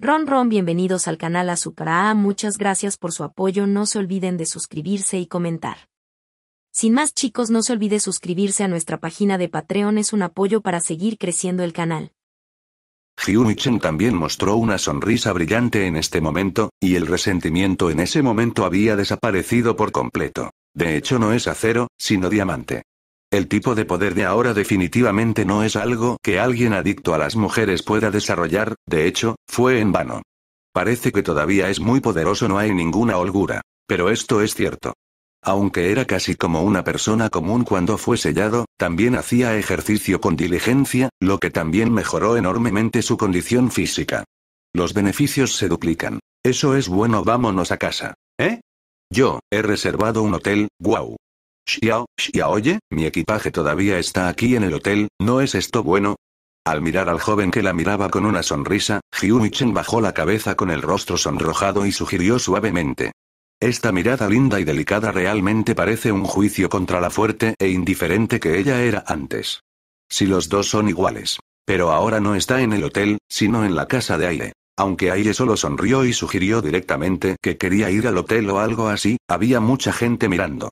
Ron Ron bienvenidos al canal A. muchas gracias por su apoyo no se olviden de suscribirse y comentar. Sin más chicos no se olvide suscribirse a nuestra página de Patreon es un apoyo para seguir creciendo el canal. Hyunicheng también mostró una sonrisa brillante en este momento, y el resentimiento en ese momento había desaparecido por completo. De hecho no es acero, sino diamante. El tipo de poder de ahora definitivamente no es algo que alguien adicto a las mujeres pueda desarrollar, de hecho, fue en vano. Parece que todavía es muy poderoso, no hay ninguna holgura. Pero esto es cierto. Aunque era casi como una persona común cuando fue sellado, también hacía ejercicio con diligencia, lo que también mejoró enormemente su condición física. Los beneficios se duplican. Eso es bueno, vámonos a casa. ¿Eh? Yo, he reservado un hotel, guau. Xiao, Xiao, oye, mi equipaje todavía está aquí en el hotel, ¿no es esto bueno? Al mirar al joven que la miraba con una sonrisa, Hiu bajó la cabeza con el rostro sonrojado y sugirió suavemente. Esta mirada linda y delicada realmente parece un juicio contra la fuerte e indiferente que ella era antes. Si los dos son iguales. Pero ahora no está en el hotel, sino en la casa de aire. Aunque Aire solo sonrió y sugirió directamente que quería ir al hotel o algo así, había mucha gente mirando.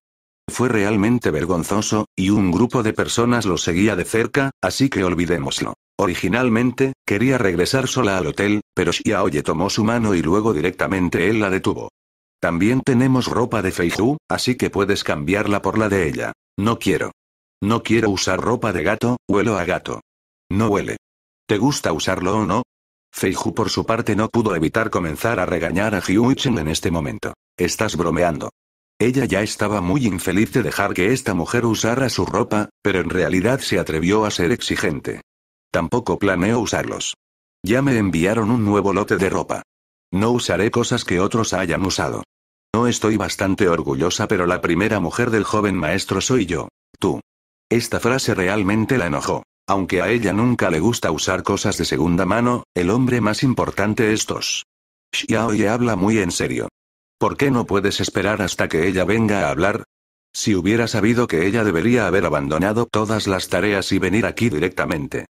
Fue realmente vergonzoso, y un grupo de personas lo seguía de cerca, así que olvidémoslo. Originalmente, quería regresar sola al hotel, pero Xiaoye tomó su mano y luego directamente él la detuvo. También tenemos ropa de Feiju, así que puedes cambiarla por la de ella. No quiero. No quiero usar ropa de gato, huelo a gato. No huele. ¿Te gusta usarlo o no? Feiju por su parte no pudo evitar comenzar a regañar a Chen en este momento. Estás bromeando. Ella ya estaba muy infeliz de dejar que esta mujer usara su ropa, pero en realidad se atrevió a ser exigente. Tampoco planeo usarlos. Ya me enviaron un nuevo lote de ropa. No usaré cosas que otros hayan usado. No estoy bastante orgullosa, pero la primera mujer del joven maestro soy yo. Tú. Esta frase realmente la enojó. Aunque a ella nunca le gusta usar cosas de segunda mano, el hombre más importante es Tos. y habla muy en serio. ¿Por qué no puedes esperar hasta que ella venga a hablar? Si hubiera sabido que ella debería haber abandonado todas las tareas y venir aquí directamente.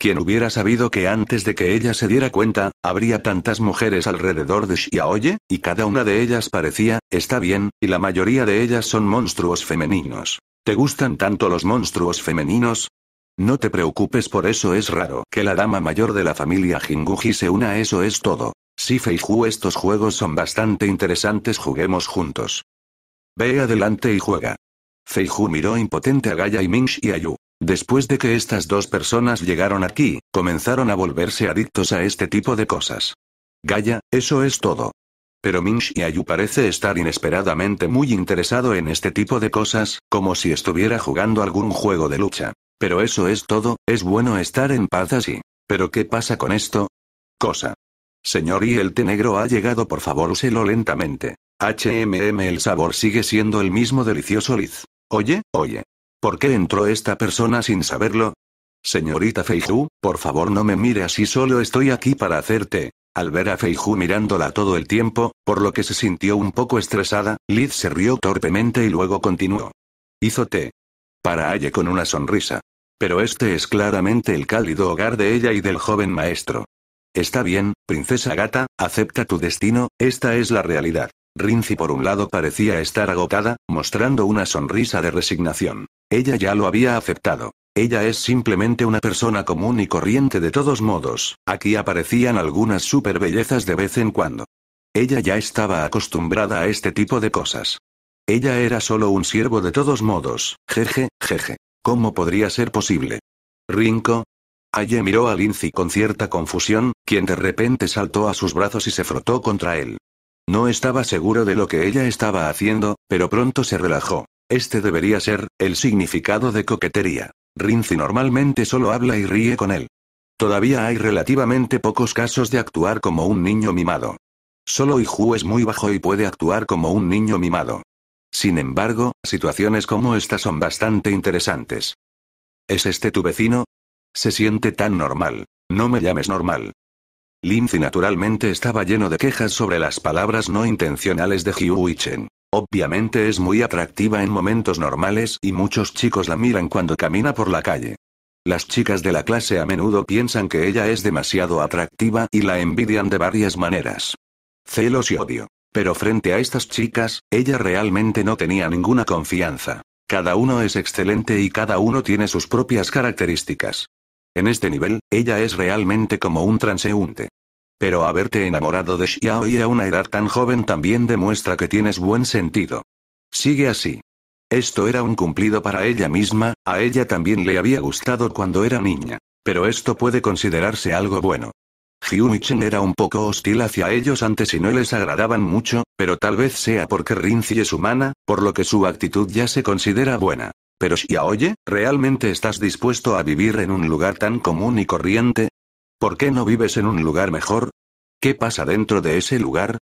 Quien hubiera sabido que antes de que ella se diera cuenta, habría tantas mujeres alrededor de Xiaoye, y cada una de ellas parecía, está bien, y la mayoría de ellas son monstruos femeninos. ¿Te gustan tanto los monstruos femeninos? No te preocupes por eso es raro que la dama mayor de la familia Jinguji se una eso es todo. Si Feiju estos juegos son bastante interesantes juguemos juntos. Ve adelante y juega. Feiju miró impotente a Gaia y Minsh y Ayu. Después de que estas dos personas llegaron aquí, comenzaron a volverse adictos a este tipo de cosas. Gaia, eso es todo. Pero Minsh y Ayu parece estar inesperadamente muy interesado en este tipo de cosas, como si estuviera jugando algún juego de lucha. Pero eso es todo, es bueno estar en paz así. ¿Pero qué pasa con esto? Cosa. Señor y el té negro ha llegado por favor úselo lentamente. HMM el sabor sigue siendo el mismo delicioso Liz. Oye, oye. ¿Por qué entró esta persona sin saberlo? Señorita Feiju, por favor no me mire así solo estoy aquí para hacerte. Al ver a Feiju mirándola todo el tiempo, por lo que se sintió un poco estresada, Liz se rió torpemente y luego continuó. Hizo té. Para Aye con una sonrisa. Pero este es claramente el cálido hogar de ella y del joven maestro. Está bien, princesa gata, acepta tu destino, esta es la realidad. Rinzi por un lado parecía estar agotada, mostrando una sonrisa de resignación. Ella ya lo había aceptado. Ella es simplemente una persona común y corriente de todos modos, aquí aparecían algunas bellezas de vez en cuando. Ella ya estaba acostumbrada a este tipo de cosas. Ella era solo un siervo de todos modos, jeje, jeje. ¿Cómo podría ser posible? Rinco. allí miró a Lindsay con cierta confusión, quien de repente saltó a sus brazos y se frotó contra él. No estaba seguro de lo que ella estaba haciendo, pero pronto se relajó. Este debería ser, el significado de coquetería. Rinzi normalmente solo habla y ríe con él. Todavía hay relativamente pocos casos de actuar como un niño mimado. Solo Iju es muy bajo y puede actuar como un niño mimado. Sin embargo, situaciones como esta son bastante interesantes. ¿Es este tu vecino? Se siente tan normal. No me llames normal. Linzi naturalmente estaba lleno de quejas sobre las palabras no intencionales de Hugh Chen. Obviamente es muy atractiva en momentos normales y muchos chicos la miran cuando camina por la calle. Las chicas de la clase a menudo piensan que ella es demasiado atractiva y la envidian de varias maneras. Celos y odio. Pero frente a estas chicas, ella realmente no tenía ninguna confianza. Cada uno es excelente y cada uno tiene sus propias características. En este nivel, ella es realmente como un transeúnte. Pero haberte enamorado de Xiao y a una edad tan joven también demuestra que tienes buen sentido. Sigue así. Esto era un cumplido para ella misma, a ella también le había gustado cuando era niña. Pero esto puede considerarse algo bueno. Chen era un poco hostil hacia ellos antes y no les agradaban mucho, pero tal vez sea porque Rinzi es humana, por lo que su actitud ya se considera buena. Pero Xiaoye, oye, ¿realmente estás dispuesto a vivir en un lugar tan común y corriente? ¿Por qué no vives en un lugar mejor? ¿Qué pasa dentro de ese lugar?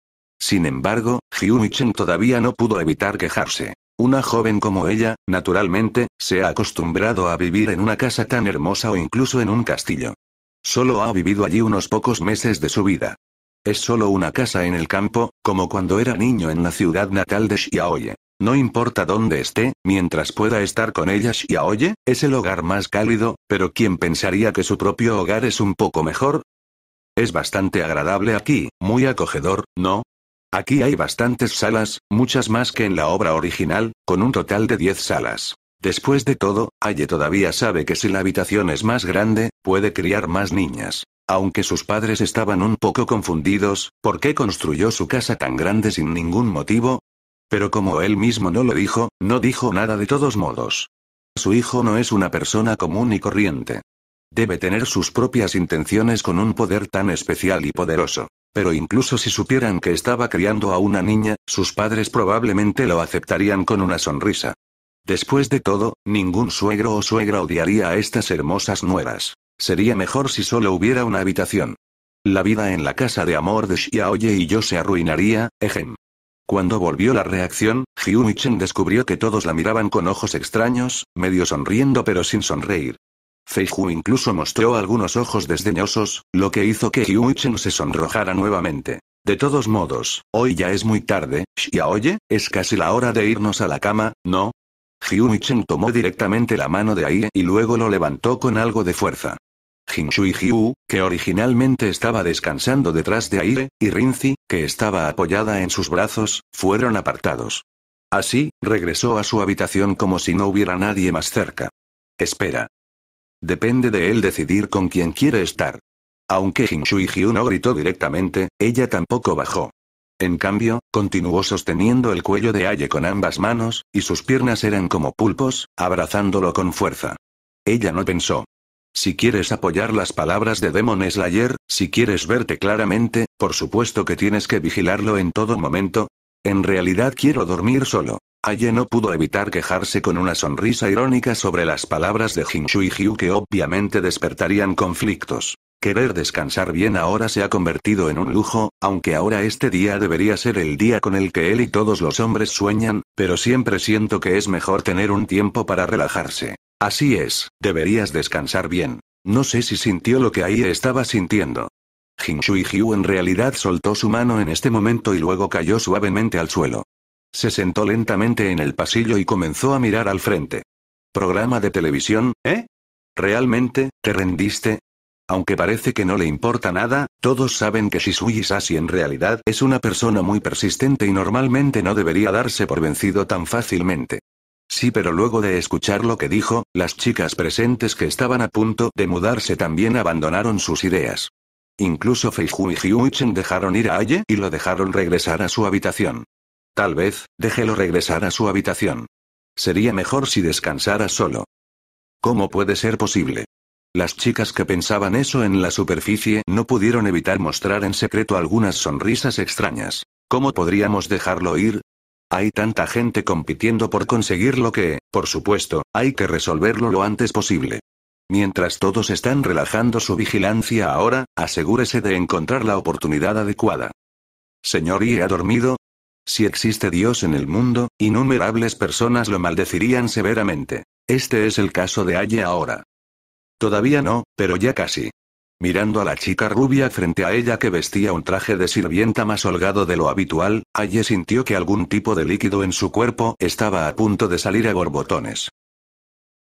Sin embargo, Hyun-Chen todavía no pudo evitar quejarse. Una joven como ella, naturalmente, se ha acostumbrado a vivir en una casa tan hermosa o incluso en un castillo. Solo ha vivido allí unos pocos meses de su vida. Es solo una casa en el campo, como cuando era niño en la ciudad natal de Xiaoye. No importa dónde esté, mientras pueda estar con ellas y oye, es el hogar más cálido, pero ¿quién pensaría que su propio hogar es un poco mejor? Es bastante agradable aquí, muy acogedor, ¿no? Aquí hay bastantes salas, muchas más que en la obra original, con un total de 10 salas. Después de todo, Aye todavía sabe que si la habitación es más grande, puede criar más niñas. Aunque sus padres estaban un poco confundidos, ¿por qué construyó su casa tan grande sin ningún motivo? Pero como él mismo no lo dijo, no dijo nada de todos modos. Su hijo no es una persona común y corriente. Debe tener sus propias intenciones con un poder tan especial y poderoso. Pero incluso si supieran que estaba criando a una niña, sus padres probablemente lo aceptarían con una sonrisa. Después de todo, ningún suegro o suegra odiaría a estas hermosas nueras. Sería mejor si solo hubiera una habitación. La vida en la casa de amor de Xiaoye y yo se arruinaría, ejem. Cuando volvió la reacción, Hyu descubrió que todos la miraban con ojos extraños, medio sonriendo pero sin sonreír. Feiju incluso mostró algunos ojos desdeñosos, lo que hizo que Hyu se sonrojara nuevamente. De todos modos, hoy ya es muy tarde, ¿ya oye, es casi la hora de irnos a la cama, ¿no? Hyu tomó directamente la mano de Aie y luego lo levantó con algo de fuerza y Hyu, que originalmente estaba descansando detrás de Aire, y Rinzi, que estaba apoyada en sus brazos, fueron apartados. Así, regresó a su habitación como si no hubiera nadie más cerca. Espera. Depende de él decidir con quién quiere estar. Aunque y Hyu no gritó directamente, ella tampoco bajó. En cambio, continuó sosteniendo el cuello de Aye con ambas manos, y sus piernas eran como pulpos, abrazándolo con fuerza. Ella no pensó. Si quieres apoyar las palabras de Demon Slayer, si quieres verte claramente, por supuesto que tienes que vigilarlo en todo momento. En realidad quiero dormir solo. Aye no pudo evitar quejarse con una sonrisa irónica sobre las palabras de Hinshu y Hyu que obviamente despertarían conflictos. Querer descansar bien ahora se ha convertido en un lujo, aunque ahora este día debería ser el día con el que él y todos los hombres sueñan, pero siempre siento que es mejor tener un tiempo para relajarse. Así es, deberías descansar bien. No sé si sintió lo que ahí estaba sintiendo. y Hyu en realidad soltó su mano en este momento y luego cayó suavemente al suelo. Se sentó lentamente en el pasillo y comenzó a mirar al frente. Programa de televisión, ¿eh? ¿Realmente, te rendiste? Aunque parece que no le importa nada, todos saben que Shisui Sasi en realidad es una persona muy persistente y normalmente no debería darse por vencido tan fácilmente. Sí, pero luego de escuchar lo que dijo, las chicas presentes que estaban a punto de mudarse también abandonaron sus ideas. Incluso Feiju y Hyuicheng dejaron ir a Aye y lo dejaron regresar a su habitación. Tal vez, déjelo regresar a su habitación. Sería mejor si descansara solo. ¿Cómo puede ser posible? Las chicas que pensaban eso en la superficie no pudieron evitar mostrar en secreto algunas sonrisas extrañas. ¿Cómo podríamos dejarlo ir? Hay tanta gente compitiendo por conseguirlo que, por supuesto, hay que resolverlo lo antes posible. Mientras todos están relajando su vigilancia ahora, asegúrese de encontrar la oportunidad adecuada. Señor y ha dormido. Si existe Dios en el mundo, innumerables personas lo maldecirían severamente. Este es el caso de Aye ahora. Todavía no, pero ya casi. Mirando a la chica rubia frente a ella que vestía un traje de sirvienta más holgado de lo habitual, Aye sintió que algún tipo de líquido en su cuerpo estaba a punto de salir a borbotones.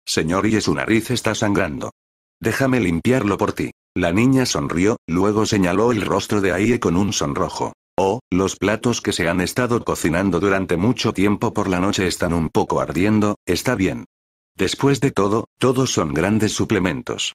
Señor y su nariz está sangrando. Déjame limpiarlo por ti. La niña sonrió, luego señaló el rostro de Aye con un sonrojo. Oh, los platos que se han estado cocinando durante mucho tiempo por la noche están un poco ardiendo, está bien. Después de todo, todos son grandes suplementos.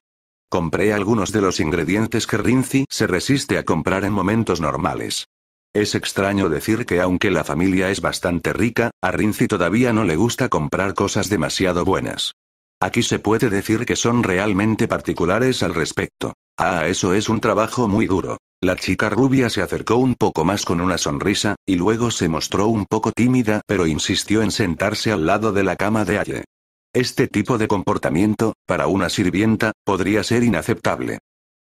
Compré algunos de los ingredientes que Rinzi se resiste a comprar en momentos normales. Es extraño decir que aunque la familia es bastante rica, a Rinzi todavía no le gusta comprar cosas demasiado buenas. Aquí se puede decir que son realmente particulares al respecto. Ah, eso es un trabajo muy duro. La chica rubia se acercó un poco más con una sonrisa, y luego se mostró un poco tímida, pero insistió en sentarse al lado de la cama de Aye. Este tipo de comportamiento, para una sirvienta, podría ser inaceptable.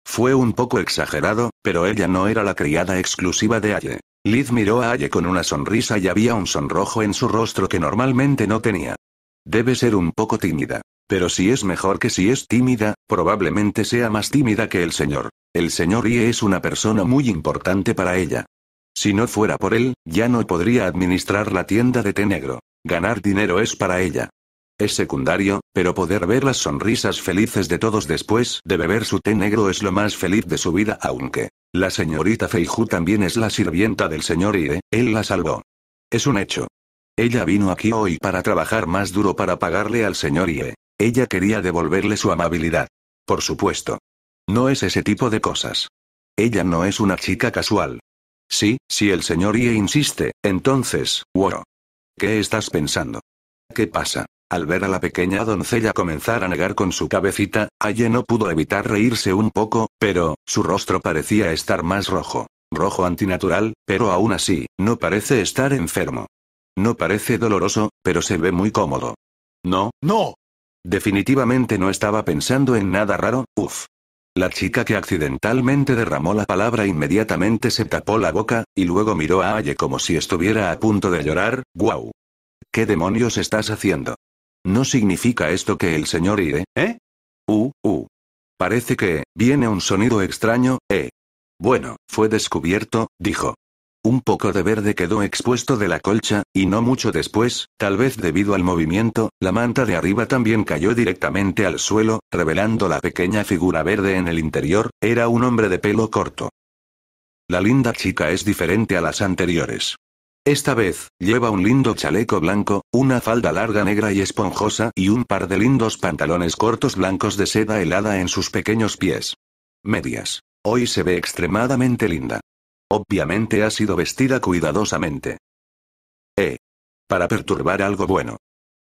Fue un poco exagerado, pero ella no era la criada exclusiva de Aye. Liz miró a Aye con una sonrisa y había un sonrojo en su rostro que normalmente no tenía. Debe ser un poco tímida. Pero si es mejor que si es tímida, probablemente sea más tímida que el señor. El señor Aye es una persona muy importante para ella. Si no fuera por él, ya no podría administrar la tienda de té negro. Ganar dinero es para ella. Es secundario, pero poder ver las sonrisas felices de todos después de beber su té negro es lo más feliz de su vida, aunque la señorita Feiju también es la sirvienta del señor Ie, eh, él la salvó. Es un hecho. Ella vino aquí hoy para trabajar más duro para pagarle al señor Ie. Eh, ella quería devolverle su amabilidad. Por supuesto. No es ese tipo de cosas. Ella no es una chica casual. Sí, si el señor Ie eh, insiste, entonces, wow. ¿Qué estás pensando? ¿Qué pasa? Al ver a la pequeña doncella comenzar a negar con su cabecita, Aye no pudo evitar reírse un poco, pero, su rostro parecía estar más rojo. Rojo antinatural, pero aún así, no parece estar enfermo. No parece doloroso, pero se ve muy cómodo. No, no. Definitivamente no estaba pensando en nada raro, uff. La chica que accidentalmente derramó la palabra inmediatamente se tapó la boca, y luego miró a Aye como si estuviera a punto de llorar, guau. ¿Qué demonios estás haciendo? No significa esto que el señor iré, ¿eh? U, uh. Parece que, viene un sonido extraño, ¿eh? Bueno, fue descubierto, dijo. Un poco de verde quedó expuesto de la colcha, y no mucho después, tal vez debido al movimiento, la manta de arriba también cayó directamente al suelo, revelando la pequeña figura verde en el interior, era un hombre de pelo corto. La linda chica es diferente a las anteriores. Esta vez, lleva un lindo chaleco blanco, una falda larga negra y esponjosa y un par de lindos pantalones cortos blancos de seda helada en sus pequeños pies. Medias. Hoy se ve extremadamente linda. Obviamente ha sido vestida cuidadosamente. Eh. Para perturbar algo bueno.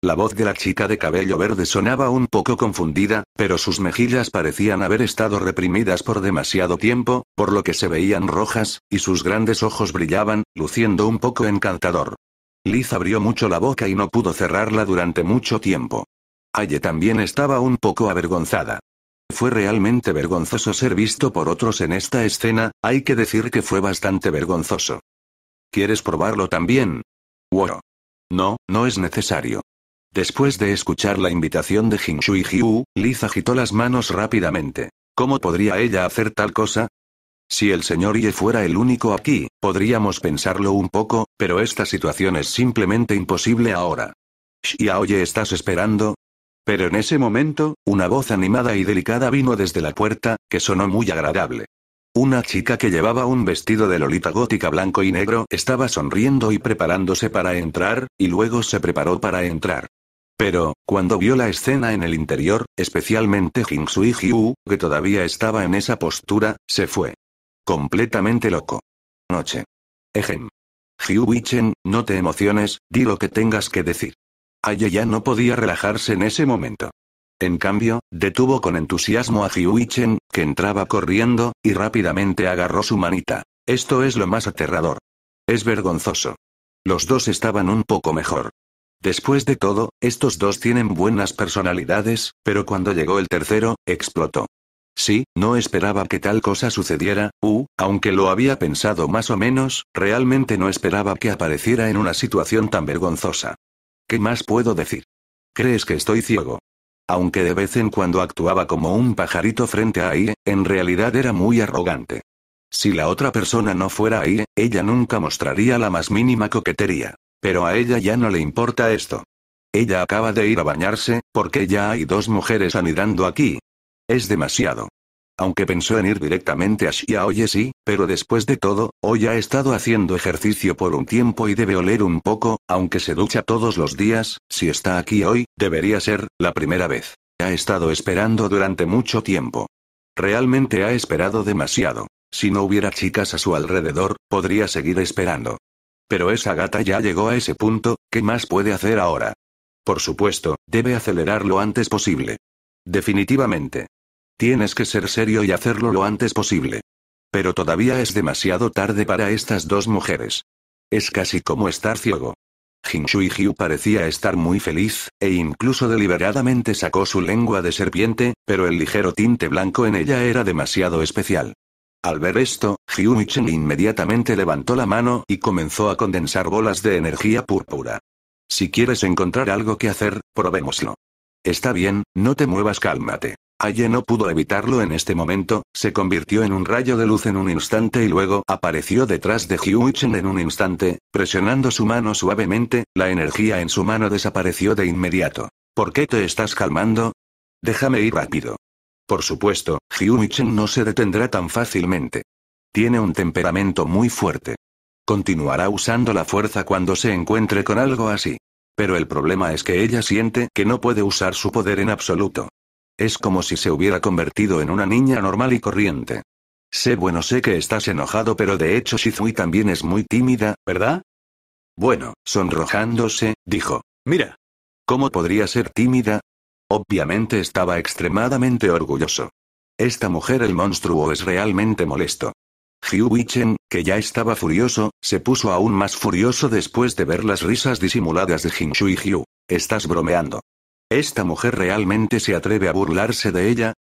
La voz de la chica de cabello verde sonaba un poco confundida, pero sus mejillas parecían haber estado reprimidas por demasiado tiempo, por lo que se veían rojas, y sus grandes ojos brillaban, luciendo un poco encantador. Liz abrió mucho la boca y no pudo cerrarla durante mucho tiempo. Aye también estaba un poco avergonzada. Fue realmente vergonzoso ser visto por otros en esta escena, hay que decir que fue bastante vergonzoso. ¿Quieres probarlo también? Wow. No, no es necesario. Después de escuchar la invitación de Jinshu y Hiu, Liz agitó las manos rápidamente. ¿Cómo podría ella hacer tal cosa? Si el señor Ye fuera el único aquí, podríamos pensarlo un poco, pero esta situación es simplemente imposible ahora. oye, ¿estás esperando? Pero en ese momento, una voz animada y delicada vino desde la puerta, que sonó muy agradable. Una chica que llevaba un vestido de lolita gótica blanco y negro estaba sonriendo y preparándose para entrar, y luego se preparó para entrar. Pero, cuando vio la escena en el interior, especialmente Sui Jiu, que todavía estaba en esa postura, se fue. Completamente loco. Noche. Ejem. Hiu Chen, no te emociones, di lo que tengas que decir. Aya ya no podía relajarse en ese momento. En cambio, detuvo con entusiasmo a Hiu Chen, que entraba corriendo, y rápidamente agarró su manita. Esto es lo más aterrador. Es vergonzoso. Los dos estaban un poco mejor. Después de todo, estos dos tienen buenas personalidades, pero cuando llegó el tercero, explotó. Sí, no esperaba que tal cosa sucediera, u, aunque lo había pensado más o menos, realmente no esperaba que apareciera en una situación tan vergonzosa. ¿Qué más puedo decir? ¿Crees que estoy ciego? Aunque de vez en cuando actuaba como un pajarito frente a Aie, en realidad era muy arrogante. Si la otra persona no fuera Aie, ella nunca mostraría la más mínima coquetería. Pero a ella ya no le importa esto. Ella acaba de ir a bañarse, porque ya hay dos mujeres anidando aquí. Es demasiado. Aunque pensó en ir directamente a Shia Oye sí, pero después de todo, hoy ha estado haciendo ejercicio por un tiempo y debe oler un poco, aunque se ducha todos los días, si está aquí hoy, debería ser, la primera vez. Ha estado esperando durante mucho tiempo. Realmente ha esperado demasiado. Si no hubiera chicas a su alrededor, podría seguir esperando. Pero esa gata ya llegó a ese punto, ¿qué más puede hacer ahora? Por supuesto, debe acelerar lo antes posible. Definitivamente. Tienes que ser serio y hacerlo lo antes posible. Pero todavía es demasiado tarde para estas dos mujeres. Es casi como estar ciego. Jinshu y parecía estar muy feliz, e incluso deliberadamente sacó su lengua de serpiente, pero el ligero tinte blanco en ella era demasiado especial. Al ver esto, ji inmediatamente levantó la mano y comenzó a condensar bolas de energía púrpura. Si quieres encontrar algo que hacer, probémoslo. Está bien, no te muevas, cálmate. Aye no pudo evitarlo en este momento, se convirtió en un rayo de luz en un instante y luego apareció detrás de Hyui-chen en un instante, presionando su mano suavemente, la energía en su mano desapareció de inmediato. ¿Por qué te estás calmando? Déjame ir rápido. Por supuesto, hyun no se detendrá tan fácilmente. Tiene un temperamento muy fuerte. Continuará usando la fuerza cuando se encuentre con algo así. Pero el problema es que ella siente que no puede usar su poder en absoluto. Es como si se hubiera convertido en una niña normal y corriente. Sé bueno, sé que estás enojado, pero de hecho Shizui también es muy tímida, ¿verdad? Bueno, sonrojándose, dijo. Mira. ¿Cómo podría ser tímida? Obviamente estaba extremadamente orgulloso. Esta mujer el monstruo es realmente molesto. Hyu Wichen, que ya estaba furioso, se puso aún más furioso después de ver las risas disimuladas de Shu y Hyu. Estás bromeando. ¿Esta mujer realmente se atreve a burlarse de ella?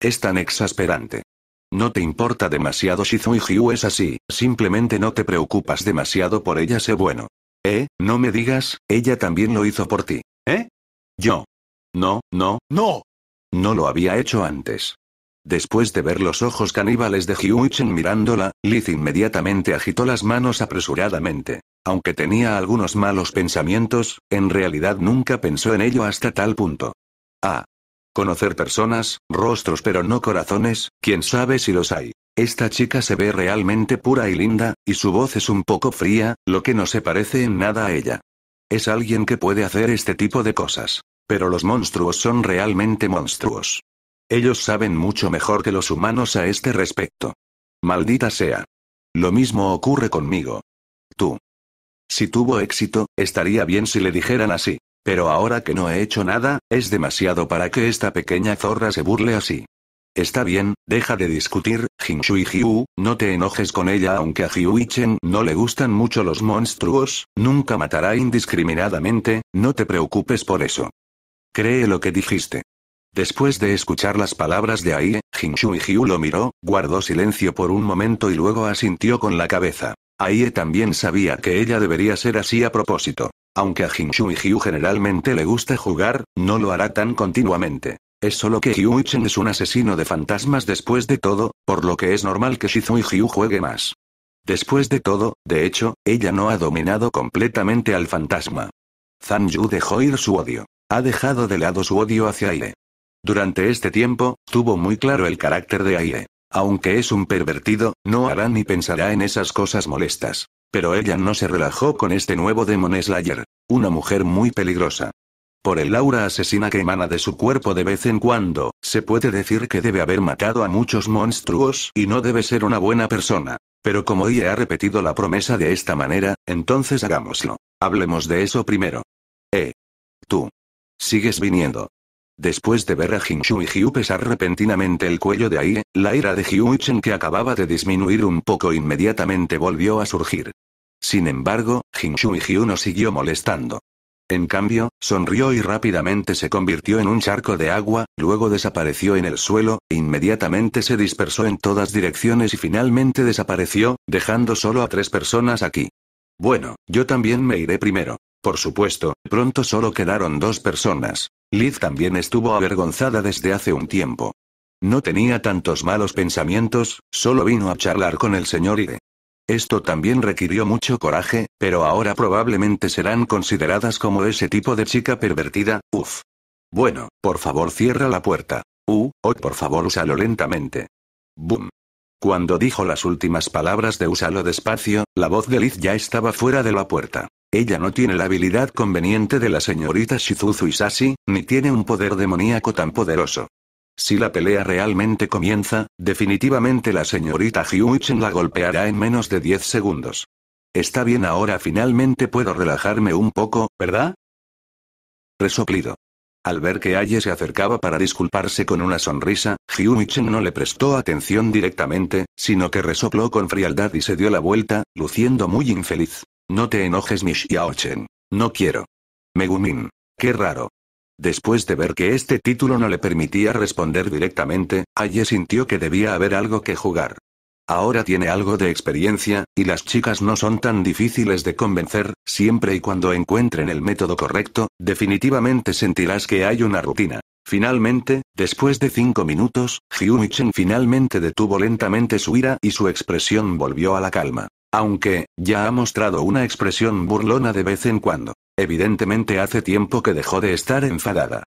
Es tan exasperante. No te importa demasiado Shizu y Hyu es así, simplemente no te preocupas demasiado por ella sé bueno. Eh, no me digas, ella también lo hizo por ti. ¿Eh? Yo. No, no, no. No lo había hecho antes. Después de ver los ojos caníbales de Hyuchen mirándola, Liz inmediatamente agitó las manos apresuradamente. Aunque tenía algunos malos pensamientos, en realidad nunca pensó en ello hasta tal punto. Ah. Conocer personas, rostros pero no corazones, quién sabe si los hay. Esta chica se ve realmente pura y linda, y su voz es un poco fría, lo que no se parece en nada a ella. Es alguien que puede hacer este tipo de cosas. Pero los monstruos son realmente monstruos. Ellos saben mucho mejor que los humanos a este respecto. Maldita sea. Lo mismo ocurre conmigo. Tú. Si tuvo éxito, estaría bien si le dijeran así. Pero ahora que no he hecho nada, es demasiado para que esta pequeña zorra se burle así. Está bien, deja de discutir, y Hiu, no te enojes con ella aunque a Chen no le gustan mucho los monstruos, nunca matará indiscriminadamente, no te preocupes por eso. Cree lo que dijiste. Después de escuchar las palabras de Aie, Jinshu y Hyu lo miró, guardó silencio por un momento y luego asintió con la cabeza. Aie también sabía que ella debería ser así a propósito. Aunque a Jinshu y Hyu generalmente le gusta jugar, no lo hará tan continuamente. Es solo que Hiu es un asesino de fantasmas después de todo, por lo que es normal que Shizu y juegue más. Después de todo, de hecho, ella no ha dominado completamente al fantasma. Zhang Yu dejó ir su odio. Ha dejado de lado su odio hacia Aire. Durante este tiempo, tuvo muy claro el carácter de Aire. Aunque es un pervertido, no hará ni pensará en esas cosas molestas. Pero ella no se relajó con este nuevo Demon Slayer. Una mujer muy peligrosa. Por el aura asesina que emana de su cuerpo de vez en cuando, se puede decir que debe haber matado a muchos monstruos y no debe ser una buena persona. Pero como ella ha repetido la promesa de esta manera, entonces hagámoslo. Hablemos de eso primero. Eh. Tú. Sigues viniendo. Después de ver a Jinshu y Hyu pesar repentinamente el cuello de ahí, la ira de Chen que acababa de disminuir un poco inmediatamente volvió a surgir. Sin embargo, Jinshu y Hyu no siguió molestando. En cambio, sonrió y rápidamente se convirtió en un charco de agua, luego desapareció en el suelo, inmediatamente se dispersó en todas direcciones y finalmente desapareció, dejando solo a tres personas aquí. Bueno, yo también me iré primero. Por supuesto, pronto solo quedaron dos personas. Liz también estuvo avergonzada desde hace un tiempo. No tenía tantos malos pensamientos, solo vino a charlar con el señor Ide. Esto también requirió mucho coraje, pero ahora probablemente serán consideradas como ese tipo de chica pervertida, uff. Bueno, por favor cierra la puerta. Uh, oh, por favor úsalo lentamente. Boom. Cuando dijo las últimas palabras de úsalo despacio, la voz de Liz ya estaba fuera de la puerta. Ella no tiene la habilidad conveniente de la señorita Shizuzu Isashi, ni tiene un poder demoníaco tan poderoso. Si la pelea realmente comienza, definitivamente la señorita Hyuchen la golpeará en menos de 10 segundos. Está bien ahora finalmente puedo relajarme un poco, ¿verdad? Resoplido. Al ver que Aye se acercaba para disculparse con una sonrisa, Hyunichen no le prestó atención directamente, sino que resopló con frialdad y se dio la vuelta, luciendo muy infeliz. No te enojes, mi No quiero. Megumin. Qué raro. Después de ver que este título no le permitía responder directamente, Aye sintió que debía haber algo que jugar. Ahora tiene algo de experiencia, y las chicas no son tan difíciles de convencer, siempre y cuando encuentren el método correcto, definitivamente sentirás que hay una rutina. Finalmente, después de cinco minutos, Hiu-Chen finalmente detuvo lentamente su ira y su expresión volvió a la calma. Aunque, ya ha mostrado una expresión burlona de vez en cuando. Evidentemente hace tiempo que dejó de estar enfadada.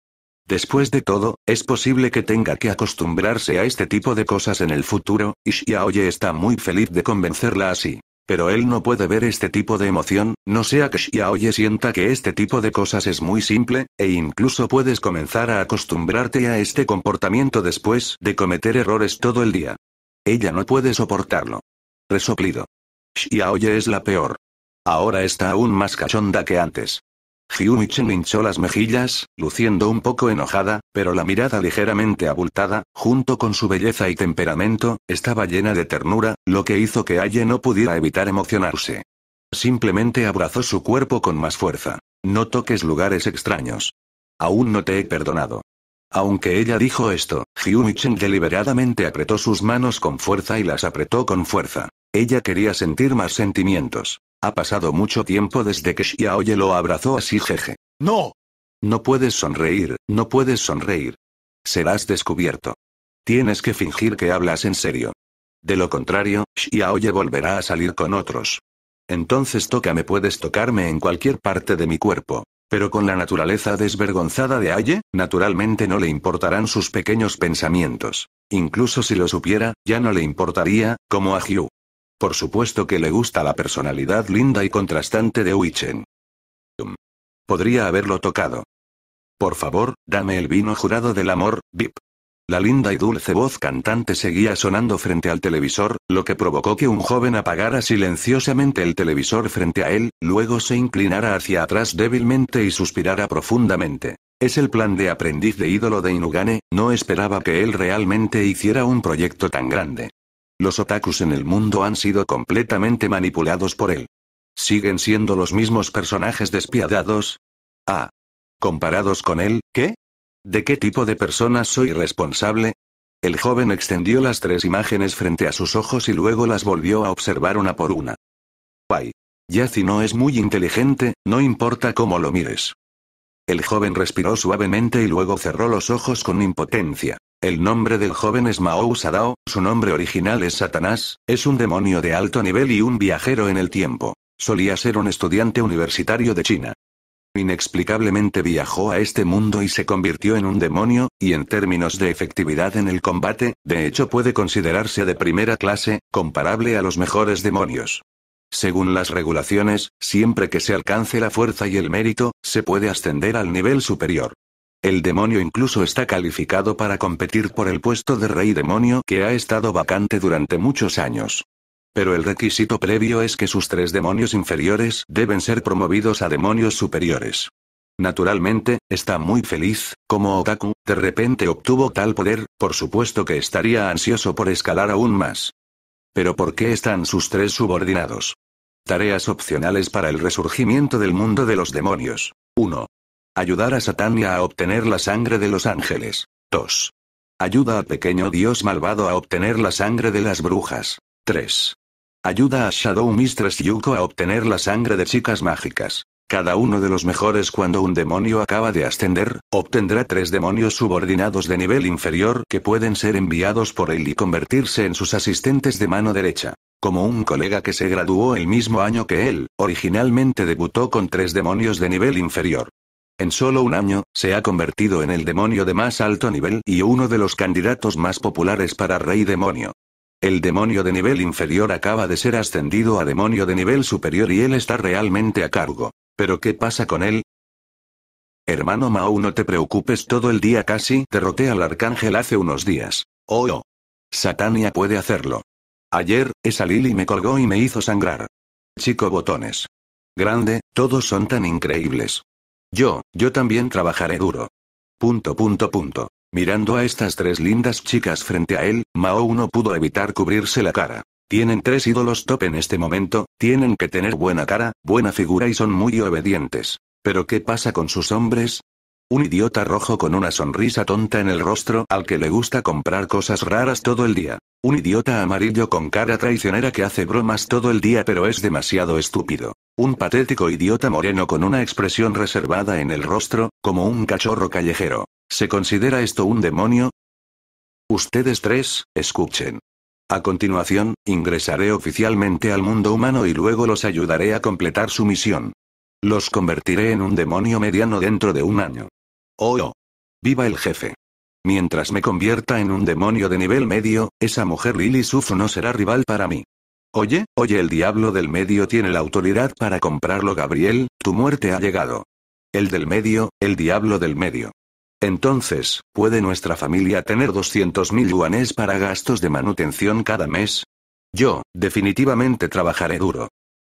Después de todo, es posible que tenga que acostumbrarse a este tipo de cosas en el futuro, y Xiaoye está muy feliz de convencerla así. Pero él no puede ver este tipo de emoción, no sea que Xiaoye sienta que este tipo de cosas es muy simple, e incluso puedes comenzar a acostumbrarte a este comportamiento después de cometer errores todo el día. Ella no puede soportarlo. Resoplido. Xiaoye es la peor. Ahora está aún más cachonda que antes. Hyumichen hinchó las mejillas, luciendo un poco enojada, pero la mirada ligeramente abultada, junto con su belleza y temperamento, estaba llena de ternura, lo que hizo que Aye no pudiera evitar emocionarse. Simplemente abrazó su cuerpo con más fuerza. No toques lugares extraños. Aún no te he perdonado. Aunque ella dijo esto, Hyumichen deliberadamente apretó sus manos con fuerza y las apretó con fuerza. Ella quería sentir más sentimientos. Ha pasado mucho tiempo desde que Xiaoye lo abrazó así jeje. ¡No! No puedes sonreír, no puedes sonreír. Serás descubierto. Tienes que fingir que hablas en serio. De lo contrario, Xiaoye volverá a salir con otros. Entonces tócame, puedes tocarme en cualquier parte de mi cuerpo. Pero con la naturaleza desvergonzada de Aye, naturalmente no le importarán sus pequeños pensamientos. Incluso si lo supiera, ya no le importaría, como a Hyu. Por supuesto que le gusta la personalidad linda y contrastante de Wichen. Mm. Podría haberlo tocado. Por favor, dame el vino jurado del amor, Bip. La linda y dulce voz cantante seguía sonando frente al televisor, lo que provocó que un joven apagara silenciosamente el televisor frente a él, luego se inclinara hacia atrás débilmente y suspirara profundamente. Es el plan de aprendiz de ídolo de Inugane, no esperaba que él realmente hiciera un proyecto tan grande. Los otakus en el mundo han sido completamente manipulados por él. ¿Siguen siendo los mismos personajes despiadados? Ah. Comparados con él, ¿qué? ¿De qué tipo de personas soy responsable? El joven extendió las tres imágenes frente a sus ojos y luego las volvió a observar una por una. ya si no es muy inteligente, no importa cómo lo mires. El joven respiró suavemente y luego cerró los ojos con impotencia. El nombre del joven es Mao Sadao, su nombre original es Satanás, es un demonio de alto nivel y un viajero en el tiempo. Solía ser un estudiante universitario de China. Inexplicablemente viajó a este mundo y se convirtió en un demonio, y en términos de efectividad en el combate, de hecho puede considerarse de primera clase, comparable a los mejores demonios. Según las regulaciones, siempre que se alcance la fuerza y el mérito, se puede ascender al nivel superior. El demonio incluso está calificado para competir por el puesto de rey demonio que ha estado vacante durante muchos años. Pero el requisito previo es que sus tres demonios inferiores deben ser promovidos a demonios superiores. Naturalmente, está muy feliz, como Otaku, de repente obtuvo tal poder, por supuesto que estaría ansioso por escalar aún más. Pero ¿por qué están sus tres subordinados? Tareas opcionales para el resurgimiento del mundo de los demonios. 1. Ayudar a Satania a obtener la sangre de los ángeles. 2. Ayuda a Pequeño Dios Malvado a obtener la sangre de las brujas. 3. Ayuda a Shadow Mistress Yuko a obtener la sangre de chicas mágicas. Cada uno de los mejores cuando un demonio acaba de ascender, obtendrá tres demonios subordinados de nivel inferior que pueden ser enviados por él y convertirse en sus asistentes de mano derecha. Como un colega que se graduó el mismo año que él, originalmente debutó con tres demonios de nivel inferior. En solo un año, se ha convertido en el demonio de más alto nivel y uno de los candidatos más populares para Rey Demonio. El demonio de nivel inferior acaba de ser ascendido a demonio de nivel superior y él está realmente a cargo. ¿Pero qué pasa con él? Hermano Mao, no te preocupes, todo el día casi derroté al arcángel hace unos días. Oh, oh. Satania puede hacerlo. Ayer, esa Lily me colgó y me hizo sangrar. Chico botones. Grande, todos son tan increíbles. Yo, yo también trabajaré duro. Punto punto punto. Mirando a estas tres lindas chicas frente a él, Mao no pudo evitar cubrirse la cara. Tienen tres ídolos top en este momento, tienen que tener buena cara, buena figura y son muy obedientes. Pero ¿qué pasa con sus hombres? Un idiota rojo con una sonrisa tonta en el rostro al que le gusta comprar cosas raras todo el día. Un idiota amarillo con cara traicionera que hace bromas todo el día pero es demasiado estúpido. Un patético idiota moreno con una expresión reservada en el rostro, como un cachorro callejero. ¿Se considera esto un demonio? Ustedes tres, escuchen. A continuación, ingresaré oficialmente al mundo humano y luego los ayudaré a completar su misión. Los convertiré en un demonio mediano dentro de un año. ¡Oh! oh. viva el jefe! Mientras me convierta en un demonio de nivel medio, esa mujer Lily Suf no será rival para mí. Oye, oye, el diablo del medio tiene la autoridad para comprarlo, Gabriel, tu muerte ha llegado. El del medio, el diablo del medio. Entonces, ¿puede nuestra familia tener 200.000 yuanes para gastos de manutención cada mes? Yo, definitivamente trabajaré duro.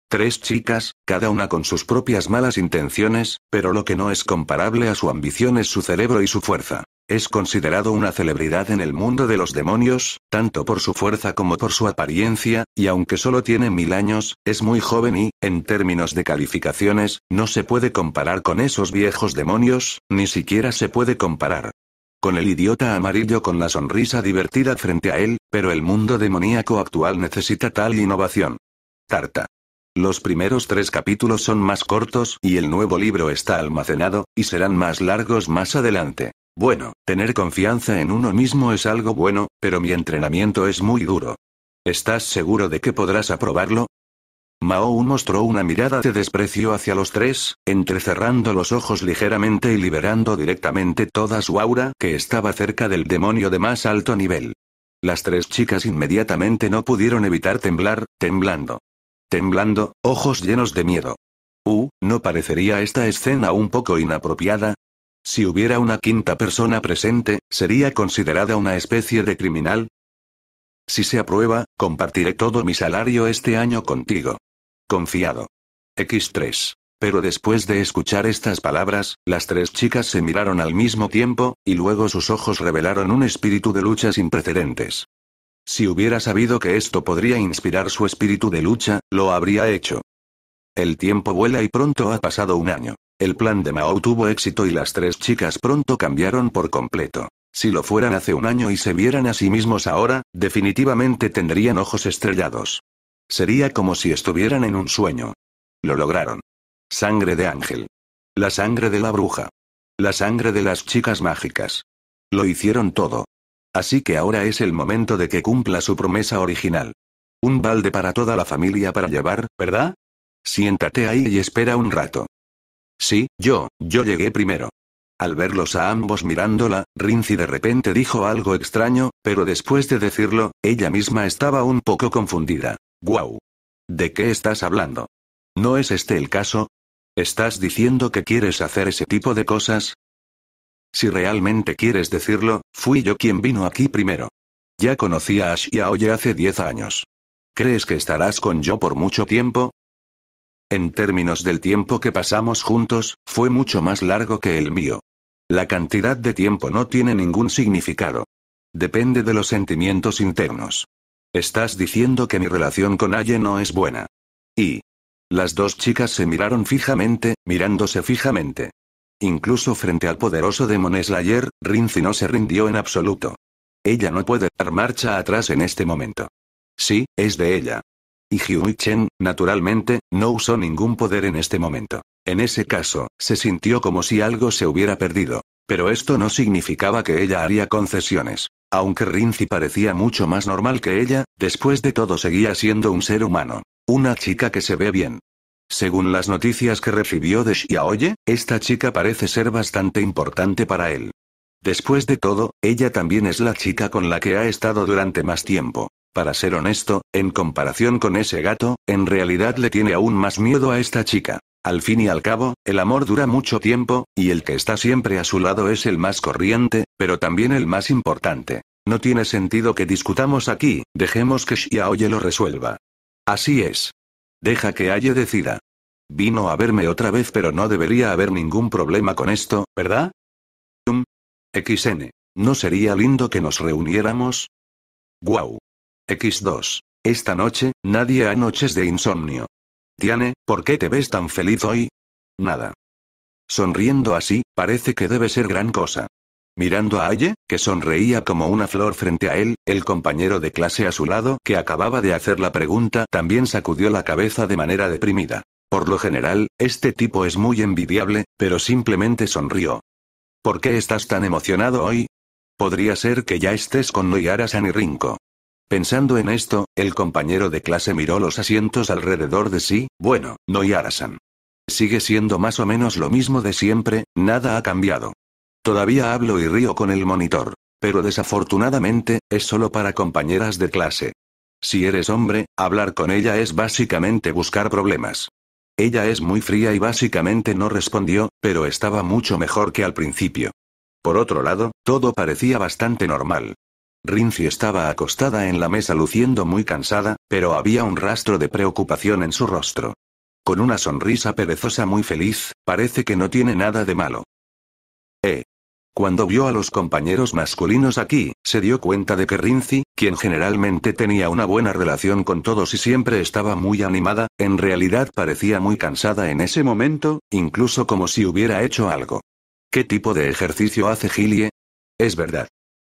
Tres chicas, cada una con sus propias malas intenciones, pero lo que no es comparable a su ambición es su cerebro y su fuerza. Es considerado una celebridad en el mundo de los demonios, tanto por su fuerza como por su apariencia, y aunque solo tiene mil años, es muy joven y, en términos de calificaciones, no se puede comparar con esos viejos demonios, ni siquiera se puede comparar. Con el idiota amarillo con la sonrisa divertida frente a él, pero el mundo demoníaco actual necesita tal innovación. Tarta. Los primeros tres capítulos son más cortos y el nuevo libro está almacenado, y serán más largos más adelante. Bueno, tener confianza en uno mismo es algo bueno, pero mi entrenamiento es muy duro. ¿Estás seguro de que podrás aprobarlo? Mao mostró una mirada de desprecio hacia los tres, entrecerrando los ojos ligeramente y liberando directamente toda su aura que estaba cerca del demonio de más alto nivel. Las tres chicas inmediatamente no pudieron evitar temblar, temblando. Temblando, ojos llenos de miedo. Uh, ¿no parecería esta escena un poco inapropiada? Si hubiera una quinta persona presente, ¿sería considerada una especie de criminal? Si se aprueba, compartiré todo mi salario este año contigo. Confiado. X3. Pero después de escuchar estas palabras, las tres chicas se miraron al mismo tiempo, y luego sus ojos revelaron un espíritu de lucha sin precedentes. Si hubiera sabido que esto podría inspirar su espíritu de lucha, lo habría hecho. El tiempo vuela y pronto ha pasado un año. El plan de Mao tuvo éxito y las tres chicas pronto cambiaron por completo. Si lo fueran hace un año y se vieran a sí mismos ahora, definitivamente tendrían ojos estrellados. Sería como si estuvieran en un sueño. Lo lograron. Sangre de ángel. La sangre de la bruja. La sangre de las chicas mágicas. Lo hicieron todo. Así que ahora es el momento de que cumpla su promesa original. Un balde para toda la familia para llevar, ¿verdad? Siéntate ahí y espera un rato. Sí, yo, yo llegué primero. Al verlos a ambos mirándola, Rinzi de repente dijo algo extraño, pero después de decirlo, ella misma estaba un poco confundida. ¡Guau! ¿De qué estás hablando? ¿No es este el caso? ¿Estás diciendo que quieres hacer ese tipo de cosas? Si realmente quieres decirlo, fui yo quien vino aquí primero. Ya conocí a Ash y a Oye hace 10 años. ¿Crees que estarás con yo por mucho tiempo? En términos del tiempo que pasamos juntos, fue mucho más largo que el mío. La cantidad de tiempo no tiene ningún significado. Depende de los sentimientos internos. Estás diciendo que mi relación con Aye no es buena. Y... Las dos chicas se miraron fijamente, mirándose fijamente. Incluso frente al poderoso Demon Slayer, Rinzi no se rindió en absoluto. Ella no puede dar marcha atrás en este momento. Sí, es de ella. Y Chen, naturalmente, no usó ningún poder en este momento. En ese caso, se sintió como si algo se hubiera perdido. Pero esto no significaba que ella haría concesiones. Aunque Rinzi parecía mucho más normal que ella, después de todo seguía siendo un ser humano. Una chica que se ve bien. Según las noticias que recibió de Xiaoye, esta chica parece ser bastante importante para él. Después de todo, ella también es la chica con la que ha estado durante más tiempo. Para ser honesto, en comparación con ese gato, en realidad le tiene aún más miedo a esta chica. Al fin y al cabo, el amor dura mucho tiempo, y el que está siempre a su lado es el más corriente, pero también el más importante. No tiene sentido que discutamos aquí, dejemos que Xiaoye lo resuelva. Así es. Deja que Aye decida. Vino a verme otra vez, pero no debería haber ningún problema con esto, ¿verdad? XN. ¿No sería lindo que nos reuniéramos? Guau. X2. Esta noche, nadie ha noches de insomnio. Tiane, ¿por qué te ves tan feliz hoy? Nada. Sonriendo así, parece que debe ser gran cosa. Mirando a Aye, que sonreía como una flor frente a él, el compañero de clase a su lado, que acababa de hacer la pregunta, también sacudió la cabeza de manera deprimida. Por lo general, este tipo es muy envidiable, pero simplemente sonrió. ¿Por qué estás tan emocionado hoy? Podría ser que ya estés con Noyara Sanirinko. Pensando en esto, el compañero de clase miró los asientos alrededor de sí, bueno, no Yarasan. Sigue siendo más o menos lo mismo de siempre, nada ha cambiado. Todavía hablo y río con el monitor. Pero desafortunadamente, es solo para compañeras de clase. Si eres hombre, hablar con ella es básicamente buscar problemas. Ella es muy fría y básicamente no respondió, pero estaba mucho mejor que al principio. Por otro lado, todo parecía bastante normal. Rinzi estaba acostada en la mesa luciendo muy cansada, pero había un rastro de preocupación en su rostro. Con una sonrisa perezosa muy feliz, parece que no tiene nada de malo. Eh. Cuando vio a los compañeros masculinos aquí, se dio cuenta de que rinzi quien generalmente tenía una buena relación con todos y siempre estaba muy animada, en realidad parecía muy cansada en ese momento, incluso como si hubiera hecho algo. ¿Qué tipo de ejercicio hace Gilie? Es verdad.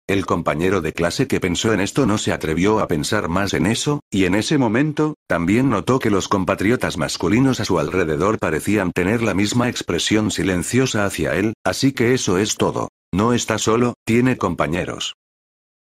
El compañero de clase que pensó en esto no se atrevió a pensar más en eso, y en ese momento, también notó que los compatriotas masculinos a su alrededor parecían tener la misma expresión silenciosa hacia él, así que eso es todo. No está solo, tiene compañeros.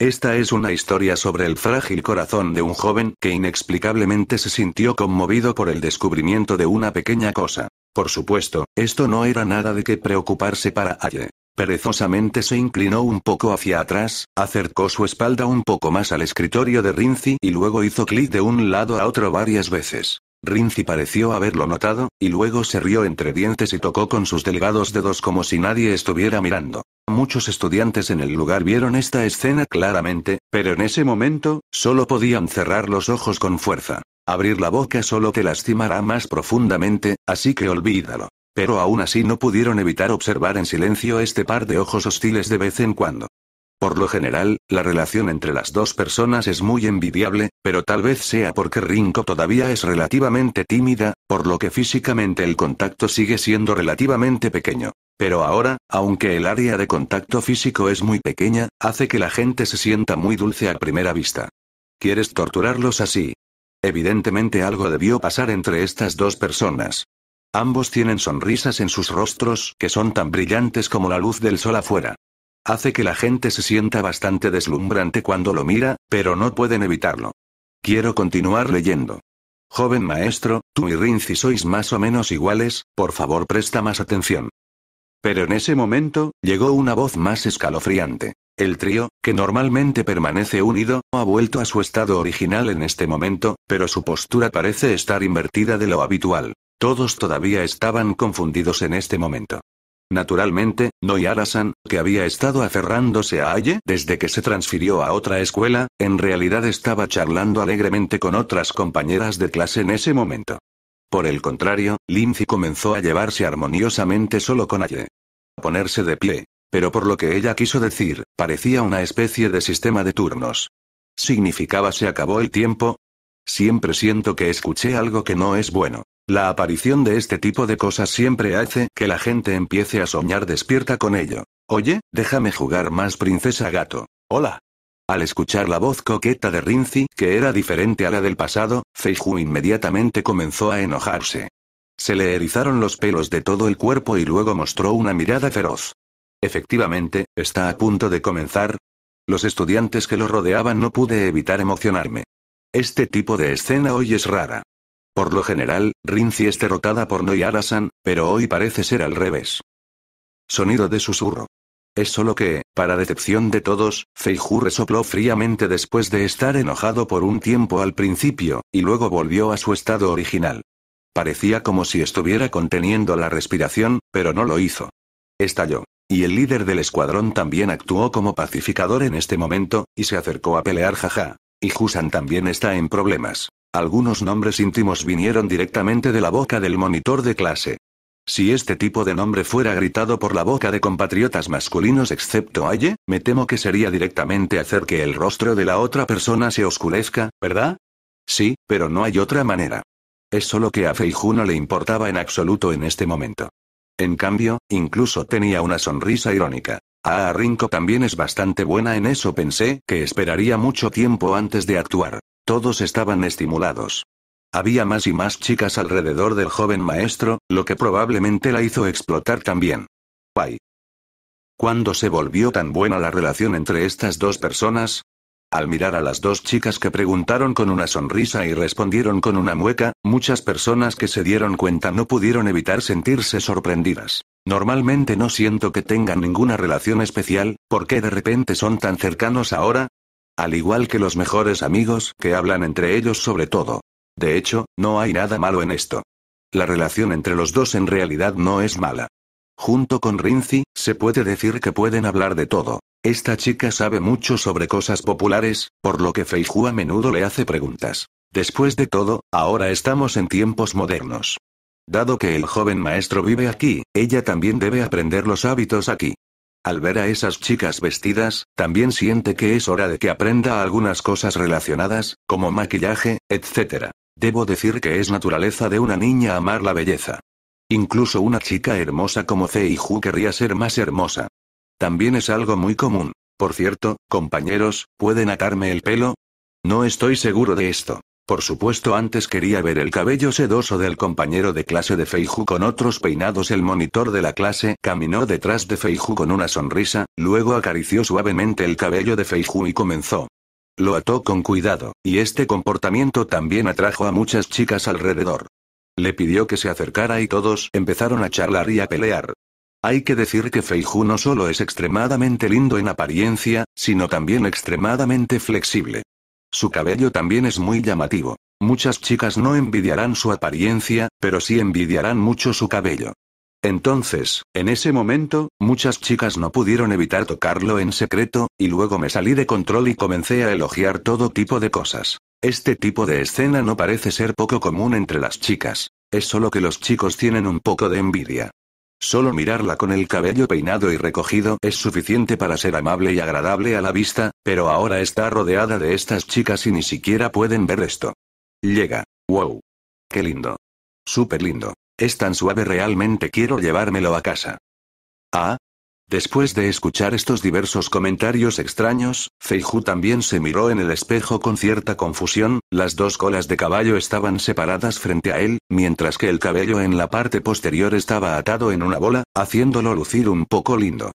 Esta es una historia sobre el frágil corazón de un joven que inexplicablemente se sintió conmovido por el descubrimiento de una pequeña cosa. Por supuesto, esto no era nada de qué preocuparse para Aye. Perezosamente se inclinó un poco hacia atrás, acercó su espalda un poco más al escritorio de Rinzi y luego hizo clic de un lado a otro varias veces. Rinzi pareció haberlo notado, y luego se rió entre dientes y tocó con sus delgados dedos como si nadie estuviera mirando. Muchos estudiantes en el lugar vieron esta escena claramente, pero en ese momento, solo podían cerrar los ojos con fuerza. Abrir la boca solo te lastimará más profundamente, así que olvídalo. Pero aún así no pudieron evitar observar en silencio este par de ojos hostiles de vez en cuando. Por lo general, la relación entre las dos personas es muy envidiable, pero tal vez sea porque Rinko todavía es relativamente tímida, por lo que físicamente el contacto sigue siendo relativamente pequeño. Pero ahora, aunque el área de contacto físico es muy pequeña, hace que la gente se sienta muy dulce a primera vista. ¿Quieres torturarlos así? Evidentemente algo debió pasar entre estas dos personas. Ambos tienen sonrisas en sus rostros que son tan brillantes como la luz del sol afuera. Hace que la gente se sienta bastante deslumbrante cuando lo mira, pero no pueden evitarlo. Quiero continuar leyendo. Joven maestro, tú y Rinzi sois más o menos iguales, por favor presta más atención. Pero en ese momento, llegó una voz más escalofriante. El trío, que normalmente permanece unido, ha vuelto a su estado original en este momento, pero su postura parece estar invertida de lo habitual. Todos todavía estaban confundidos en este momento. Naturalmente, Noyara-san, que había estado aferrándose a Aye desde que se transfirió a otra escuela, en realidad estaba charlando alegremente con otras compañeras de clase en ese momento. Por el contrario, Lindsay comenzó a llevarse armoniosamente solo con Aye. A ponerse de pie. Pero por lo que ella quiso decir, parecía una especie de sistema de turnos. Significaba se acabó el tiempo, Siempre siento que escuché algo que no es bueno. La aparición de este tipo de cosas siempre hace que la gente empiece a soñar despierta con ello. Oye, déjame jugar más princesa gato. Hola. Al escuchar la voz coqueta de Rinzi, que era diferente a la del pasado, Feiju inmediatamente comenzó a enojarse. Se le erizaron los pelos de todo el cuerpo y luego mostró una mirada feroz. Efectivamente, está a punto de comenzar. Los estudiantes que lo rodeaban no pude evitar emocionarme. Este tipo de escena hoy es rara. Por lo general, Rinzi es derrotada por Noyara-san, pero hoy parece ser al revés. Sonido de susurro. Es solo que, para decepción de todos, Feiju resopló fríamente después de estar enojado por un tiempo al principio, y luego volvió a su estado original. Parecía como si estuviera conteniendo la respiración, pero no lo hizo. Estalló. Y el líder del escuadrón también actuó como pacificador en este momento, y se acercó a pelear jaja. Y Husan también está en problemas. Algunos nombres íntimos vinieron directamente de la boca del monitor de clase. Si este tipo de nombre fuera gritado por la boca de compatriotas masculinos excepto Aye, me temo que sería directamente hacer que el rostro de la otra persona se oscurezca, ¿verdad? Sí, pero no hay otra manera. Es solo que a Feiju no le importaba en absoluto en este momento. En cambio, incluso tenía una sonrisa irónica. Ah, Rinko también es bastante buena en eso. Pensé que esperaría mucho tiempo antes de actuar. Todos estaban estimulados. Había más y más chicas alrededor del joven maestro, lo que probablemente la hizo explotar también. Why? ¿Cuándo se volvió tan buena la relación entre estas dos personas? Al mirar a las dos chicas que preguntaron con una sonrisa y respondieron con una mueca, muchas personas que se dieron cuenta no pudieron evitar sentirse sorprendidas. Normalmente no siento que tengan ninguna relación especial, ¿por qué de repente son tan cercanos ahora? Al igual que los mejores amigos que hablan entre ellos sobre todo. De hecho, no hay nada malo en esto. La relación entre los dos en realidad no es mala. Junto con Rinzi, se puede decir que pueden hablar de todo. Esta chica sabe mucho sobre cosas populares, por lo que Feiju a menudo le hace preguntas. Después de todo, ahora estamos en tiempos modernos. Dado que el joven maestro vive aquí, ella también debe aprender los hábitos aquí. Al ver a esas chicas vestidas, también siente que es hora de que aprenda algunas cosas relacionadas, como maquillaje, etc. Debo decir que es naturaleza de una niña amar la belleza. Incluso una chica hermosa como Ju querría ser más hermosa. También es algo muy común. Por cierto, compañeros, ¿pueden atarme el pelo? No estoy seguro de esto. Por supuesto antes quería ver el cabello sedoso del compañero de clase de Feiju con otros peinados. El monitor de la clase caminó detrás de Feiju con una sonrisa, luego acarició suavemente el cabello de Feiju y comenzó. Lo ató con cuidado, y este comportamiento también atrajo a muchas chicas alrededor. Le pidió que se acercara y todos empezaron a charlar y a pelear. Hay que decir que Feiju no solo es extremadamente lindo en apariencia, sino también extremadamente flexible. Su cabello también es muy llamativo. Muchas chicas no envidiarán su apariencia, pero sí envidiarán mucho su cabello. Entonces, en ese momento, muchas chicas no pudieron evitar tocarlo en secreto, y luego me salí de control y comencé a elogiar todo tipo de cosas. Este tipo de escena no parece ser poco común entre las chicas. Es solo que los chicos tienen un poco de envidia. Solo mirarla con el cabello peinado y recogido es suficiente para ser amable y agradable a la vista, pero ahora está rodeada de estas chicas y ni siquiera pueden ver esto. Llega. ¡Wow! ¡Qué lindo! Súper lindo. Es tan suave realmente quiero llevármelo a casa. Ah, Después de escuchar estos diversos comentarios extraños, Feiju también se miró en el espejo con cierta confusión, las dos colas de caballo estaban separadas frente a él, mientras que el cabello en la parte posterior estaba atado en una bola, haciéndolo lucir un poco lindo.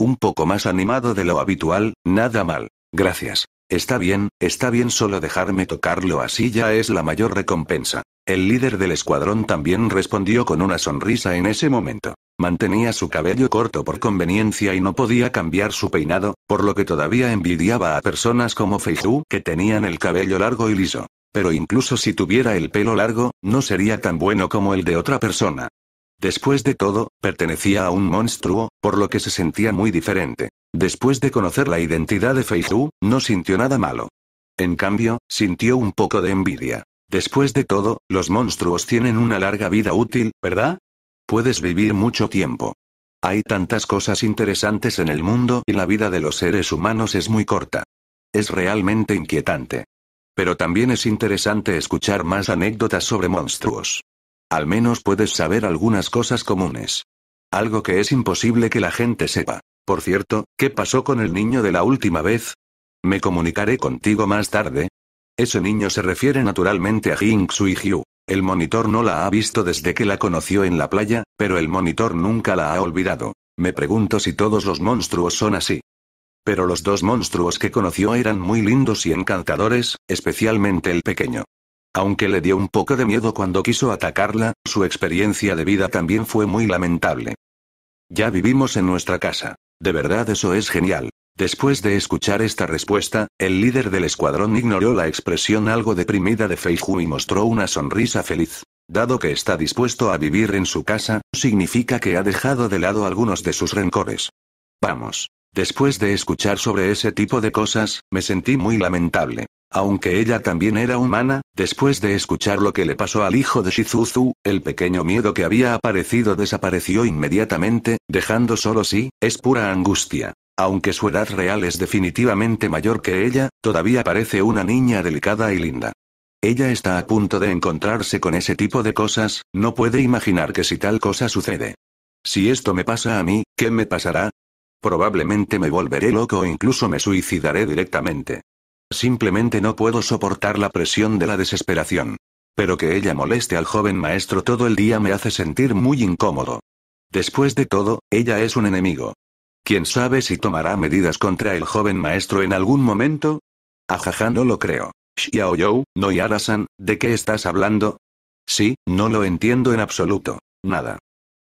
Un poco más animado de lo habitual, nada mal. Gracias. Está bien, está bien solo dejarme tocarlo así ya es la mayor recompensa. El líder del escuadrón también respondió con una sonrisa en ese momento. Mantenía su cabello corto por conveniencia y no podía cambiar su peinado, por lo que todavía envidiaba a personas como Feihu que tenían el cabello largo y liso. Pero incluso si tuviera el pelo largo, no sería tan bueno como el de otra persona. Después de todo, pertenecía a un monstruo, por lo que se sentía muy diferente. Después de conocer la identidad de Feihu, no sintió nada malo. En cambio, sintió un poco de envidia. Después de todo, los monstruos tienen una larga vida útil, ¿verdad? Puedes vivir mucho tiempo. Hay tantas cosas interesantes en el mundo y la vida de los seres humanos es muy corta. Es realmente inquietante. Pero también es interesante escuchar más anécdotas sobre monstruos. Al menos puedes saber algunas cosas comunes. Algo que es imposible que la gente sepa. Por cierto, ¿qué pasó con el niño de la última vez? Me comunicaré contigo más tarde. Ese niño se refiere naturalmente a hing Sui Hyu. El monitor no la ha visto desde que la conoció en la playa, pero el monitor nunca la ha olvidado. Me pregunto si todos los monstruos son así. Pero los dos monstruos que conoció eran muy lindos y encantadores, especialmente el pequeño. Aunque le dio un poco de miedo cuando quiso atacarla, su experiencia de vida también fue muy lamentable. Ya vivimos en nuestra casa. De verdad eso es genial. Después de escuchar esta respuesta, el líder del escuadrón ignoró la expresión algo deprimida de Feiju y mostró una sonrisa feliz. Dado que está dispuesto a vivir en su casa, significa que ha dejado de lado algunos de sus rencores. Vamos. Después de escuchar sobre ese tipo de cosas, me sentí muy lamentable. Aunque ella también era humana, después de escuchar lo que le pasó al hijo de Shizuzu, el pequeño miedo que había aparecido desapareció inmediatamente, dejando solo sí, es pura angustia. Aunque su edad real es definitivamente mayor que ella, todavía parece una niña delicada y linda. Ella está a punto de encontrarse con ese tipo de cosas, no puede imaginar que si tal cosa sucede. Si esto me pasa a mí, ¿qué me pasará? Probablemente me volveré loco o incluso me suicidaré directamente. Simplemente no puedo soportar la presión de la desesperación. Pero que ella moleste al joven maestro todo el día me hace sentir muy incómodo. Después de todo, ella es un enemigo. ¿Quién sabe si tomará medidas contra el joven maestro en algún momento? Ajaja, no lo creo. no yara san ¿de qué estás hablando? Sí, no lo entiendo en absoluto. Nada.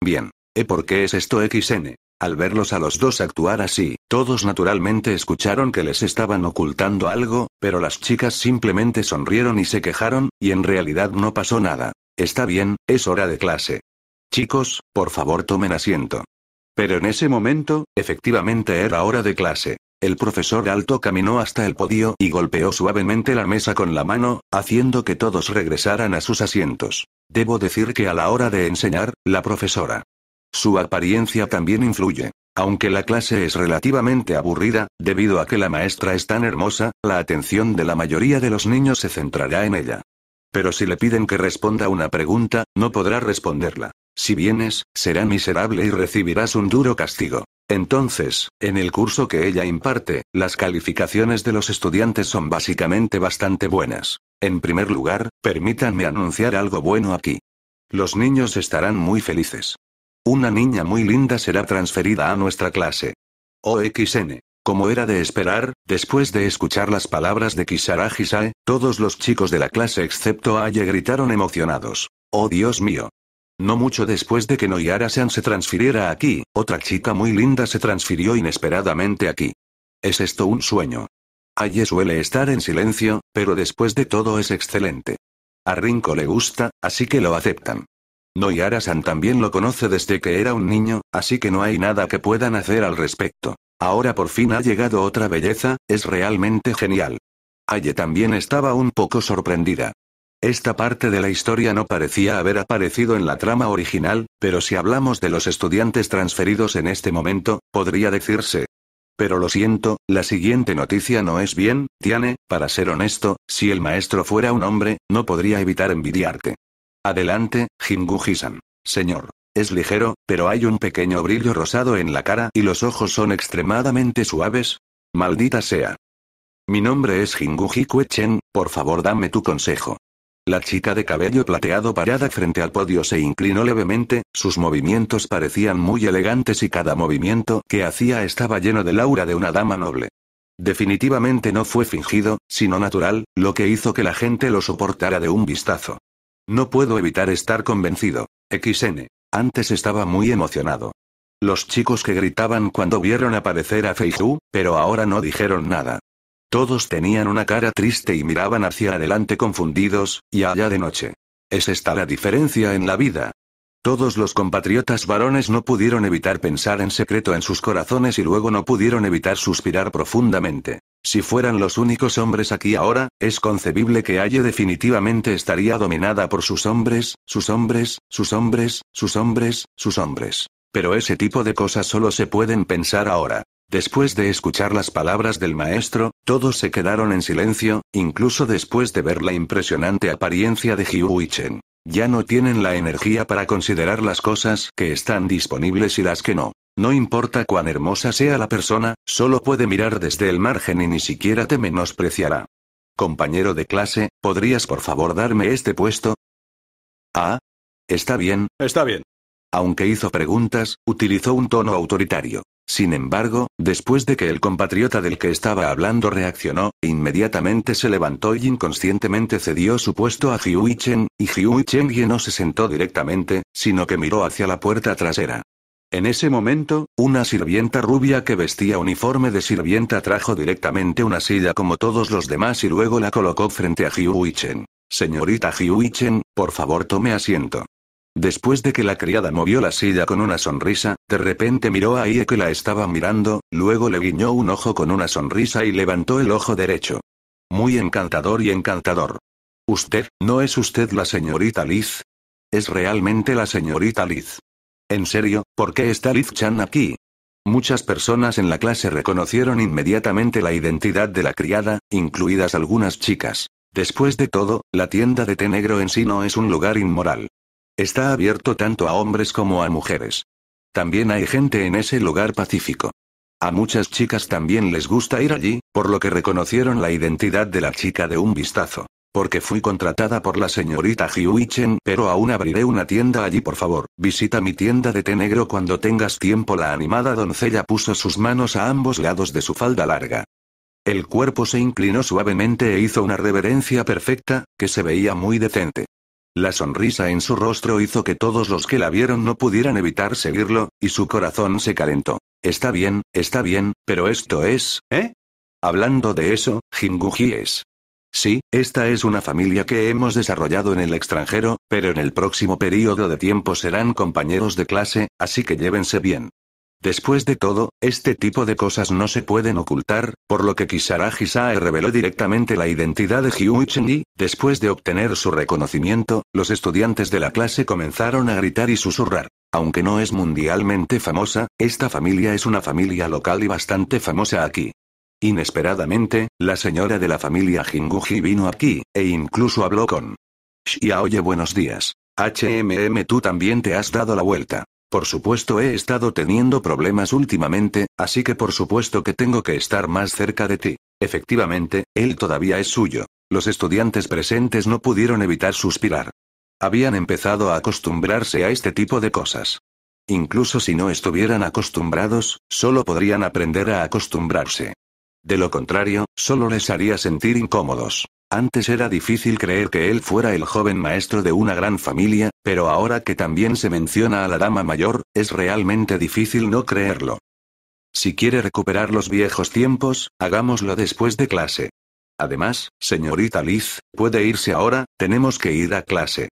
Bien. ¿E por qué es esto XN? Al verlos a los dos actuar así, todos naturalmente escucharon que les estaban ocultando algo, pero las chicas simplemente sonrieron y se quejaron, y en realidad no pasó nada. Está bien, es hora de clase. Chicos, por favor tomen asiento. Pero en ese momento, efectivamente era hora de clase. El profesor alto caminó hasta el podio y golpeó suavemente la mesa con la mano, haciendo que todos regresaran a sus asientos. Debo decir que a la hora de enseñar, la profesora su apariencia también influye. Aunque la clase es relativamente aburrida, debido a que la maestra es tan hermosa, la atención de la mayoría de los niños se centrará en ella. Pero si le piden que responda una pregunta, no podrá responderla. Si vienes, será miserable y recibirás un duro castigo. Entonces, en el curso que ella imparte, las calificaciones de los estudiantes son básicamente bastante buenas. En primer lugar, permítanme anunciar algo bueno aquí. Los niños estarán muy felices. Una niña muy linda será transferida a nuestra clase. OXN. Como era de esperar, después de escuchar las palabras de Kisara todos los chicos de la clase excepto Aye gritaron emocionados. ¡Oh Dios mío! No mucho después de que Noyara-san se transfiriera aquí, otra chica muy linda se transfirió inesperadamente aquí. ¿Es esto un sueño? Aye suele estar en silencio, pero después de todo es excelente. A Rinko le gusta, así que lo aceptan y Arasan también lo conoce desde que era un niño, así que no hay nada que puedan hacer al respecto. Ahora por fin ha llegado otra belleza, es realmente genial. Aye también estaba un poco sorprendida. Esta parte de la historia no parecía haber aparecido en la trama original, pero si hablamos de los estudiantes transferidos en este momento, podría decirse. Pero lo siento, la siguiente noticia no es bien, Tiane, para ser honesto, si el maestro fuera un hombre, no podría evitar envidiarte. Adelante, Jinguji-san. Señor. Es ligero, pero hay un pequeño brillo rosado en la cara y los ojos son extremadamente suaves. Maldita sea. Mi nombre es Jinguji Chen, por favor dame tu consejo. La chica de cabello plateado parada frente al podio se inclinó levemente, sus movimientos parecían muy elegantes y cada movimiento que hacía estaba lleno del aura de una dama noble. Definitivamente no fue fingido, sino natural, lo que hizo que la gente lo soportara de un vistazo. No puedo evitar estar convencido. XN. Antes estaba muy emocionado. Los chicos que gritaban cuando vieron aparecer a Feiju, pero ahora no dijeron nada. Todos tenían una cara triste y miraban hacia adelante confundidos, y allá de noche. ¿Es esta la diferencia en la vida? Todos los compatriotas varones no pudieron evitar pensar en secreto en sus corazones y luego no pudieron evitar suspirar profundamente. Si fueran los únicos hombres aquí ahora, es concebible que Aye definitivamente estaría dominada por sus hombres, sus hombres, sus hombres, sus hombres, sus hombres. Pero ese tipo de cosas solo se pueden pensar ahora. Después de escuchar las palabras del maestro, todos se quedaron en silencio, incluso después de ver la impresionante apariencia de Hyu Chen. Ya no tienen la energía para considerar las cosas que están disponibles y las que no. No importa cuán hermosa sea la persona, solo puede mirar desde el margen y ni siquiera te menospreciará. Compañero de clase, ¿podrías por favor darme este puesto? Ah. Está bien. Está bien. Aunque hizo preguntas, utilizó un tono autoritario. Sin embargo, después de que el compatriota del que estaba hablando reaccionó, inmediatamente se levantó y inconscientemente cedió su puesto a Chen, y Chen no se sentó directamente, sino que miró hacia la puerta trasera. En ese momento, una sirvienta rubia que vestía uniforme de sirvienta trajo directamente una silla como todos los demás y luego la colocó frente a chen Señorita chen por favor tome asiento. Después de que la criada movió la silla con una sonrisa, de repente miró a Ie que la estaba mirando, luego le guiñó un ojo con una sonrisa y levantó el ojo derecho. Muy encantador y encantador. Usted, ¿no es usted la señorita Liz? Es realmente la señorita Liz. En serio, ¿por qué está Liz-chan aquí? Muchas personas en la clase reconocieron inmediatamente la identidad de la criada, incluidas algunas chicas. Después de todo, la tienda de té negro en sí no es un lugar inmoral. Está abierto tanto a hombres como a mujeres. También hay gente en ese lugar pacífico. A muchas chicas también les gusta ir allí, por lo que reconocieron la identidad de la chica de un vistazo. Porque fui contratada por la señorita Hewichen, pero aún abriré una tienda allí por favor. Visita mi tienda de té negro cuando tengas tiempo. La animada doncella puso sus manos a ambos lados de su falda larga. El cuerpo se inclinó suavemente e hizo una reverencia perfecta, que se veía muy decente. La sonrisa en su rostro hizo que todos los que la vieron no pudieran evitar seguirlo, y su corazón se calentó. Está bien, está bien, pero esto es, ¿eh? Hablando de eso, Jinguji es Sí, esta es una familia que hemos desarrollado en el extranjero, pero en el próximo periodo de tiempo serán compañeros de clase, así que llévense bien. Después de todo, este tipo de cosas no se pueden ocultar, por lo que Kisaragi Sae reveló directamente la identidad de chen y, después de obtener su reconocimiento, los estudiantes de la clase comenzaron a gritar y susurrar. Aunque no es mundialmente famosa, esta familia es una familia local y bastante famosa aquí. Inesperadamente, la señora de la familia Jinguji vino aquí, e incluso habló con Shia. Oye, buenos días. HMM, tú también te has dado la vuelta. Por supuesto he estado teniendo problemas últimamente, así que por supuesto que tengo que estar más cerca de ti. Efectivamente, él todavía es suyo. Los estudiantes presentes no pudieron evitar suspirar. Habían empezado a acostumbrarse a este tipo de cosas. Incluso si no estuvieran acostumbrados, solo podrían aprender a acostumbrarse. De lo contrario, solo les haría sentir incómodos. Antes era difícil creer que él fuera el joven maestro de una gran familia, pero ahora que también se menciona a la dama mayor, es realmente difícil no creerlo. Si quiere recuperar los viejos tiempos, hagámoslo después de clase. Además, señorita Liz, puede irse ahora, tenemos que ir a clase.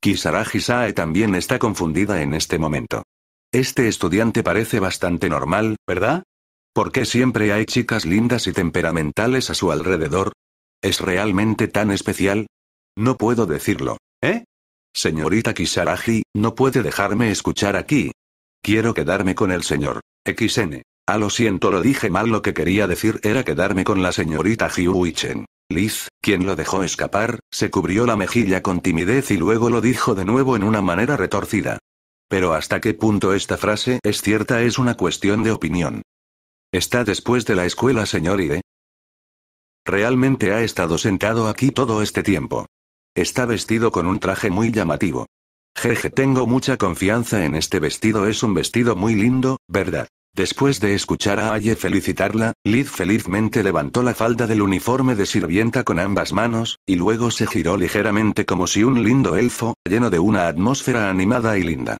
Kisaragi Sae también está confundida en este momento. Este estudiante parece bastante normal, ¿verdad? ¿Por qué siempre hay chicas lindas y temperamentales a su alrededor? ¿Es realmente tan especial? No puedo decirlo, ¿eh? Señorita Kisaraji, no puede dejarme escuchar aquí. Quiero quedarme con el señor. XN. A ah, lo siento, lo dije mal. Lo que quería decir era quedarme con la señorita Hiuichen. Liz, quien lo dejó escapar, se cubrió la mejilla con timidez y luego lo dijo de nuevo en una manera retorcida. Pero hasta qué punto esta frase es cierta es una cuestión de opinión. ¿Está después de la escuela, señor Realmente ha estado sentado aquí todo este tiempo. Está vestido con un traje muy llamativo. Jeje, tengo mucha confianza en este vestido, es un vestido muy lindo, ¿verdad? Después de escuchar a Aye felicitarla, Lid felizmente levantó la falda del uniforme de sirvienta con ambas manos, y luego se giró ligeramente como si un lindo elfo, lleno de una atmósfera animada y linda.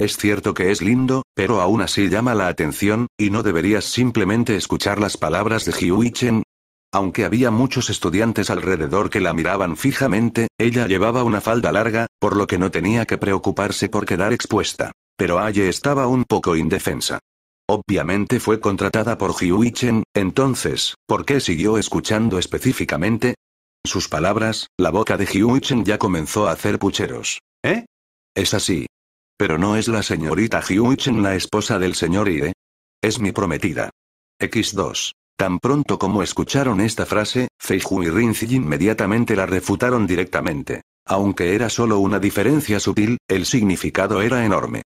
Es cierto que es lindo, pero aún así llama la atención, y no deberías simplemente escuchar las palabras de Hyuichen. Aunque había muchos estudiantes alrededor que la miraban fijamente, ella llevaba una falda larga, por lo que no tenía que preocuparse por quedar expuesta. Pero Aye estaba un poco indefensa. Obviamente fue contratada por Hyuichen, entonces, ¿por qué siguió escuchando específicamente? Sus palabras, la boca de Hyuichen ya comenzó a hacer pucheros. ¿Eh? Es así, pero no es la señorita Hyuchen la esposa del señor Ie. Es mi prometida. X2. Tan pronto como escucharon esta frase, Feiju y Rinzi inmediatamente la refutaron directamente. Aunque era solo una diferencia sutil, el significado era enorme.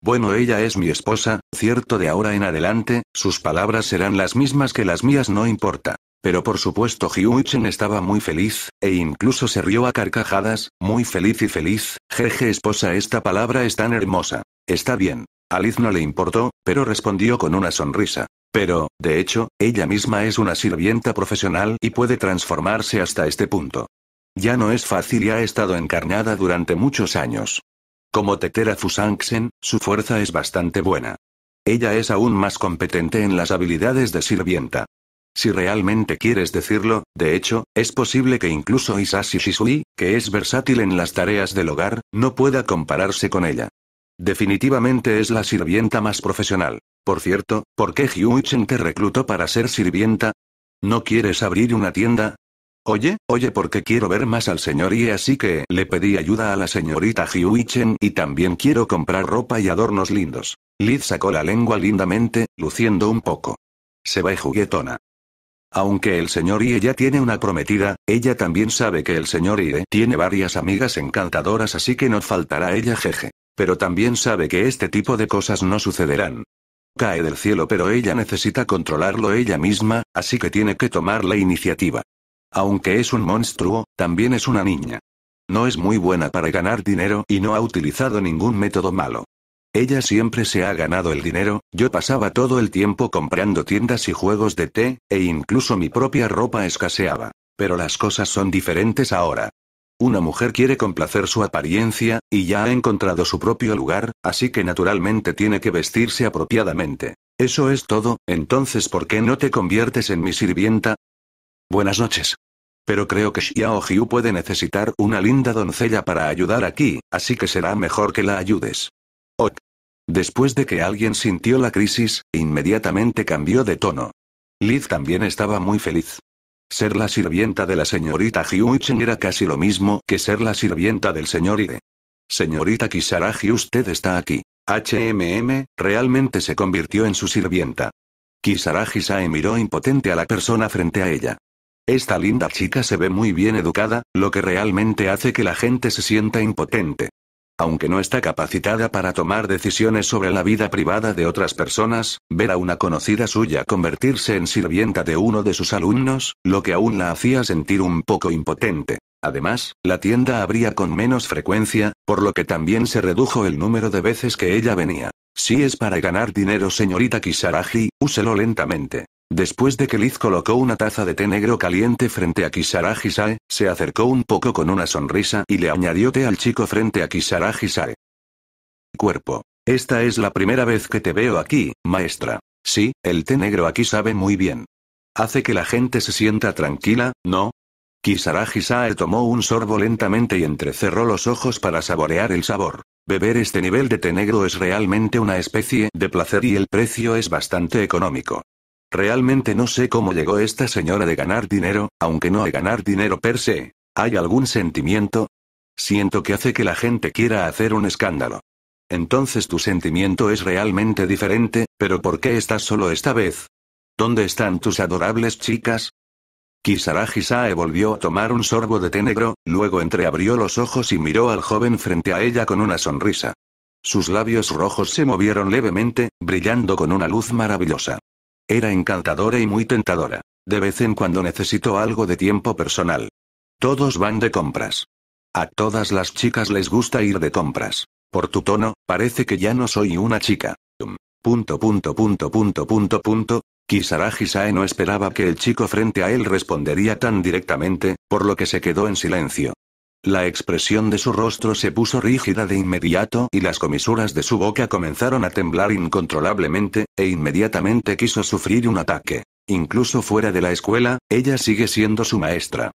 Bueno, ella es mi esposa, cierto de ahora en adelante, sus palabras serán las mismas que las mías, no importa. Pero por supuesto Hyuchen estaba muy feliz, e incluso se rió a carcajadas, muy feliz y feliz, jeje esposa esta palabra es tan hermosa. Está bien. A no le importó, pero respondió con una sonrisa. Pero, de hecho, ella misma es una sirvienta profesional y puede transformarse hasta este punto. Ya no es fácil y ha estado encarnada durante muchos años. Como Tetera Fusangsen, su fuerza es bastante buena. Ella es aún más competente en las habilidades de sirvienta. Si realmente quieres decirlo, de hecho, es posible que incluso Isashi Shisui, que es versátil en las tareas del hogar, no pueda compararse con ella. Definitivamente es la sirvienta más profesional. Por cierto, ¿por qué te reclutó para ser sirvienta? ¿No quieres abrir una tienda? Oye, oye, porque quiero ver más al señor y así que le pedí ayuda a la señorita jiuchen y también quiero comprar ropa y adornos lindos. Liz sacó la lengua lindamente, luciendo un poco. Se va y juguetona. Aunque el señor Ie ya tiene una prometida, ella también sabe que el señor Ie tiene varias amigas encantadoras así que no faltará ella jeje. Pero también sabe que este tipo de cosas no sucederán. Cae del cielo pero ella necesita controlarlo ella misma, así que tiene que tomar la iniciativa. Aunque es un monstruo, también es una niña. No es muy buena para ganar dinero y no ha utilizado ningún método malo. Ella siempre se ha ganado el dinero, yo pasaba todo el tiempo comprando tiendas y juegos de té, e incluso mi propia ropa escaseaba. Pero las cosas son diferentes ahora. Una mujer quiere complacer su apariencia, y ya ha encontrado su propio lugar, así que naturalmente tiene que vestirse apropiadamente. Eso es todo, entonces ¿por qué no te conviertes en mi sirvienta? Buenas noches. Pero creo que Xiao puede necesitar una linda doncella para ayudar aquí, así que será mejor que la ayudes. Después de que alguien sintió la crisis, inmediatamente cambió de tono. Liz también estaba muy feliz. Ser la sirvienta de la señorita Hyuichen era casi lo mismo que ser la sirvienta del señor Ide. Señorita Kisaragi, usted está aquí. HMM, realmente se convirtió en su sirvienta. Kisaragi Sae miró impotente a la persona frente a ella. Esta linda chica se ve muy bien educada, lo que realmente hace que la gente se sienta impotente aunque no está capacitada para tomar decisiones sobre la vida privada de otras personas, ver a una conocida suya convertirse en sirvienta de uno de sus alumnos, lo que aún la hacía sentir un poco impotente. Además, la tienda abría con menos frecuencia, por lo que también se redujo el número de veces que ella venía. Si es para ganar dinero, señorita Kisaragi, úselo lentamente. Después de que Liz colocó una taza de té negro caliente frente a kisaragi Sae, se acercó un poco con una sonrisa y le añadió té al chico frente a kisaragi Sae. Cuerpo. Esta es la primera vez que te veo aquí, maestra. Sí, el té negro aquí sabe muy bien. Hace que la gente se sienta tranquila, ¿no? Kisaragi tomó un sorbo lentamente y entrecerró los ojos para saborear el sabor. Beber este nivel de té negro es realmente una especie de placer y el precio es bastante económico. Realmente no sé cómo llegó esta señora de ganar dinero, aunque no hay ganar dinero per se. ¿Hay algún sentimiento? Siento que hace que la gente quiera hacer un escándalo. Entonces tu sentimiento es realmente diferente, pero ¿por qué estás solo esta vez? ¿Dónde están tus adorables chicas? Kisaragi volvió a tomar un sorbo de té negro, luego entreabrió los ojos y miró al joven frente a ella con una sonrisa. Sus labios rojos se movieron levemente, brillando con una luz maravillosa. Era encantadora y muy tentadora. De vez en cuando necesito algo de tiempo personal. Todos van de compras. A todas las chicas les gusta ir de compras. Por tu tono, parece que ya no soy una chica. Punto punto punto punto punto punto Kisaragi no esperaba que el chico frente a él respondería tan directamente, por lo que se quedó en silencio. La expresión de su rostro se puso rígida de inmediato y las comisuras de su boca comenzaron a temblar incontrolablemente, e inmediatamente quiso sufrir un ataque. Incluso fuera de la escuela, ella sigue siendo su maestra.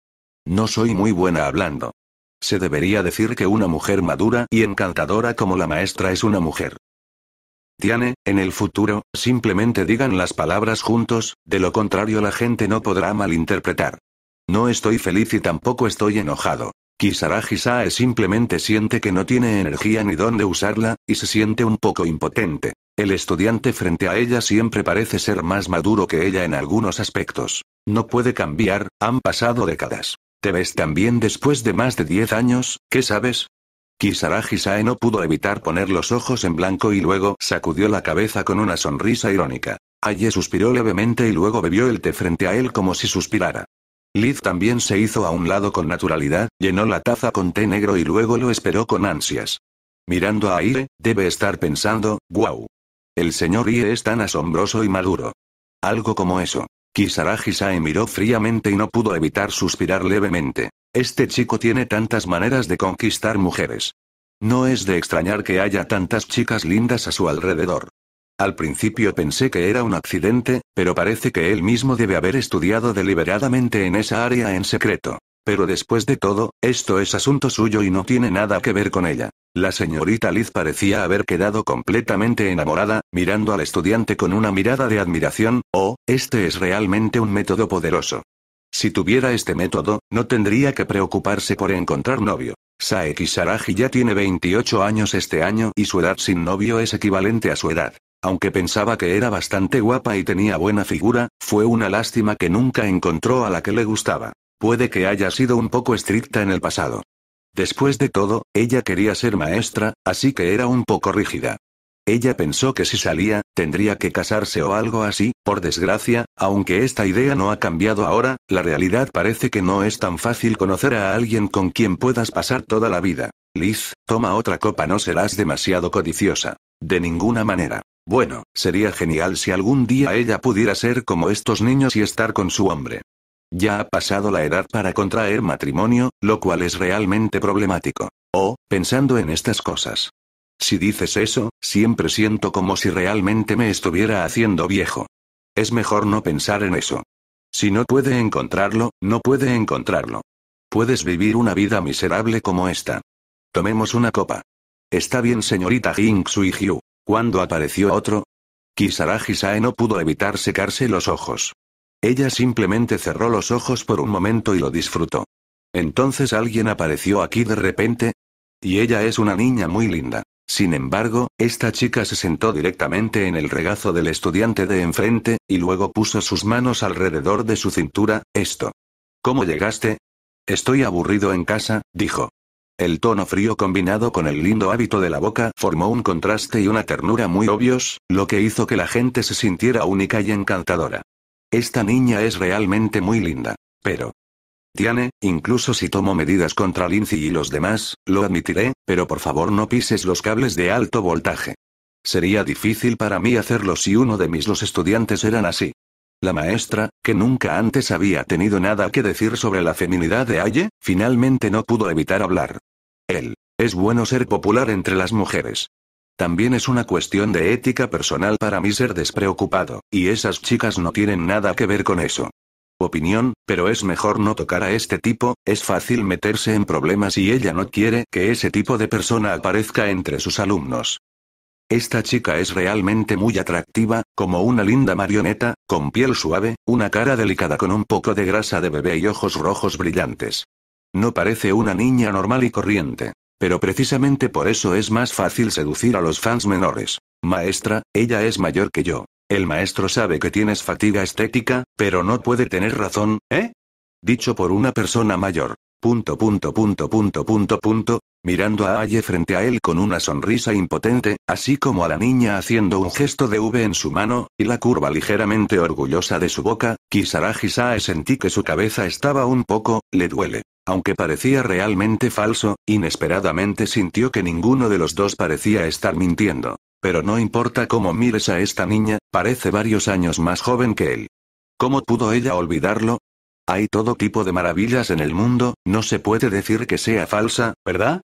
No soy muy buena hablando. Se debería decir que una mujer madura y encantadora como la maestra es una mujer. Tiane, en el futuro, simplemente digan las palabras juntos, de lo contrario la gente no podrá malinterpretar. No estoy feliz y tampoco estoy enojado. Kisaragi Sae simplemente siente que no tiene energía ni dónde usarla, y se siente un poco impotente. El estudiante frente a ella siempre parece ser más maduro que ella en algunos aspectos. No puede cambiar, han pasado décadas. Te ves también después de más de 10 años, ¿qué sabes? Kisaragi Sae no pudo evitar poner los ojos en blanco y luego sacudió la cabeza con una sonrisa irónica. Aye suspiró levemente y luego bebió el té frente a él como si suspirara. Liz también se hizo a un lado con naturalidad, llenó la taza con té negro y luego lo esperó con ansias. Mirando a Aire, debe estar pensando, wow. El señor Ie es tan asombroso y maduro. Algo como eso. Kisaragi Sae miró fríamente y no pudo evitar suspirar levemente. Este chico tiene tantas maneras de conquistar mujeres. No es de extrañar que haya tantas chicas lindas a su alrededor. Al principio pensé que era un accidente, pero parece que él mismo debe haber estudiado deliberadamente en esa área en secreto. Pero después de todo, esto es asunto suyo y no tiene nada que ver con ella. La señorita Liz parecía haber quedado completamente enamorada, mirando al estudiante con una mirada de admiración, oh, este es realmente un método poderoso. Si tuviera este método, no tendría que preocuparse por encontrar novio. Saeki Saraji ya tiene 28 años este año y su edad sin novio es equivalente a su edad. Aunque pensaba que era bastante guapa y tenía buena figura, fue una lástima que nunca encontró a la que le gustaba. Puede que haya sido un poco estricta en el pasado. Después de todo, ella quería ser maestra, así que era un poco rígida. Ella pensó que si salía, tendría que casarse o algo así, por desgracia, aunque esta idea no ha cambiado ahora, la realidad parece que no es tan fácil conocer a alguien con quien puedas pasar toda la vida. Liz, toma otra copa, no serás demasiado codiciosa. De ninguna manera. Bueno, sería genial si algún día ella pudiera ser como estos niños y estar con su hombre. Ya ha pasado la edad para contraer matrimonio, lo cual es realmente problemático. Oh, pensando en estas cosas. Si dices eso, siempre siento como si realmente me estuviera haciendo viejo. Es mejor no pensar en eso. Si no puede encontrarlo, no puede encontrarlo. Puedes vivir una vida miserable como esta. Tomemos una copa. Está bien, señorita Jing Sui Hyu. Cuando apareció otro, Quizará Sae no pudo evitar secarse los ojos. Ella simplemente cerró los ojos por un momento y lo disfrutó. Entonces alguien apareció aquí de repente. Y ella es una niña muy linda. Sin embargo, esta chica se sentó directamente en el regazo del estudiante de enfrente, y luego puso sus manos alrededor de su cintura, esto. ¿Cómo llegaste? Estoy aburrido en casa, dijo. El tono frío combinado con el lindo hábito de la boca formó un contraste y una ternura muy obvios, lo que hizo que la gente se sintiera única y encantadora. Esta niña es realmente muy linda. Pero... Tiane, incluso si tomo medidas contra Lindsay y los demás, lo admitiré, pero por favor no pises los cables de alto voltaje. Sería difícil para mí hacerlo si uno de mis los estudiantes eran así. La maestra, que nunca antes había tenido nada que decir sobre la feminidad de Aye, finalmente no pudo evitar hablar. Él. Es bueno ser popular entre las mujeres. También es una cuestión de ética personal para mí ser despreocupado, y esas chicas no tienen nada que ver con eso. Opinión, pero es mejor no tocar a este tipo, es fácil meterse en problemas y ella no quiere que ese tipo de persona aparezca entre sus alumnos. Esta chica es realmente muy atractiva, como una linda marioneta, con piel suave, una cara delicada con un poco de grasa de bebé y ojos rojos brillantes. No parece una niña normal y corriente. Pero precisamente por eso es más fácil seducir a los fans menores. Maestra, ella es mayor que yo. El maestro sabe que tienes fatiga estética, pero no puede tener razón, ¿eh? Dicho por una persona mayor. Punto punto punto punto punto punto, mirando a Aye frente a él con una sonrisa impotente, así como a la niña haciendo un gesto de V en su mano, y la curva ligeramente orgullosa de su boca, Kisaragi sentí que su cabeza estaba un poco, le duele. Aunque parecía realmente falso, inesperadamente sintió que ninguno de los dos parecía estar mintiendo. Pero no importa cómo mires a esta niña, parece varios años más joven que él. ¿Cómo pudo ella olvidarlo? Hay todo tipo de maravillas en el mundo, no se puede decir que sea falsa, ¿verdad?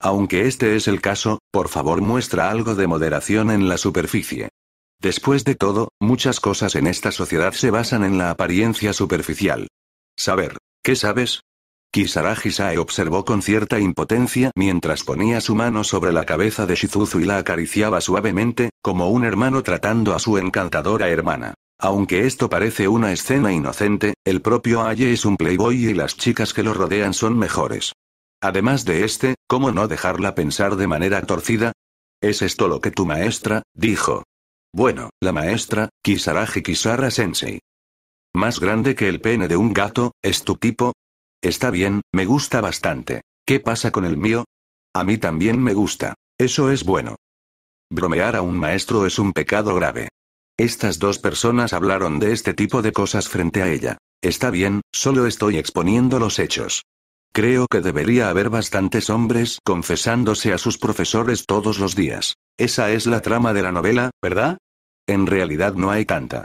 Aunque este es el caso, por favor muestra algo de moderación en la superficie. Después de todo, muchas cosas en esta sociedad se basan en la apariencia superficial. Saber, ¿qué sabes? Kisaragi-sae observó con cierta impotencia mientras ponía su mano sobre la cabeza de Shizuzu y la acariciaba suavemente, como un hermano tratando a su encantadora hermana. Aunque esto parece una escena inocente, el propio Aye es un playboy y las chicas que lo rodean son mejores. Además de este, ¿cómo no dejarla pensar de manera torcida? ¿Es esto lo que tu maestra? dijo. Bueno, la maestra, Kisaragi Kisara Sensei. Más grande que el pene de un gato, es tu tipo, Está bien, me gusta bastante. ¿Qué pasa con el mío? A mí también me gusta. Eso es bueno. Bromear a un maestro es un pecado grave. Estas dos personas hablaron de este tipo de cosas frente a ella. Está bien, solo estoy exponiendo los hechos. Creo que debería haber bastantes hombres confesándose a sus profesores todos los días. Esa es la trama de la novela, ¿verdad? En realidad no hay tanta.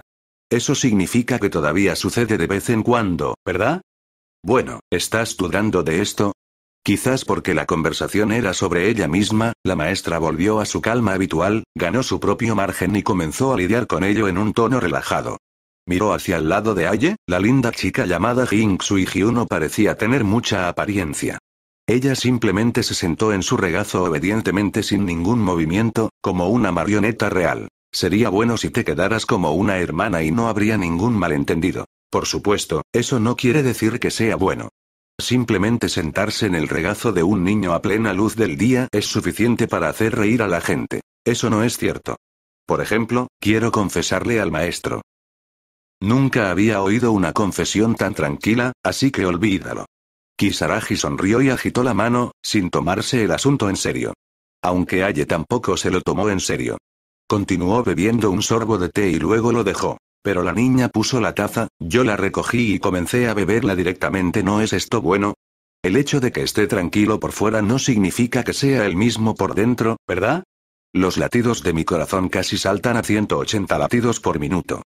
Eso significa que todavía sucede de vez en cuando, ¿verdad? Bueno, ¿estás dudando de esto? Quizás porque la conversación era sobre ella misma, la maestra volvió a su calma habitual, ganó su propio margen y comenzó a lidiar con ello en un tono relajado. Miró hacia el lado de Aye, la linda chica llamada Jing Sui Hyuno parecía tener mucha apariencia. Ella simplemente se sentó en su regazo obedientemente sin ningún movimiento, como una marioneta real. Sería bueno si te quedaras como una hermana y no habría ningún malentendido. Por supuesto, eso no quiere decir que sea bueno. Simplemente sentarse en el regazo de un niño a plena luz del día es suficiente para hacer reír a la gente. Eso no es cierto. Por ejemplo, quiero confesarle al maestro. Nunca había oído una confesión tan tranquila, así que olvídalo. Kisaragi sonrió y agitó la mano, sin tomarse el asunto en serio. Aunque Aye tampoco se lo tomó en serio. Continuó bebiendo un sorbo de té y luego lo dejó. Pero la niña puso la taza, yo la recogí y comencé a beberla directamente. ¿No es esto bueno? El hecho de que esté tranquilo por fuera no significa que sea el mismo por dentro, ¿verdad? Los latidos de mi corazón casi saltan a 180 latidos por minuto.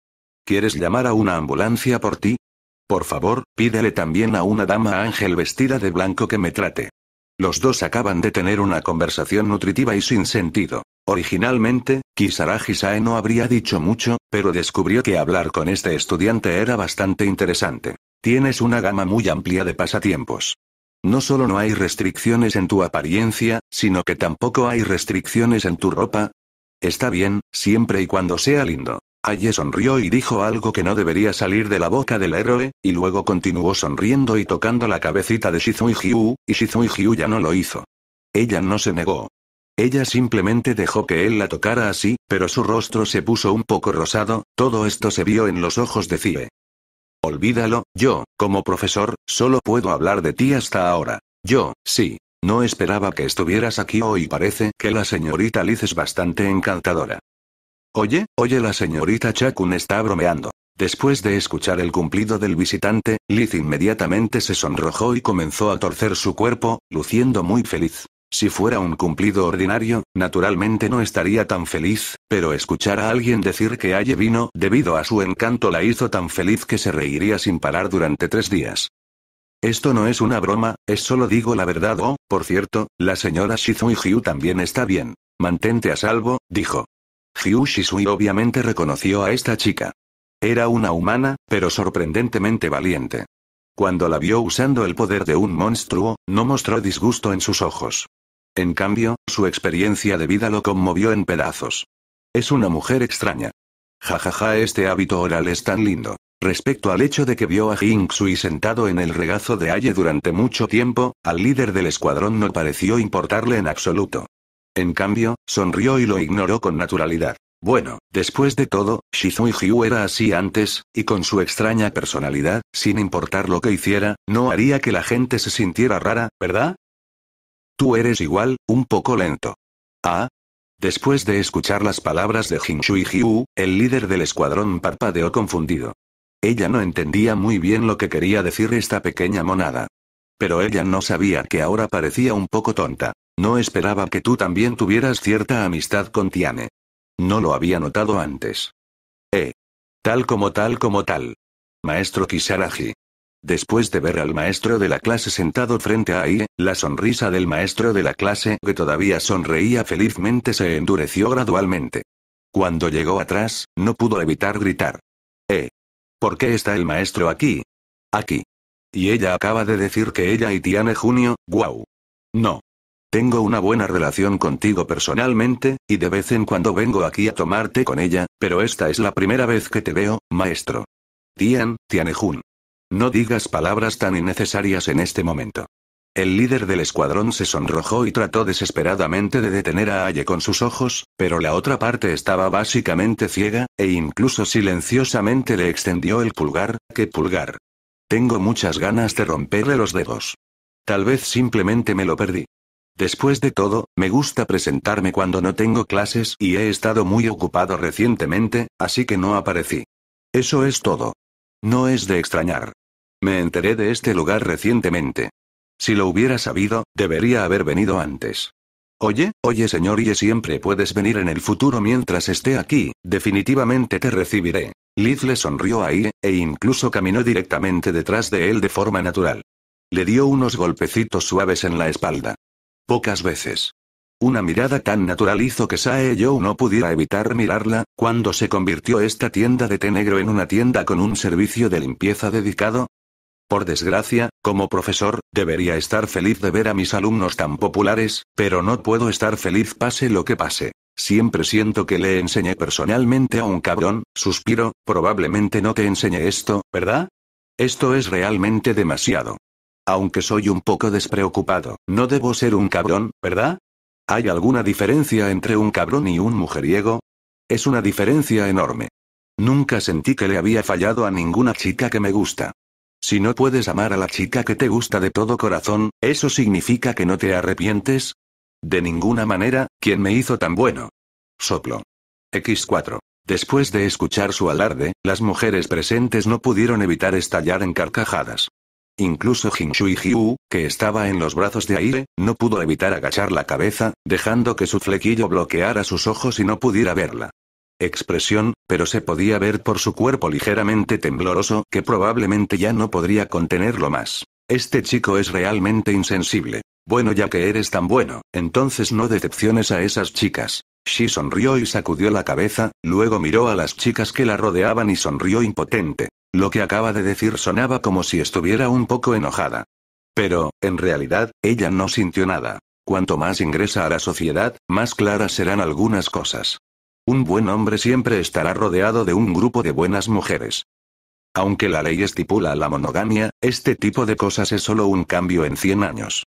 ¿Quieres llamar a una ambulancia por ti? Por favor, pídele también a una dama ángel vestida de blanco que me trate. Los dos acaban de tener una conversación nutritiva y sin sentido. Originalmente, Kisaragi Sae no habría dicho mucho, pero descubrió que hablar con este estudiante era bastante interesante. Tienes una gama muy amplia de pasatiempos. No solo no hay restricciones en tu apariencia, sino que tampoco hay restricciones en tu ropa. Está bien, siempre y cuando sea lindo. Aye sonrió y dijo algo que no debería salir de la boca del héroe, y luego continuó sonriendo y tocando la cabecita de Shizui y Shizui ya no lo hizo. Ella no se negó. Ella simplemente dejó que él la tocara así, pero su rostro se puso un poco rosado, todo esto se vio en los ojos de Cie. Olvídalo, yo, como profesor, solo puedo hablar de ti hasta ahora. Yo, sí. No esperaba que estuvieras aquí hoy. Parece que la señorita Liz es bastante encantadora. Oye, oye, la señorita Chakun está bromeando. Después de escuchar el cumplido del visitante, Liz inmediatamente se sonrojó y comenzó a torcer su cuerpo, luciendo muy feliz. Si fuera un cumplido ordinario, naturalmente no estaría tan feliz, pero escuchar a alguien decir que Aye vino debido a su encanto la hizo tan feliz que se reiría sin parar durante tres días. Esto no es una broma, es solo digo la verdad oh, por cierto, la señora Shizui Hyu también está bien. Mantente a salvo, dijo. Hyu Shizui obviamente reconoció a esta chica. Era una humana, pero sorprendentemente valiente. Cuando la vio usando el poder de un monstruo, no mostró disgusto en sus ojos. En cambio, su experiencia de vida lo conmovió en pedazos. Es una mujer extraña. Jajaja, ja, ja, este hábito oral es tan lindo. Respecto al hecho de que vio a Jing sentado en el regazo de Aye durante mucho tiempo, al líder del escuadrón no pareció importarle en absoluto. En cambio, sonrió y lo ignoró con naturalidad. Bueno, después de todo, Shizui Hiu era así antes, y con su extraña personalidad, sin importar lo que hiciera, no haría que la gente se sintiera rara, ¿verdad? Tú eres igual, un poco lento. Ah. Después de escuchar las palabras de Shui Hiu, el líder del escuadrón parpadeó confundido. Ella no entendía muy bien lo que quería decir esta pequeña monada. Pero ella no sabía que ahora parecía un poco tonta. No esperaba que tú también tuvieras cierta amistad con Tiane. No lo había notado antes. Eh. Tal como tal como tal. Maestro Kisaragi. Después de ver al maestro de la clase sentado frente a Aie, la sonrisa del maestro de la clase que todavía sonreía felizmente se endureció gradualmente. Cuando llegó atrás, no pudo evitar gritar. ¿Eh? ¿Por qué está el maestro aquí? Aquí. Y ella acaba de decir que ella y Tiane Junio, guau. No. Tengo una buena relación contigo personalmente, y de vez en cuando vengo aquí a tomarte con ella, pero esta es la primera vez que te veo, maestro. Tian, Jun. No digas palabras tan innecesarias en este momento. El líder del escuadrón se sonrojó y trató desesperadamente de detener a Aye con sus ojos, pero la otra parte estaba básicamente ciega, e incluso silenciosamente le extendió el pulgar, ¿qué pulgar? Tengo muchas ganas de romperle los dedos. Tal vez simplemente me lo perdí. Después de todo, me gusta presentarme cuando no tengo clases y he estado muy ocupado recientemente, así que no aparecí. Eso es todo. No es de extrañar. Me enteré de este lugar recientemente. Si lo hubiera sabido, debería haber venido antes. Oye, oye señor y siempre puedes venir en el futuro mientras esté aquí, definitivamente te recibiré. Liz le sonrió a e incluso caminó directamente detrás de él de forma natural. Le dio unos golpecitos suaves en la espalda. Pocas veces. Una mirada tan natural hizo que Sae yo no pudiera evitar mirarla, cuando se convirtió esta tienda de té negro en una tienda con un servicio de limpieza dedicado, por desgracia, como profesor, debería estar feliz de ver a mis alumnos tan populares, pero no puedo estar feliz pase lo que pase. Siempre siento que le enseñé personalmente a un cabrón, suspiro, probablemente no te enseñé esto, ¿verdad? Esto es realmente demasiado. Aunque soy un poco despreocupado, no debo ser un cabrón, ¿verdad? ¿Hay alguna diferencia entre un cabrón y un mujeriego? Es una diferencia enorme. Nunca sentí que le había fallado a ninguna chica que me gusta. Si no puedes amar a la chica que te gusta de todo corazón, ¿eso significa que no te arrepientes? De ninguna manera, ¿quién me hizo tan bueno? Soplo. X4. Después de escuchar su alarde, las mujeres presentes no pudieron evitar estallar en carcajadas. Incluso y Hiu, que estaba en los brazos de Aire, no pudo evitar agachar la cabeza, dejando que su flequillo bloqueara sus ojos y no pudiera verla expresión, pero se podía ver por su cuerpo ligeramente tembloroso que probablemente ya no podría contenerlo más. Este chico es realmente insensible. Bueno, ya que eres tan bueno, entonces no decepciones a esas chicas. Shi sonrió y sacudió la cabeza, luego miró a las chicas que la rodeaban y sonrió impotente. Lo que acaba de decir sonaba como si estuviera un poco enojada. Pero, en realidad, ella no sintió nada. Cuanto más ingresa a la sociedad, más claras serán algunas cosas. Un buen hombre siempre estará rodeado de un grupo de buenas mujeres. Aunque la ley estipula la monogamia, este tipo de cosas es solo un cambio en 100 años.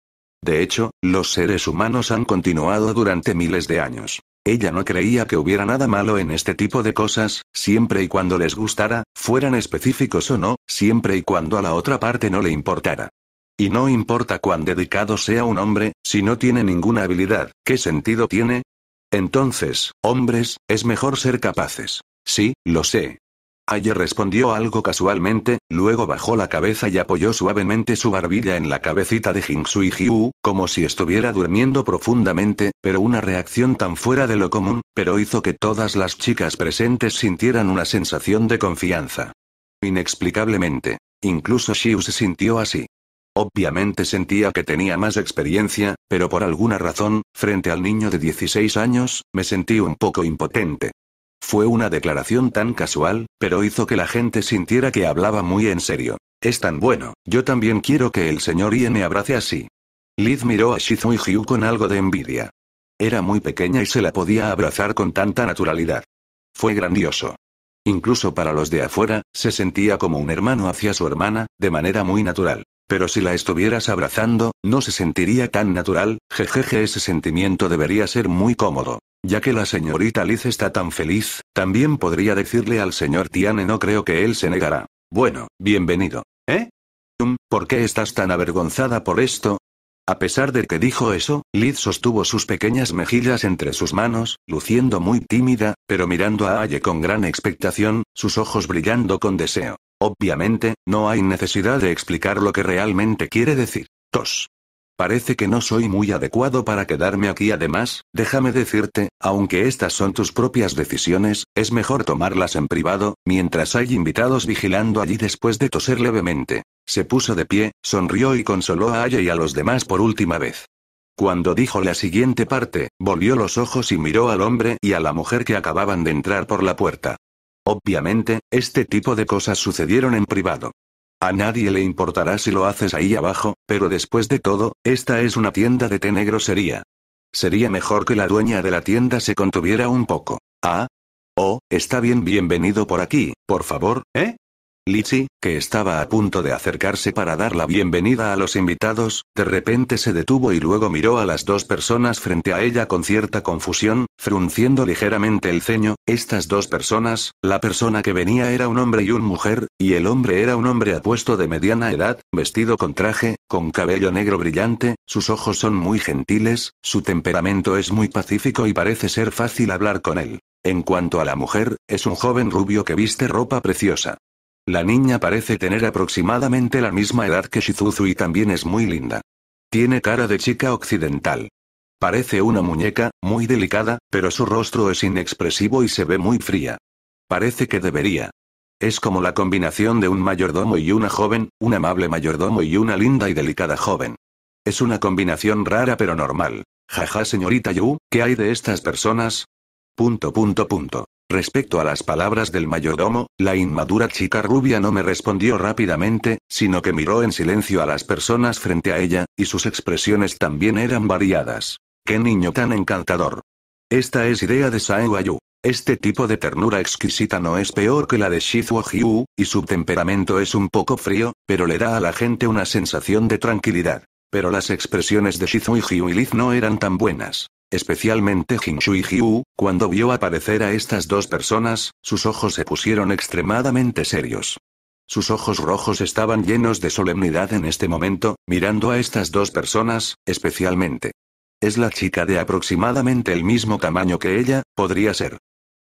De hecho, los seres humanos han continuado durante miles de años. Ella no creía que hubiera nada malo en este tipo de cosas, siempre y cuando les gustara, fueran específicos o no, siempre y cuando a la otra parte no le importara. Y no importa cuán dedicado sea un hombre, si no tiene ninguna habilidad, ¿qué sentido tiene? Entonces, hombres, es mejor ser capaces. Sí, lo sé. Ayer respondió algo casualmente, luego bajó la cabeza y apoyó suavemente su barbilla en la cabecita de y Hiu, como si estuviera durmiendo profundamente, pero una reacción tan fuera de lo común, pero hizo que todas las chicas presentes sintieran una sensación de confianza. Inexplicablemente. Incluso Xiu se sintió así. Obviamente sentía que tenía más experiencia, pero por alguna razón, frente al niño de 16 años, me sentí un poco impotente. Fue una declaración tan casual, pero hizo que la gente sintiera que hablaba muy en serio. Es tan bueno, yo también quiero que el señor Ie me abrace así. Liz miró a Shizu y Hyu con algo de envidia. Era muy pequeña y se la podía abrazar con tanta naturalidad. Fue grandioso. Incluso para los de afuera, se sentía como un hermano hacia su hermana, de manera muy natural. Pero si la estuvieras abrazando, no se sentiría tan natural, jejeje ese sentimiento debería ser muy cómodo. Ya que la señorita Liz está tan feliz, también podría decirle al señor Tiane no creo que él se negará. Bueno, bienvenido. ¿Eh? ¿Por qué estás tan avergonzada por esto? A pesar de que dijo eso, Liz sostuvo sus pequeñas mejillas entre sus manos, luciendo muy tímida, pero mirando a Aye con gran expectación, sus ojos brillando con deseo. Obviamente, no hay necesidad de explicar lo que realmente quiere decir. Tos. Parece que no soy muy adecuado para quedarme aquí además, déjame decirte, aunque estas son tus propias decisiones, es mejor tomarlas en privado, mientras hay invitados vigilando allí después de toser levemente. Se puso de pie, sonrió y consoló a Aya y a los demás por última vez. Cuando dijo la siguiente parte, volvió los ojos y miró al hombre y a la mujer que acababan de entrar por la puerta. Obviamente, este tipo de cosas sucedieron en privado. A nadie le importará si lo haces ahí abajo, pero después de todo, esta es una tienda de té negro sería. Sería mejor que la dueña de la tienda se contuviera un poco. Ah. Oh, está bien bienvenido por aquí, por favor, ¿eh? Litchi, que estaba a punto de acercarse para dar la bienvenida a los invitados, de repente se detuvo y luego miró a las dos personas frente a ella con cierta confusión, frunciendo ligeramente el ceño, estas dos personas, la persona que venía era un hombre y una mujer, y el hombre era un hombre apuesto de mediana edad, vestido con traje, con cabello negro brillante, sus ojos son muy gentiles, su temperamento es muy pacífico y parece ser fácil hablar con él. En cuanto a la mujer, es un joven rubio que viste ropa preciosa. La niña parece tener aproximadamente la misma edad que Shizuzu y también es muy linda. Tiene cara de chica occidental. Parece una muñeca, muy delicada, pero su rostro es inexpresivo y se ve muy fría. Parece que debería. Es como la combinación de un mayordomo y una joven, un amable mayordomo y una linda y delicada joven. Es una combinación rara pero normal. Jaja señorita Yu, ¿qué hay de estas personas? Punto punto punto. Respecto a las palabras del mayordomo, la inmadura chica rubia no me respondió rápidamente, sino que miró en silencio a las personas frente a ella, y sus expresiones también eran variadas. ¡Qué niño tan encantador! Esta es idea de Sae Este tipo de ternura exquisita no es peor que la de Shizuo y su temperamento es un poco frío, pero le da a la gente una sensación de tranquilidad. Pero las expresiones de Shizu y Liz no eran tan buenas. Especialmente Hinshu y Hyu, cuando vio aparecer a estas dos personas, sus ojos se pusieron extremadamente serios. Sus ojos rojos estaban llenos de solemnidad en este momento, mirando a estas dos personas, especialmente. Es la chica de aproximadamente el mismo tamaño que ella, podría ser.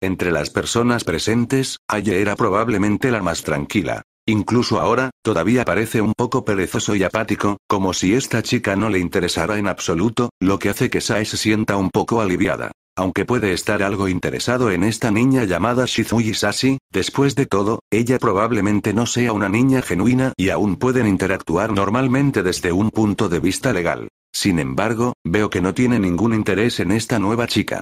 Entre las personas presentes, Aye era probablemente la más tranquila. Incluso ahora, todavía parece un poco perezoso y apático, como si esta chica no le interesara en absoluto, lo que hace que Sai se sienta un poco aliviada. Aunque puede estar algo interesado en esta niña llamada y Sashi, después de todo, ella probablemente no sea una niña genuina y aún pueden interactuar normalmente desde un punto de vista legal. Sin embargo, veo que no tiene ningún interés en esta nueva chica.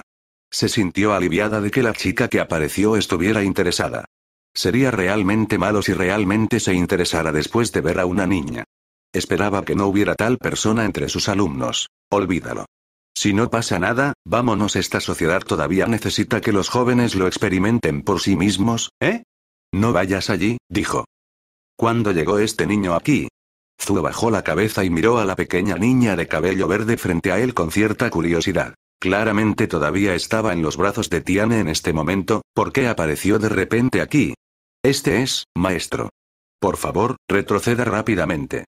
Se sintió aliviada de que la chica que apareció estuviera interesada. Sería realmente malo si realmente se interesara después de ver a una niña. Esperaba que no hubiera tal persona entre sus alumnos. Olvídalo. Si no pasa nada, vámonos. Esta sociedad todavía necesita que los jóvenes lo experimenten por sí mismos, ¿eh? No vayas allí, dijo. ¿Cuándo llegó este niño aquí? Zhu bajó la cabeza y miró a la pequeña niña de cabello verde frente a él con cierta curiosidad. Claramente todavía estaba en los brazos de Tiane en este momento, ¿por qué apareció de repente aquí? Este es, maestro. Por favor, retroceda rápidamente.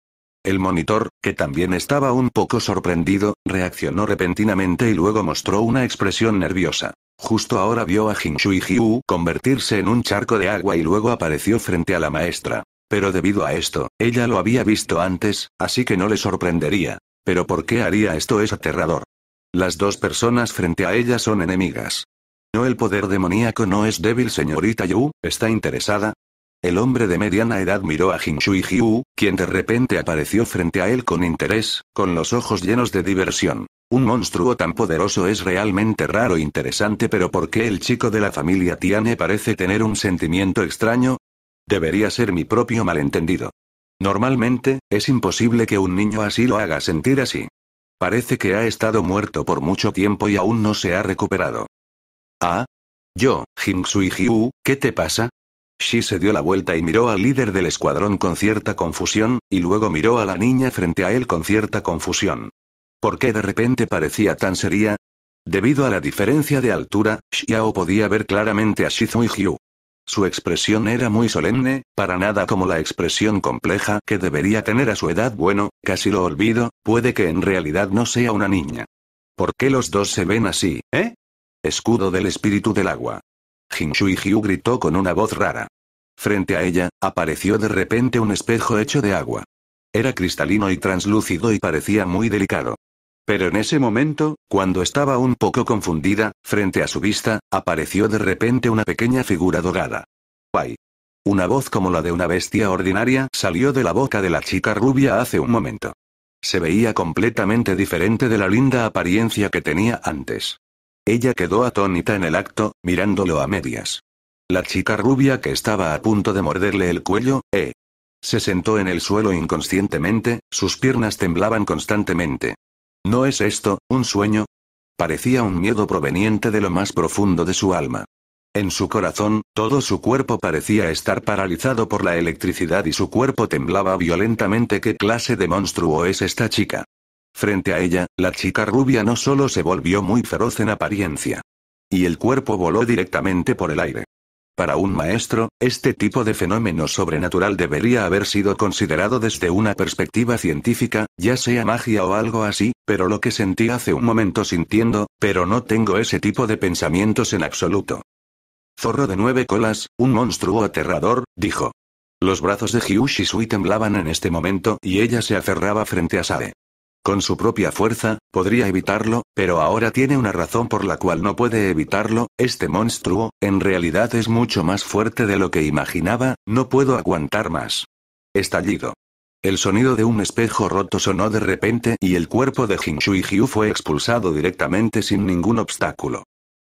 El monitor, que también estaba un poco sorprendido, reaccionó repentinamente y luego mostró una expresión nerviosa. Justo ahora vio a Jinshu y Jiu convertirse en un charco de agua y luego apareció frente a la maestra. Pero debido a esto, ella lo había visto antes, así que no le sorprendería. Pero ¿por qué haría esto es aterrador? Las dos personas frente a ella son enemigas. No el poder demoníaco no es débil señorita Yu, ¿está interesada? El hombre de mediana edad miró a y Yu, quien de repente apareció frente a él con interés, con los ojos llenos de diversión. Un monstruo tan poderoso es realmente raro e interesante, pero ¿por qué el chico de la familia Tiane parece tener un sentimiento extraño? Debería ser mi propio malentendido. Normalmente, es imposible que un niño así lo haga sentir así. Parece que ha estado muerto por mucho tiempo y aún no se ha recuperado. Ah. Yo, Jing sui Hyu, ¿qué te pasa? Shi se dio la vuelta y miró al líder del escuadrón con cierta confusión, y luego miró a la niña frente a él con cierta confusión. ¿Por qué de repente parecía tan seria? Debido a la diferencia de altura, Xiao podía ver claramente a Shi sui Su expresión era muy solemne, para nada como la expresión compleja que debería tener a su edad. Bueno, casi lo olvido, puede que en realidad no sea una niña. ¿Por qué los dos se ven así, eh? Escudo del espíritu del agua. Jinshui Hyu gritó con una voz rara. Frente a ella, apareció de repente un espejo hecho de agua. Era cristalino y translúcido y parecía muy delicado. Pero en ese momento, cuando estaba un poco confundida, frente a su vista, apareció de repente una pequeña figura dorada. ¡Pai! Una voz como la de una bestia ordinaria salió de la boca de la chica rubia hace un momento. Se veía completamente diferente de la linda apariencia que tenía antes. Ella quedó atónita en el acto, mirándolo a medias. La chica rubia que estaba a punto de morderle el cuello, eh. Se sentó en el suelo inconscientemente, sus piernas temblaban constantemente. ¿No es esto, un sueño? Parecía un miedo proveniente de lo más profundo de su alma. En su corazón, todo su cuerpo parecía estar paralizado por la electricidad y su cuerpo temblaba violentamente. ¿Qué clase de monstruo es esta chica? Frente a ella, la chica rubia no solo se volvió muy feroz en apariencia. Y el cuerpo voló directamente por el aire. Para un maestro, este tipo de fenómeno sobrenatural debería haber sido considerado desde una perspectiva científica, ya sea magia o algo así, pero lo que sentí hace un momento sintiendo, pero no tengo ese tipo de pensamientos en absoluto. Zorro de nueve colas, un monstruo aterrador, dijo. Los brazos de Sui temblaban en este momento y ella se aferraba frente a Sae. Con su propia fuerza, podría evitarlo, pero ahora tiene una razón por la cual no puede evitarlo, este monstruo, en realidad es mucho más fuerte de lo que imaginaba, no puedo aguantar más. Estallido. El sonido de un espejo roto sonó de repente y el cuerpo de y Hyu fue expulsado directamente sin ningún obstáculo.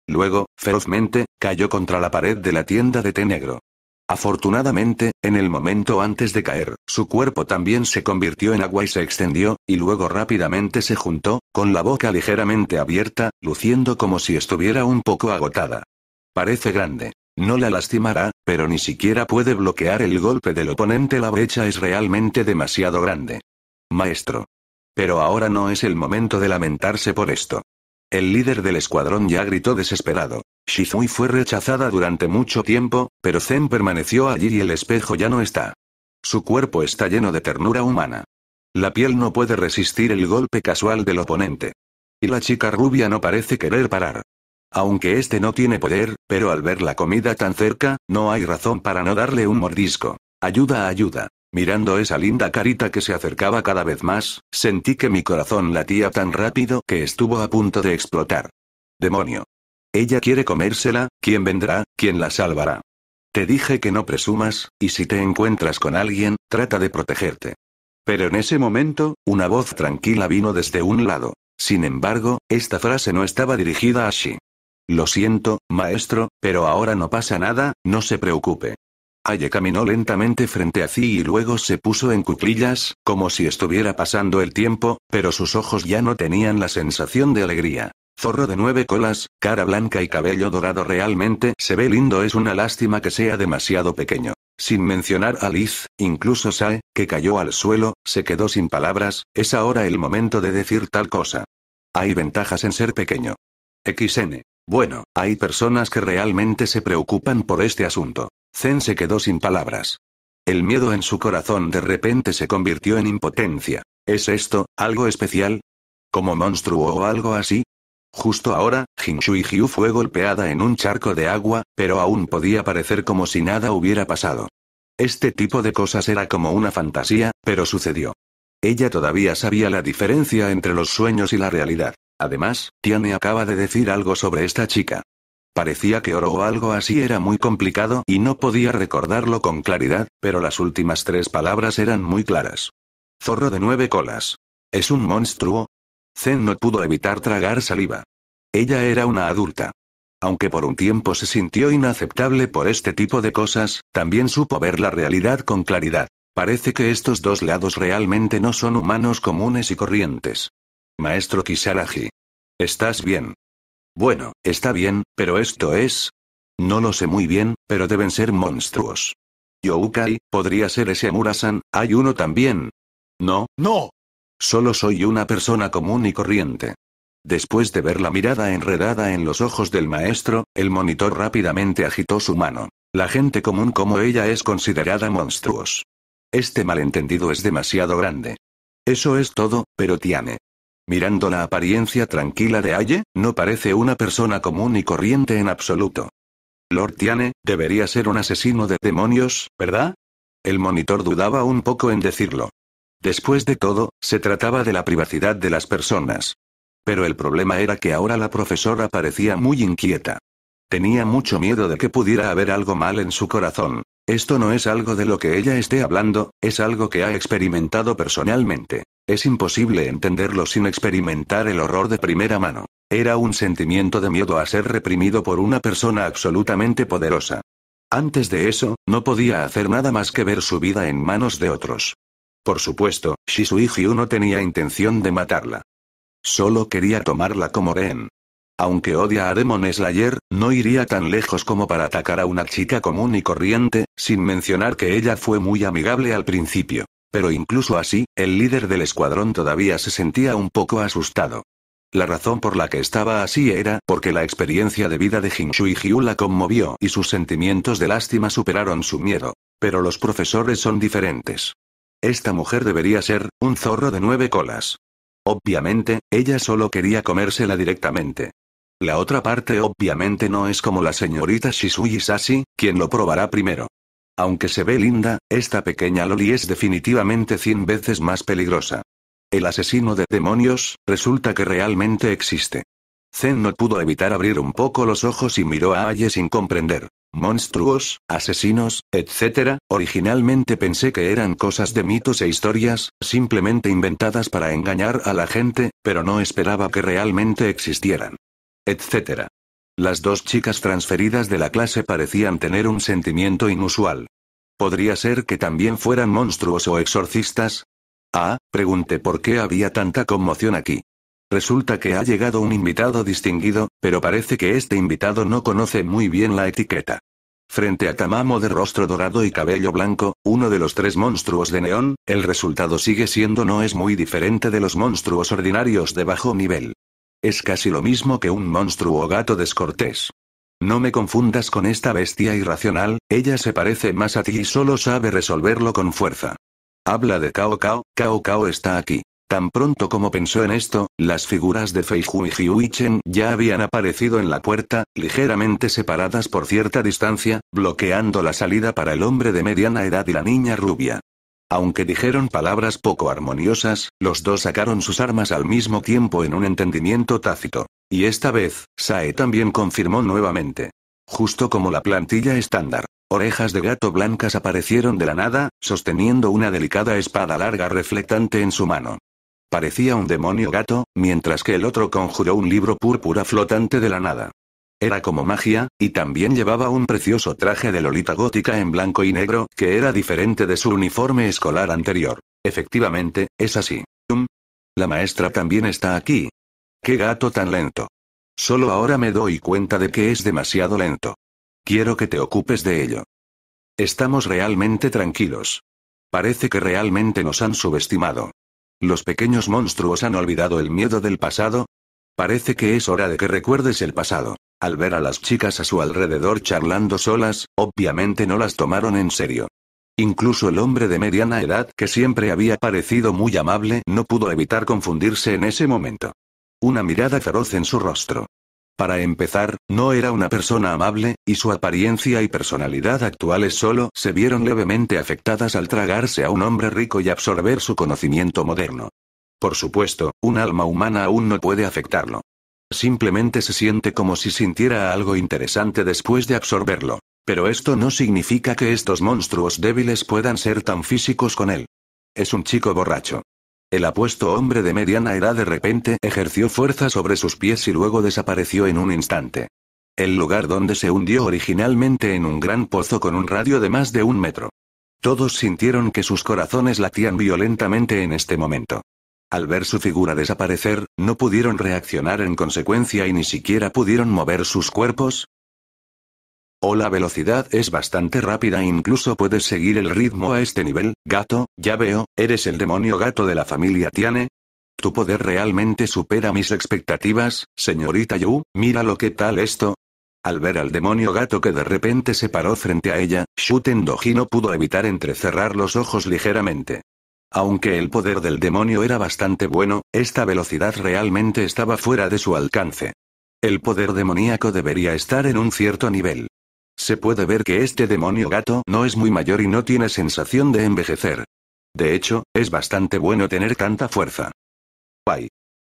Luego, ferozmente, cayó contra la pared de la tienda de té negro. Afortunadamente, en el momento antes de caer, su cuerpo también se convirtió en agua y se extendió, y luego rápidamente se juntó, con la boca ligeramente abierta, luciendo como si estuviera un poco agotada. Parece grande. No la lastimará, pero ni siquiera puede bloquear el golpe del oponente. La brecha es realmente demasiado grande. Maestro. Pero ahora no es el momento de lamentarse por esto. El líder del escuadrón ya gritó desesperado. Shizui fue rechazada durante mucho tiempo, pero Zen permaneció allí y el espejo ya no está. Su cuerpo está lleno de ternura humana. La piel no puede resistir el golpe casual del oponente. Y la chica rubia no parece querer parar. Aunque este no tiene poder, pero al ver la comida tan cerca, no hay razón para no darle un mordisco. Ayuda, ayuda. Mirando esa linda carita que se acercaba cada vez más, sentí que mi corazón latía tan rápido que estuvo a punto de explotar. Demonio. Ella quiere comérsela, ¿quién vendrá? ¿Quién la salvará? Te dije que no presumas, y si te encuentras con alguien, trata de protegerte. Pero en ese momento, una voz tranquila vino desde un lado. Sin embargo, esta frase no estaba dirigida a Shi. Lo siento, maestro, pero ahora no pasa nada, no se preocupe. Aye caminó lentamente frente a sí y luego se puso en cuclillas, como si estuviera pasando el tiempo, pero sus ojos ya no tenían la sensación de alegría. Zorro de nueve colas, cara blanca y cabello dorado realmente se ve lindo es una lástima que sea demasiado pequeño. Sin mencionar a Liz, incluso Sae, que cayó al suelo, se quedó sin palabras, es ahora el momento de decir tal cosa. Hay ventajas en ser pequeño. XN. Bueno, hay personas que realmente se preocupan por este asunto. Zen se quedó sin palabras. El miedo en su corazón de repente se convirtió en impotencia. ¿Es esto, algo especial? ¿Como monstruo o algo así? Justo ahora, y Hyu fue golpeada en un charco de agua, pero aún podía parecer como si nada hubiera pasado. Este tipo de cosas era como una fantasía, pero sucedió. Ella todavía sabía la diferencia entre los sueños y la realidad. Además, Tiane acaba de decir algo sobre esta chica. Parecía que oro o algo así era muy complicado y no podía recordarlo con claridad, pero las últimas tres palabras eran muy claras. Zorro de nueve colas. ¿Es un monstruo? Zen no pudo evitar tragar saliva. Ella era una adulta. Aunque por un tiempo se sintió inaceptable por este tipo de cosas, también supo ver la realidad con claridad. Parece que estos dos lados realmente no son humanos comunes y corrientes. Maestro Kisaragi. ¿Estás bien? Bueno, está bien, pero esto es... No lo sé muy bien, pero deben ser monstruos. Youkai, podría ser ese Murasan, hay uno también. No, no. Solo soy una persona común y corriente. Después de ver la mirada enredada en los ojos del maestro, el monitor rápidamente agitó su mano. La gente común como ella es considerada monstruos. Este malentendido es demasiado grande. Eso es todo, pero Tiane. Mirando la apariencia tranquila de Aye, no parece una persona común y corriente en absoluto. Lord Tiane, debería ser un asesino de demonios, ¿verdad? El monitor dudaba un poco en decirlo. Después de todo, se trataba de la privacidad de las personas. Pero el problema era que ahora la profesora parecía muy inquieta. Tenía mucho miedo de que pudiera haber algo mal en su corazón. Esto no es algo de lo que ella esté hablando, es algo que ha experimentado personalmente. Es imposible entenderlo sin experimentar el horror de primera mano. Era un sentimiento de miedo a ser reprimido por una persona absolutamente poderosa. Antes de eso, no podía hacer nada más que ver su vida en manos de otros. Por supuesto, Shisui Hyu no tenía intención de matarla. Solo quería tomarla como rehén. Aunque odia a Demon Slayer, no iría tan lejos como para atacar a una chica común y corriente, sin mencionar que ella fue muy amigable al principio. Pero incluso así, el líder del escuadrón todavía se sentía un poco asustado. La razón por la que estaba así era porque la experiencia de vida de Hinshu y Hyu la conmovió y sus sentimientos de lástima superaron su miedo. Pero los profesores son diferentes. Esta mujer debería ser, un zorro de nueve colas. Obviamente, ella solo quería comérsela directamente. La otra parte obviamente no es como la señorita Shisui Sashi, quien lo probará primero. Aunque se ve linda, esta pequeña Loli es definitivamente cien veces más peligrosa. El asesino de demonios, resulta que realmente existe. Zen no pudo evitar abrir un poco los ojos y miró a Aye sin comprender. Monstruos, asesinos, etc. Originalmente pensé que eran cosas de mitos e historias, simplemente inventadas para engañar a la gente, pero no esperaba que realmente existieran. Etcétera. Las dos chicas transferidas de la clase parecían tener un sentimiento inusual. ¿Podría ser que también fueran monstruos o exorcistas? Ah, pregunté por qué había tanta conmoción aquí. Resulta que ha llegado un invitado distinguido, pero parece que este invitado no conoce muy bien la etiqueta. Frente a Tamamo de rostro dorado y cabello blanco, uno de los tres monstruos de neón, el resultado sigue siendo no es muy diferente de los monstruos ordinarios de bajo nivel. Es casi lo mismo que un monstruo o gato descortés. No me confundas con esta bestia irracional, ella se parece más a ti y solo sabe resolverlo con fuerza. Habla de Cao Cao, Cao Cao está aquí. Tan pronto como pensó en esto, las figuras de Feihu y Chen ya habían aparecido en la puerta, ligeramente separadas por cierta distancia, bloqueando la salida para el hombre de mediana edad y la niña rubia. Aunque dijeron palabras poco armoniosas, los dos sacaron sus armas al mismo tiempo en un entendimiento tácito. Y esta vez, Sae también confirmó nuevamente. Justo como la plantilla estándar. Orejas de gato blancas aparecieron de la nada, sosteniendo una delicada espada larga reflectante en su mano. Parecía un demonio gato, mientras que el otro conjuró un libro púrpura flotante de la nada. Era como magia, y también llevaba un precioso traje de lolita gótica en blanco y negro, que era diferente de su uniforme escolar anterior. Efectivamente, es así. La maestra también está aquí. ¡Qué gato tan lento! Solo ahora me doy cuenta de que es demasiado lento. Quiero que te ocupes de ello. Estamos realmente tranquilos. Parece que realmente nos han subestimado. Los pequeños monstruos han olvidado el miedo del pasado. Parece que es hora de que recuerdes el pasado. Al ver a las chicas a su alrededor charlando solas, obviamente no las tomaron en serio. Incluso el hombre de mediana edad, que siempre había parecido muy amable, no pudo evitar confundirse en ese momento. Una mirada feroz en su rostro. Para empezar, no era una persona amable, y su apariencia y personalidad actuales solo se vieron levemente afectadas al tragarse a un hombre rico y absorber su conocimiento moderno. Por supuesto, un alma humana aún no puede afectarlo. Simplemente se siente como si sintiera algo interesante después de absorberlo. Pero esto no significa que estos monstruos débiles puedan ser tan físicos con él. Es un chico borracho. El apuesto hombre de mediana edad de repente ejerció fuerza sobre sus pies y luego desapareció en un instante. El lugar donde se hundió originalmente en un gran pozo con un radio de más de un metro. Todos sintieron que sus corazones latían violentamente en este momento. Al ver su figura desaparecer, no pudieron reaccionar en consecuencia y ni siquiera pudieron mover sus cuerpos. O oh, la velocidad es bastante rápida e incluso puedes seguir el ritmo a este nivel, gato, ya veo, eres el demonio gato de la familia Tiane. Tu poder realmente supera mis expectativas, señorita Yu, mira lo que tal esto, al ver al demonio gato que de repente se paró frente a ella, Shuten Doji no pudo evitar entrecerrar los ojos ligeramente. Aunque el poder del demonio era bastante bueno, esta velocidad realmente estaba fuera de su alcance. El poder demoníaco debería estar en un cierto nivel. Se puede ver que este demonio gato no es muy mayor y no tiene sensación de envejecer. De hecho, es bastante bueno tener tanta fuerza. ¡Guay!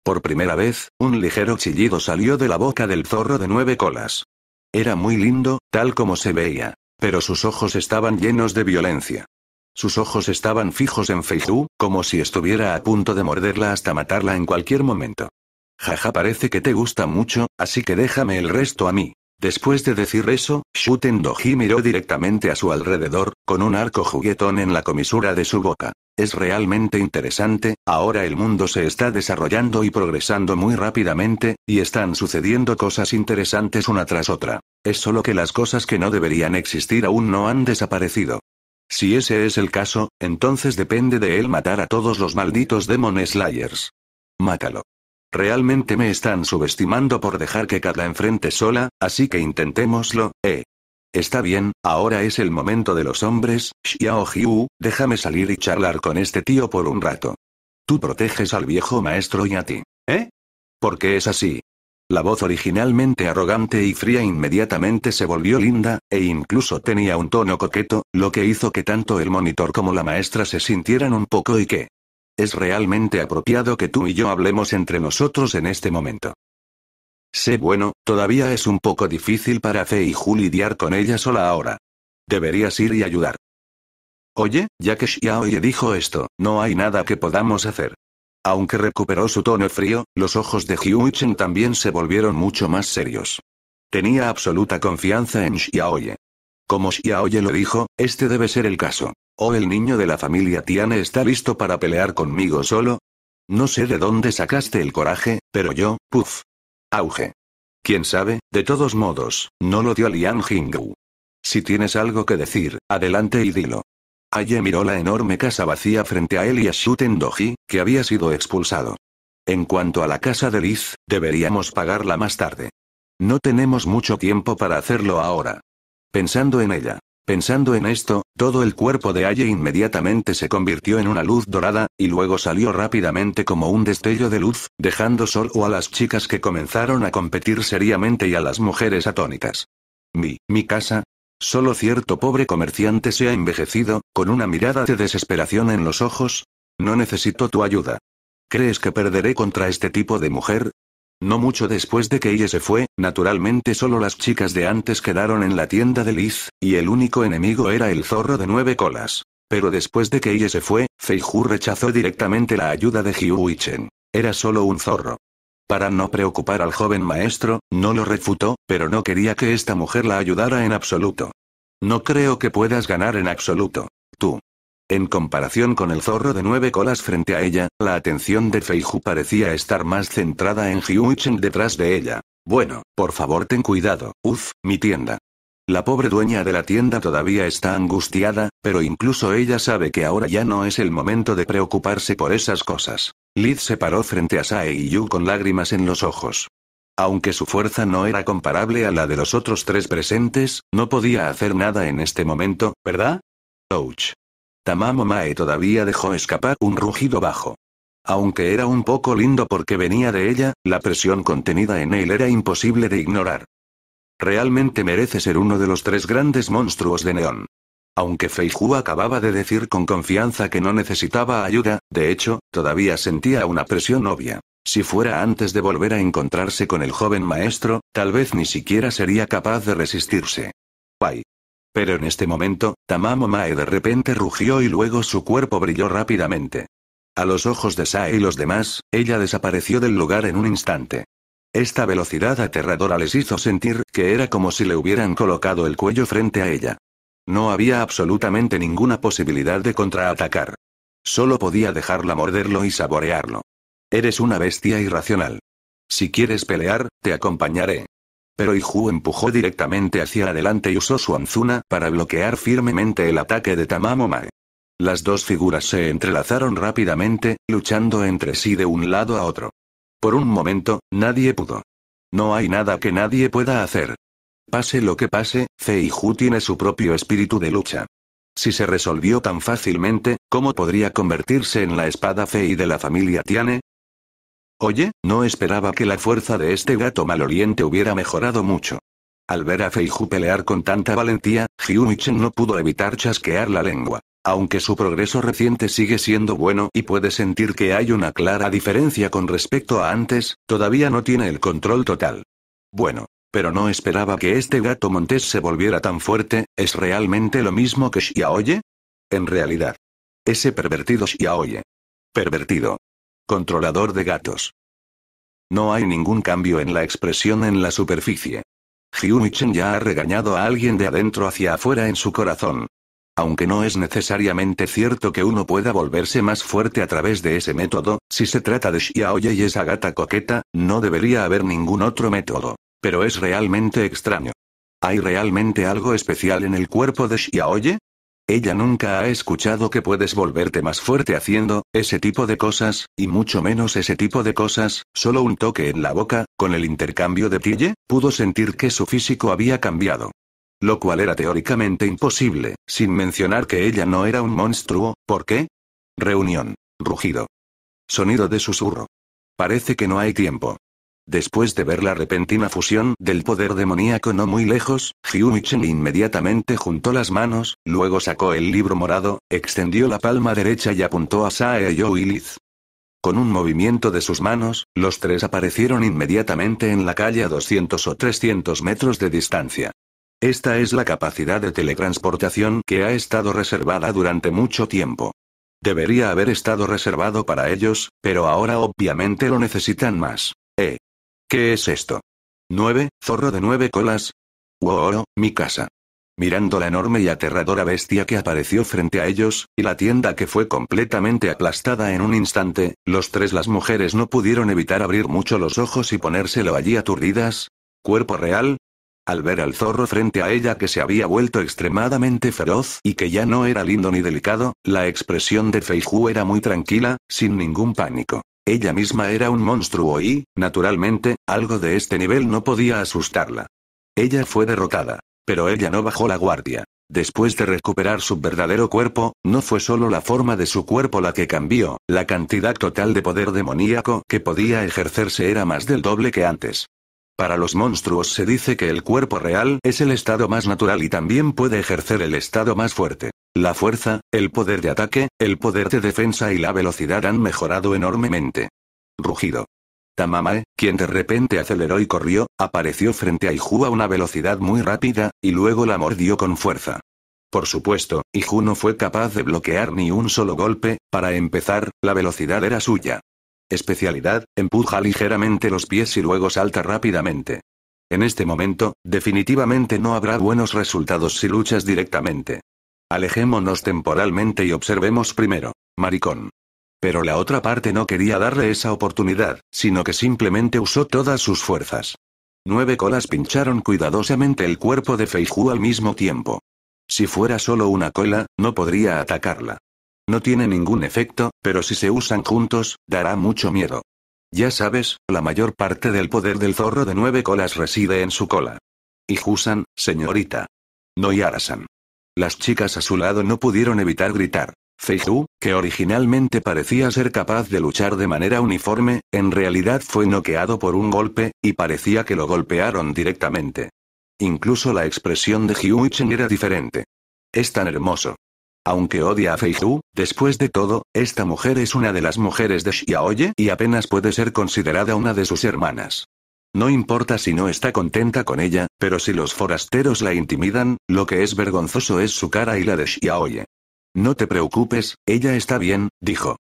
Por primera vez, un ligero chillido salió de la boca del zorro de nueve colas. Era muy lindo, tal como se veía, pero sus ojos estaban llenos de violencia. Sus ojos estaban fijos en Feizu, como si estuviera a punto de morderla hasta matarla en cualquier momento. Jaja parece que te gusta mucho, así que déjame el resto a mí. Después de decir eso, Shuten Doji miró directamente a su alrededor, con un arco juguetón en la comisura de su boca. Es realmente interesante, ahora el mundo se está desarrollando y progresando muy rápidamente, y están sucediendo cosas interesantes una tras otra. Es solo que las cosas que no deberían existir aún no han desaparecido. Si ese es el caso, entonces depende de él matar a todos los malditos Demon Slayers. Mátalo. Realmente me están subestimando por dejar que cada enfrente sola, así que intentémoslo, eh. Está bien, ahora es el momento de los hombres, Xiao déjame salir y charlar con este tío por un rato. Tú proteges al viejo maestro y a ti, ¿eh? Porque es así, la voz originalmente arrogante y fría inmediatamente se volvió linda, e incluso tenía un tono coqueto, lo que hizo que tanto el monitor como la maestra se sintieran un poco y que... Es realmente apropiado que tú y yo hablemos entre nosotros en este momento. Sé bueno, todavía es un poco difícil para Fe y Juli lidiar con ella sola ahora. Deberías ir y ayudar. Oye, ya que Xiaoye dijo esto, no hay nada que podamos hacer. Aunque recuperó su tono frío, los ojos de Hyuicheng también se volvieron mucho más serios. Tenía absoluta confianza en Xiaoye. Como Xiaoye lo dijo, este debe ser el caso. ¿O el niño de la familia Tiane está listo para pelear conmigo solo? No sé de dónde sacaste el coraje, pero yo, puf. Auge. Quién sabe, de todos modos, no lo dio Liang Jingwu. Si tienes algo que decir, adelante y dilo. Aye miró la enorme casa vacía frente a él y a Shuten Doji, que había sido expulsado. En cuanto a la casa de Liz, deberíamos pagarla más tarde. No tenemos mucho tiempo para hacerlo ahora. Pensando en ella, pensando en esto, todo el cuerpo de Aye inmediatamente se convirtió en una luz dorada, y luego salió rápidamente como un destello de luz, dejando solo a las chicas que comenzaron a competir seriamente y a las mujeres atónitas. Mi, mi casa, Solo cierto pobre comerciante se ha envejecido, con una mirada de desesperación en los ojos. No necesito tu ayuda. ¿Crees que perderé contra este tipo de mujer? No mucho después de que ella se fue, naturalmente solo las chicas de antes quedaron en la tienda de Liz, y el único enemigo era el zorro de nueve colas. Pero después de que ella se fue, Feiju rechazó directamente la ayuda de Hyuichen. Era solo un zorro. Para no preocupar al joven maestro, no lo refutó, pero no quería que esta mujer la ayudara en absoluto. No creo que puedas ganar en absoluto. Tú. En comparación con el zorro de nueve colas frente a ella, la atención de Feiju parecía estar más centrada en Chen detrás de ella. Bueno, por favor ten cuidado, Uf, mi tienda. La pobre dueña de la tienda todavía está angustiada, pero incluso ella sabe que ahora ya no es el momento de preocuparse por esas cosas. Liz se paró frente a Sae y Yu con lágrimas en los ojos. Aunque su fuerza no era comparable a la de los otros tres presentes, no podía hacer nada en este momento, ¿verdad? Ouch. Tamamo Mae todavía dejó escapar un rugido bajo. Aunque era un poco lindo porque venía de ella, la presión contenida en él era imposible de ignorar. Realmente merece ser uno de los tres grandes monstruos de Neón. Aunque Feiju acababa de decir con confianza que no necesitaba ayuda, de hecho, todavía sentía una presión obvia. Si fuera antes de volver a encontrarse con el joven maestro, tal vez ni siquiera sería capaz de resistirse. ¡Guay! Pero en este momento, Tamamo Mae de repente rugió y luego su cuerpo brilló rápidamente. A los ojos de Sae y los demás, ella desapareció del lugar en un instante. Esta velocidad aterradora les hizo sentir que era como si le hubieran colocado el cuello frente a ella. No había absolutamente ninguna posibilidad de contraatacar. Solo podía dejarla morderlo y saborearlo. Eres una bestia irracional. Si quieres pelear, te acompañaré. Pero Iju empujó directamente hacia adelante y usó su anzuna para bloquear firmemente el ataque de Tamamo Mae. Las dos figuras se entrelazaron rápidamente, luchando entre sí de un lado a otro. Por un momento, nadie pudo. No hay nada que nadie pueda hacer. Pase lo que pase, Fei Hu tiene su propio espíritu de lucha. Si se resolvió tan fácilmente, ¿cómo podría convertirse en la espada Fei de la familia Tiane? Oye, no esperaba que la fuerza de este gato maloliente hubiera mejorado mucho. Al ver a Fei Hu pelear con tanta valentía, Hyunicheng no pudo evitar chasquear la lengua. Aunque su progreso reciente sigue siendo bueno y puede sentir que hay una clara diferencia con respecto a antes, todavía no tiene el control total. Bueno, pero no esperaba que este gato montés se volviera tan fuerte, ¿es realmente lo mismo que Xiaoye? En realidad. Ese pervertido Xiaoye. Pervertido. Controlador de gatos. No hay ningún cambio en la expresión en la superficie. Chen ya ha regañado a alguien de adentro hacia afuera en su corazón. Aunque no es necesariamente cierto que uno pueda volverse más fuerte a través de ese método, si se trata de Xiaoye y esa gata coqueta, no debería haber ningún otro método. Pero es realmente extraño. ¿Hay realmente algo especial en el cuerpo de Xiaoye? Ella nunca ha escuchado que puedes volverte más fuerte haciendo ese tipo de cosas, y mucho menos ese tipo de cosas, solo un toque en la boca, con el intercambio de Tille, pudo sentir que su físico había cambiado. Lo cual era teóricamente imposible, sin mencionar que ella no era un monstruo, ¿por qué? Reunión. Rugido. Sonido de susurro. Parece que no hay tiempo. Después de ver la repentina fusión del poder demoníaco no muy lejos, Hyumichen inmediatamente juntó las manos, luego sacó el libro morado, extendió la palma derecha y apuntó a Sae Yo y Liz. Con un movimiento de sus manos, los tres aparecieron inmediatamente en la calle a 200 o 300 metros de distancia. Esta es la capacidad de teletransportación que ha estado reservada durante mucho tiempo. Debería haber estado reservado para ellos, pero ahora obviamente lo necesitan más. Eh, ¿Qué es esto? ¿Nueve, zorro de nueve colas? ¡Wow! Mi casa. Mirando la enorme y aterradora bestia que apareció frente a ellos, y la tienda que fue completamente aplastada en un instante, los tres las mujeres no pudieron evitar abrir mucho los ojos y ponérselo allí aturdidas. ¿Cuerpo real? Al ver al zorro frente a ella que se había vuelto extremadamente feroz y que ya no era lindo ni delicado, la expresión de Feiju era muy tranquila, sin ningún pánico. Ella misma era un monstruo y, naturalmente, algo de este nivel no podía asustarla. Ella fue derrotada. Pero ella no bajó la guardia. Después de recuperar su verdadero cuerpo, no fue solo la forma de su cuerpo la que cambió, la cantidad total de poder demoníaco que podía ejercerse era más del doble que antes. Para los monstruos se dice que el cuerpo real es el estado más natural y también puede ejercer el estado más fuerte. La fuerza, el poder de ataque, el poder de defensa y la velocidad han mejorado enormemente. Rugido. Tamamae, quien de repente aceleró y corrió, apareció frente a Iju a una velocidad muy rápida, y luego la mordió con fuerza. Por supuesto, Iju no fue capaz de bloquear ni un solo golpe, para empezar, la velocidad era suya. Especialidad, empuja ligeramente los pies y luego salta rápidamente. En este momento, definitivamente no habrá buenos resultados si luchas directamente. Alejémonos temporalmente y observemos primero. Maricón. Pero la otra parte no quería darle esa oportunidad, sino que simplemente usó todas sus fuerzas. Nueve colas pincharon cuidadosamente el cuerpo de Feiju al mismo tiempo. Si fuera solo una cola, no podría atacarla. No tiene ningún efecto, pero si se usan juntos, dará mucho miedo. Ya sabes, la mayor parte del poder del zorro de nueve colas reside en su cola. Y Jusan, señorita. No Arasan. Las chicas a su lado no pudieron evitar gritar. Hu, que originalmente parecía ser capaz de luchar de manera uniforme, en realidad fue noqueado por un golpe, y parecía que lo golpearon directamente. Incluso la expresión de Hyuichen era diferente. Es tan hermoso. Aunque odia a Feihu, después de todo, esta mujer es una de las mujeres de Xiaoye y apenas puede ser considerada una de sus hermanas. No importa si no está contenta con ella, pero si los forasteros la intimidan, lo que es vergonzoso es su cara y la de oye. No te preocupes, ella está bien, dijo.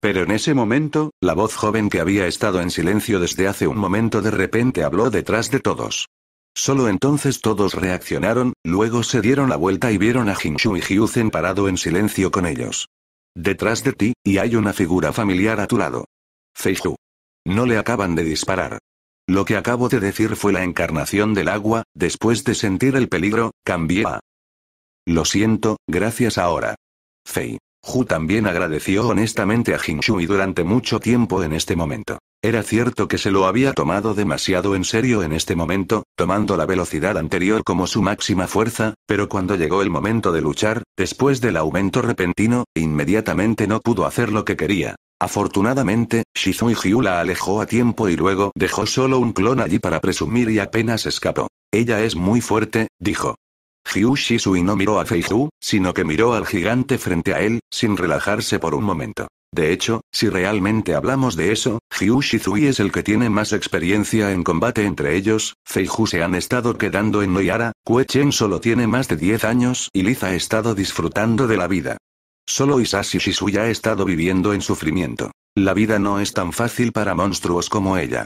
Pero en ese momento, la voz joven que había estado en silencio desde hace un momento de repente habló detrás de todos. Solo entonces todos reaccionaron, luego se dieron la vuelta y vieron a Jinshu y zen parado en silencio con ellos. Detrás de ti, y hay una figura familiar a tu lado. Feishu. No le acaban de disparar. Lo que acabo de decir fue la encarnación del agua, después de sentir el peligro, cambiaba. Lo siento, gracias ahora. Fei. Hu también agradeció honestamente a y durante mucho tiempo en este momento. Era cierto que se lo había tomado demasiado en serio en este momento, tomando la velocidad anterior como su máxima fuerza, pero cuando llegó el momento de luchar, después del aumento repentino, inmediatamente no pudo hacer lo que quería. Afortunadamente, Hyu la alejó a tiempo y luego dejó solo un clon allí para presumir y apenas escapó. Ella es muy fuerte, dijo. Hiu no miró a Feiju, sino que miró al gigante frente a él, sin relajarse por un momento. De hecho, si realmente hablamos de eso, Hiu Shizui es el que tiene más experiencia en combate entre ellos, Feiju se han estado quedando en Noyara, Kuechen solo tiene más de 10 años y Liz ha estado disfrutando de la vida. Solo Isashi ya ha estado viviendo en sufrimiento. La vida no es tan fácil para monstruos como ella.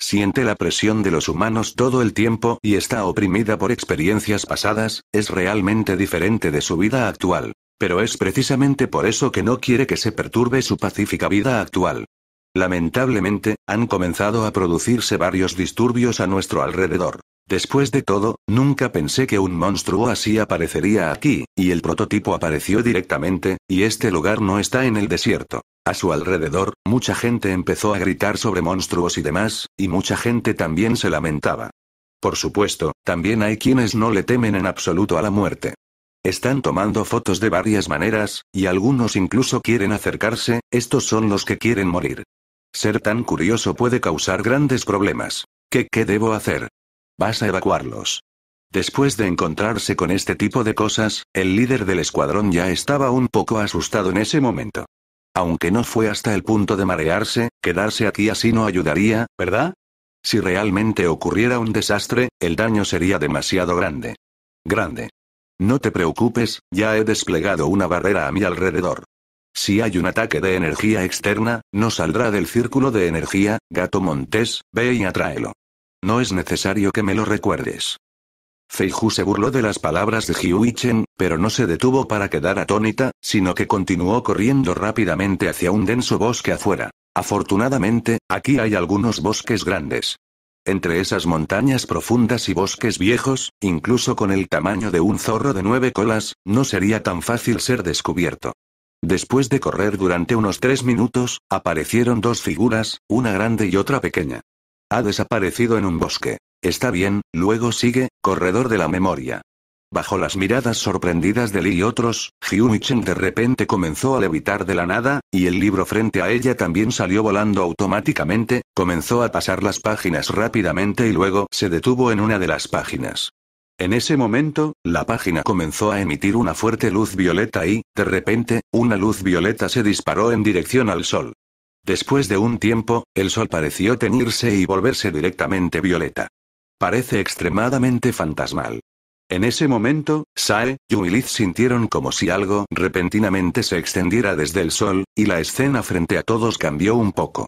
Siente la presión de los humanos todo el tiempo y está oprimida por experiencias pasadas, es realmente diferente de su vida actual. Pero es precisamente por eso que no quiere que se perturbe su pacífica vida actual. Lamentablemente, han comenzado a producirse varios disturbios a nuestro alrededor. Después de todo, nunca pensé que un monstruo así aparecería aquí, y el prototipo apareció directamente, y este lugar no está en el desierto. A su alrededor, mucha gente empezó a gritar sobre monstruos y demás, y mucha gente también se lamentaba. Por supuesto, también hay quienes no le temen en absoluto a la muerte. Están tomando fotos de varias maneras, y algunos incluso quieren acercarse, estos son los que quieren morir. Ser tan curioso puede causar grandes problemas. ¿Qué, qué debo hacer? Vas a evacuarlos. Después de encontrarse con este tipo de cosas, el líder del escuadrón ya estaba un poco asustado en ese momento. Aunque no fue hasta el punto de marearse, quedarse aquí así no ayudaría, ¿verdad? Si realmente ocurriera un desastre, el daño sería demasiado grande. Grande. No te preocupes, ya he desplegado una barrera a mi alrededor. Si hay un ataque de energía externa, no saldrá del círculo de energía, gato Montés, ve y atráelo. No es necesario que me lo recuerdes. Feiju se burló de las palabras de Chen, pero no se detuvo para quedar atónita, sino que continuó corriendo rápidamente hacia un denso bosque afuera. Afortunadamente, aquí hay algunos bosques grandes. Entre esas montañas profundas y bosques viejos, incluso con el tamaño de un zorro de nueve colas, no sería tan fácil ser descubierto. Después de correr durante unos tres minutos, aparecieron dos figuras, una grande y otra pequeña. Ha desaparecido en un bosque. Está bien, luego sigue, corredor de la memoria. Bajo las miradas sorprendidas de Lee y otros, Hyunichen de repente comenzó a levitar de la nada, y el libro frente a ella también salió volando automáticamente, comenzó a pasar las páginas rápidamente y luego se detuvo en una de las páginas. En ese momento, la página comenzó a emitir una fuerte luz violeta y, de repente, una luz violeta se disparó en dirección al sol. Después de un tiempo, el sol pareció teñirse y volverse directamente violeta. Parece extremadamente fantasmal. En ese momento, Sae, Yu y Liz sintieron como si algo repentinamente se extendiera desde el sol, y la escena frente a todos cambió un poco.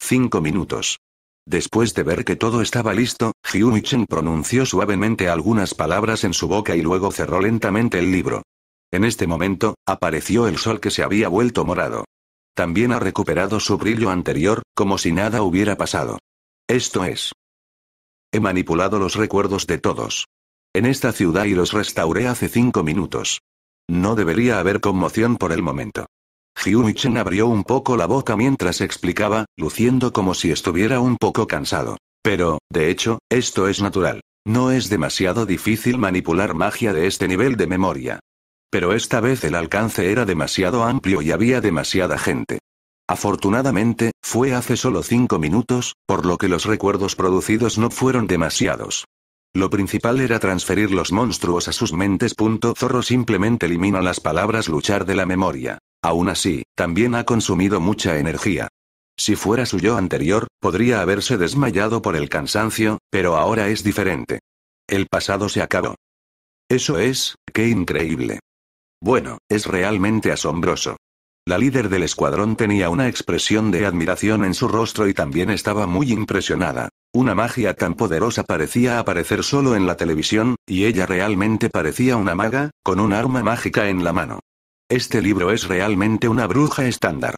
Cinco minutos. Después de ver que todo estaba listo, y pronunció suavemente algunas palabras en su boca y luego cerró lentamente el libro. En este momento, apareció el sol que se había vuelto morado. También ha recuperado su brillo anterior, como si nada hubiera pasado. Esto es. He manipulado los recuerdos de todos. En esta ciudad y los restauré hace cinco minutos. No debería haber conmoción por el momento. Hyuichen abrió un poco la boca mientras explicaba, luciendo como si estuviera un poco cansado. Pero, de hecho, esto es natural. No es demasiado difícil manipular magia de este nivel de memoria. Pero esta vez el alcance era demasiado amplio y había demasiada gente. Afortunadamente, fue hace solo cinco minutos, por lo que los recuerdos producidos no fueron demasiados. Lo principal era transferir los monstruos a sus mentes. Zorro simplemente elimina las palabras luchar de la memoria. Aún así, también ha consumido mucha energía. Si fuera su yo anterior, podría haberse desmayado por el cansancio, pero ahora es diferente. El pasado se acabó. Eso es, qué increíble. Bueno, es realmente asombroso. La líder del escuadrón tenía una expresión de admiración en su rostro y también estaba muy impresionada. Una magia tan poderosa parecía aparecer solo en la televisión, y ella realmente parecía una maga, con un arma mágica en la mano. Este libro es realmente una bruja estándar.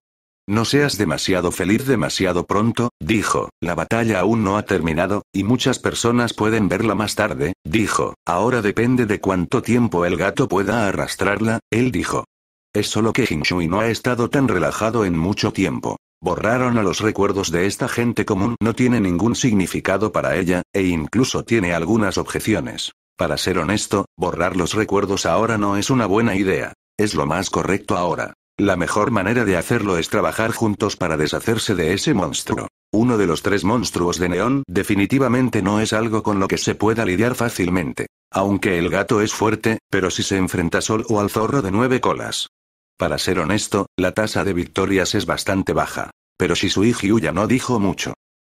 No seas demasiado feliz demasiado pronto, dijo, la batalla aún no ha terminado, y muchas personas pueden verla más tarde, dijo, ahora depende de cuánto tiempo el gato pueda arrastrarla, él dijo. Es solo que Hinshui no ha estado tan relajado en mucho tiempo. Borraron a los recuerdos de esta gente común, no tiene ningún significado para ella, e incluso tiene algunas objeciones. Para ser honesto, borrar los recuerdos ahora no es una buena idea. Es lo más correcto ahora. La mejor manera de hacerlo es trabajar juntos para deshacerse de ese monstruo. Uno de los tres monstruos de Neón definitivamente no es algo con lo que se pueda lidiar fácilmente. Aunque el gato es fuerte, pero si se enfrenta o al zorro de nueve colas. Para ser honesto, la tasa de victorias es bastante baja. Pero Shisui ya no dijo mucho.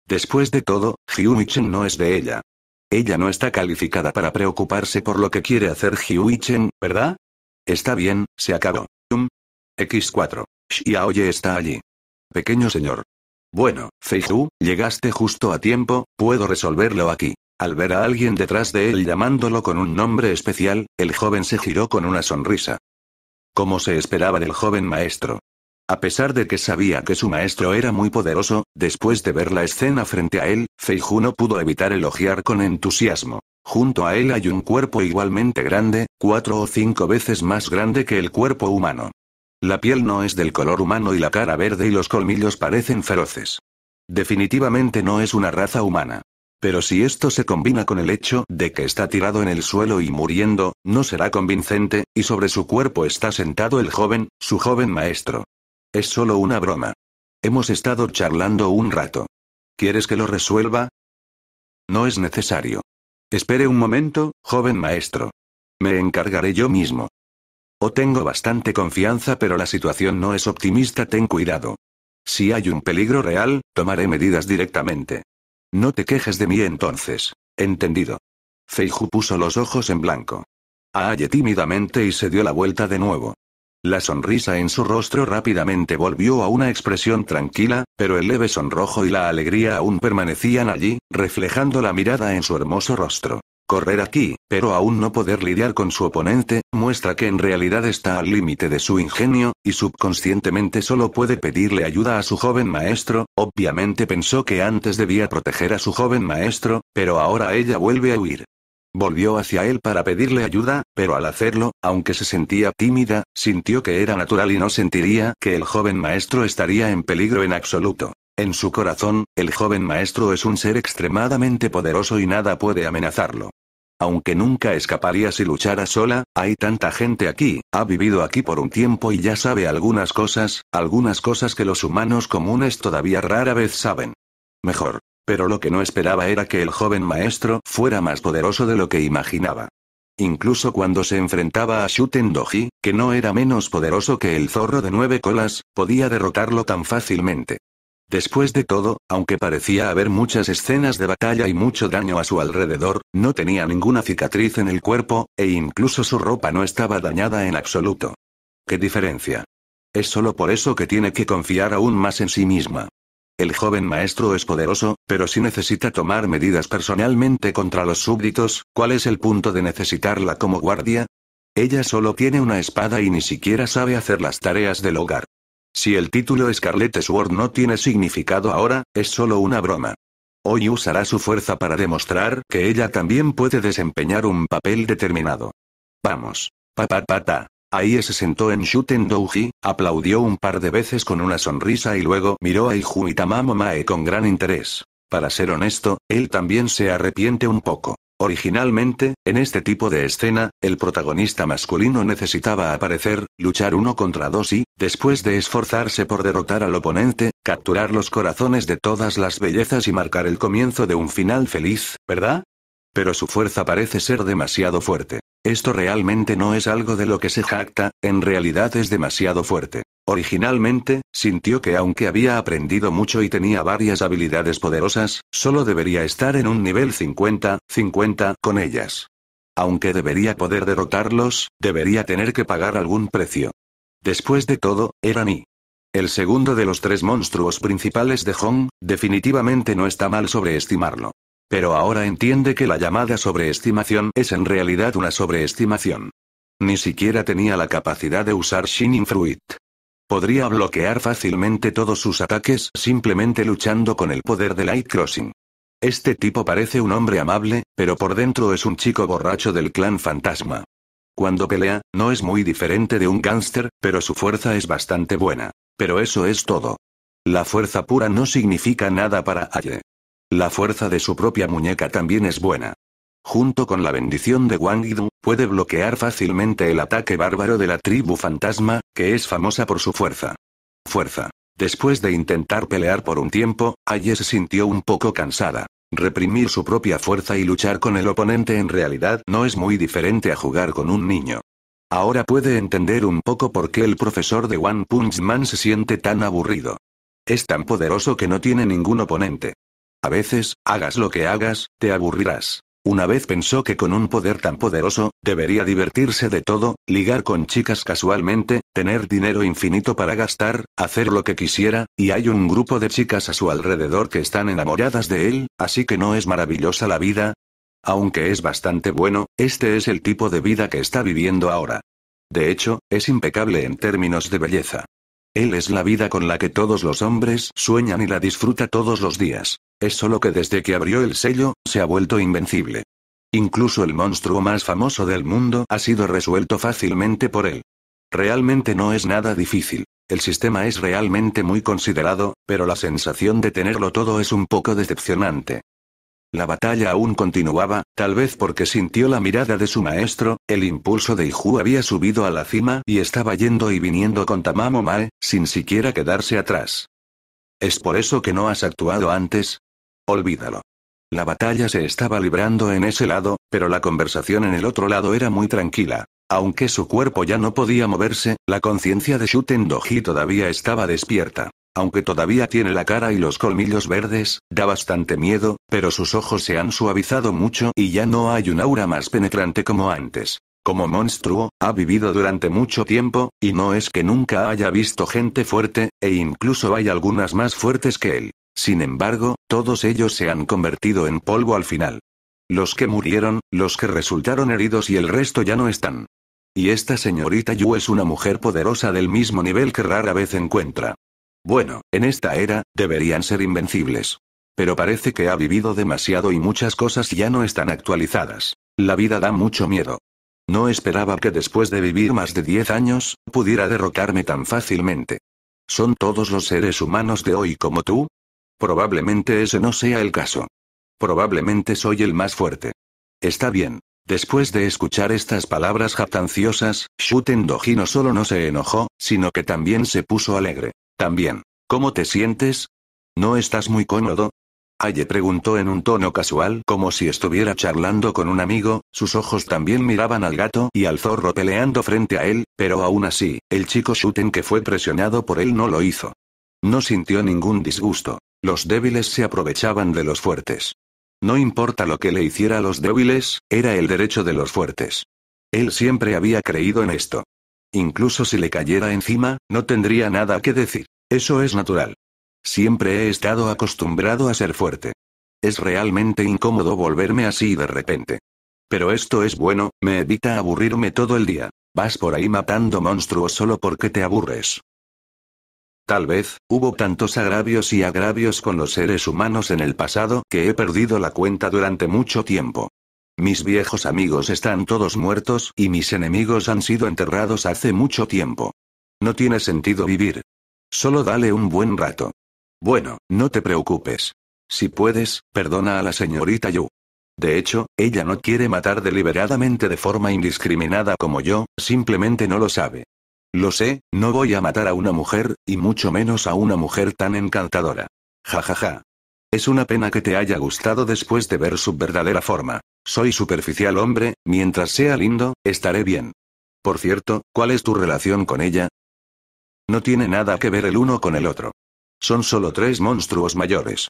Después de todo, Hyui-chen no es de ella. Ella no está calificada para preocuparse por lo que quiere hacer Chen, ¿verdad? Está bien, se acabó. X4. Xiaoye está allí. Pequeño señor. Bueno, Feiju llegaste justo a tiempo, puedo resolverlo aquí. Al ver a alguien detrás de él llamándolo con un nombre especial, el joven se giró con una sonrisa. Como se esperaba del joven maestro. A pesar de que sabía que su maestro era muy poderoso, después de ver la escena frente a él, Feiju no pudo evitar elogiar con entusiasmo. Junto a él hay un cuerpo igualmente grande, cuatro o cinco veces más grande que el cuerpo humano. La piel no es del color humano y la cara verde y los colmillos parecen feroces. Definitivamente no es una raza humana. Pero si esto se combina con el hecho de que está tirado en el suelo y muriendo, no será convincente, y sobre su cuerpo está sentado el joven, su joven maestro. Es solo una broma. Hemos estado charlando un rato. ¿Quieres que lo resuelva? No es necesario. Espere un momento, joven maestro. Me encargaré yo mismo. O tengo bastante confianza pero la situación no es optimista, ten cuidado. Si hay un peligro real, tomaré medidas directamente. No te quejes de mí entonces. Entendido. Feiju puso los ojos en blanco. Aaye tímidamente y se dio la vuelta de nuevo. La sonrisa en su rostro rápidamente volvió a una expresión tranquila, pero el leve sonrojo y la alegría aún permanecían allí, reflejando la mirada en su hermoso rostro. Correr aquí, pero aún no poder lidiar con su oponente, muestra que en realidad está al límite de su ingenio, y subconscientemente solo puede pedirle ayuda a su joven maestro, obviamente pensó que antes debía proteger a su joven maestro, pero ahora ella vuelve a huir. Volvió hacia él para pedirle ayuda, pero al hacerlo, aunque se sentía tímida, sintió que era natural y no sentiría que el joven maestro estaría en peligro en absoluto. En su corazón, el joven maestro es un ser extremadamente poderoso y nada puede amenazarlo. Aunque nunca escaparía si luchara sola, hay tanta gente aquí, ha vivido aquí por un tiempo y ya sabe algunas cosas, algunas cosas que los humanos comunes todavía rara vez saben. Mejor. Pero lo que no esperaba era que el joven maestro fuera más poderoso de lo que imaginaba. Incluso cuando se enfrentaba a Shuten Doji, que no era menos poderoso que el zorro de nueve colas, podía derrotarlo tan fácilmente. Después de todo, aunque parecía haber muchas escenas de batalla y mucho daño a su alrededor, no tenía ninguna cicatriz en el cuerpo, e incluso su ropa no estaba dañada en absoluto. ¿Qué diferencia? Es solo por eso que tiene que confiar aún más en sí misma. El joven maestro es poderoso, pero si necesita tomar medidas personalmente contra los súbditos, ¿cuál es el punto de necesitarla como guardia? Ella solo tiene una espada y ni siquiera sabe hacer las tareas del hogar. Si el título Scarlet Sword no tiene significado ahora, es solo una broma. Hoy usará su fuerza para demostrar que ella también puede desempeñar un papel determinado. Vamos. Papapata. Ahí se sentó en Shuten Douji, aplaudió un par de veces con una sonrisa y luego miró a Iju Mae con gran interés. Para ser honesto, él también se arrepiente un poco. Originalmente, en este tipo de escena, el protagonista masculino necesitaba aparecer, luchar uno contra dos y, después de esforzarse por derrotar al oponente, capturar los corazones de todas las bellezas y marcar el comienzo de un final feliz, ¿verdad? Pero su fuerza parece ser demasiado fuerte. Esto realmente no es algo de lo que se jacta, en realidad es demasiado fuerte. Originalmente, sintió que aunque había aprendido mucho y tenía varias habilidades poderosas, solo debería estar en un nivel 50-50 con ellas. Aunque debería poder derrotarlos, debería tener que pagar algún precio. Después de todo, era mí. El segundo de los tres monstruos principales de Hong, definitivamente no está mal sobreestimarlo. Pero ahora entiende que la llamada sobreestimación es en realidad una sobreestimación. Ni siquiera tenía la capacidad de usar Shining Fruit. Podría bloquear fácilmente todos sus ataques simplemente luchando con el poder de Light Crossing. Este tipo parece un hombre amable, pero por dentro es un chico borracho del clan fantasma. Cuando pelea, no es muy diferente de un gánster, pero su fuerza es bastante buena. Pero eso es todo. La fuerza pura no significa nada para Aye. La fuerza de su propia muñeca también es buena junto con la bendición de Wang puede bloquear fácilmente el ataque bárbaro de la tribu fantasma, que es famosa por su fuerza. Fuerza. Después de intentar pelear por un tiempo, Aye se sintió un poco cansada. Reprimir su propia fuerza y luchar con el oponente en realidad no es muy diferente a jugar con un niño. Ahora puede entender un poco por qué el profesor de One Punch Man se siente tan aburrido. Es tan poderoso que no tiene ningún oponente. A veces, hagas lo que hagas, te aburrirás. Una vez pensó que con un poder tan poderoso, debería divertirse de todo, ligar con chicas casualmente, tener dinero infinito para gastar, hacer lo que quisiera, y hay un grupo de chicas a su alrededor que están enamoradas de él, así que no es maravillosa la vida. Aunque es bastante bueno, este es el tipo de vida que está viviendo ahora. De hecho, es impecable en términos de belleza. Él es la vida con la que todos los hombres sueñan y la disfruta todos los días. Es solo que desde que abrió el sello, se ha vuelto invencible. Incluso el monstruo más famoso del mundo ha sido resuelto fácilmente por él. Realmente no es nada difícil. El sistema es realmente muy considerado, pero la sensación de tenerlo todo es un poco decepcionante. La batalla aún continuaba, tal vez porque sintió la mirada de su maestro, el impulso de Iju había subido a la cima y estaba yendo y viniendo con Tamamo Mae, sin siquiera quedarse atrás. ¿Es por eso que no has actuado antes? Olvídalo. La batalla se estaba librando en ese lado, pero la conversación en el otro lado era muy tranquila. Aunque su cuerpo ya no podía moverse, la conciencia de Shuten Doji todavía estaba despierta. Aunque todavía tiene la cara y los colmillos verdes, da bastante miedo, pero sus ojos se han suavizado mucho y ya no hay un aura más penetrante como antes. Como monstruo, ha vivido durante mucho tiempo, y no es que nunca haya visto gente fuerte, e incluso hay algunas más fuertes que él. Sin embargo, todos ellos se han convertido en polvo al final. Los que murieron, los que resultaron heridos y el resto ya no están. Y esta señorita Yu es una mujer poderosa del mismo nivel que rara vez encuentra. Bueno, en esta era, deberían ser invencibles. Pero parece que ha vivido demasiado y muchas cosas ya no están actualizadas. La vida da mucho miedo. No esperaba que después de vivir más de 10 años, pudiera derrocarme tan fácilmente. ¿Son todos los seres humanos de hoy como tú? Probablemente ese no sea el caso. Probablemente soy el más fuerte. Está bien, Después de escuchar estas palabras jactanciosas, Shuten Doji no solo no se enojó, sino que también se puso alegre. También. ¿Cómo te sientes? ¿No estás muy cómodo? Aye preguntó en un tono casual como si estuviera charlando con un amigo, sus ojos también miraban al gato y al zorro peleando frente a él, pero aún así, el chico Shuten que fue presionado por él no lo hizo. No sintió ningún disgusto. Los débiles se aprovechaban de los fuertes. No importa lo que le hiciera a los débiles, era el derecho de los fuertes. Él siempre había creído en esto. Incluso si le cayera encima, no tendría nada que decir. Eso es natural. Siempre he estado acostumbrado a ser fuerte. Es realmente incómodo volverme así de repente. Pero esto es bueno, me evita aburrirme todo el día. Vas por ahí matando monstruos solo porque te aburres. Tal vez, hubo tantos agravios y agravios con los seres humanos en el pasado que he perdido la cuenta durante mucho tiempo. Mis viejos amigos están todos muertos y mis enemigos han sido enterrados hace mucho tiempo. No tiene sentido vivir. Solo dale un buen rato. Bueno, no te preocupes. Si puedes, perdona a la señorita Yu. De hecho, ella no quiere matar deliberadamente de forma indiscriminada como yo, simplemente no lo sabe. Lo sé, no voy a matar a una mujer, y mucho menos a una mujer tan encantadora. Ja ja ja. Es una pena que te haya gustado después de ver su verdadera forma. Soy superficial hombre, mientras sea lindo, estaré bien. Por cierto, ¿cuál es tu relación con ella? No tiene nada que ver el uno con el otro. Son solo tres monstruos mayores.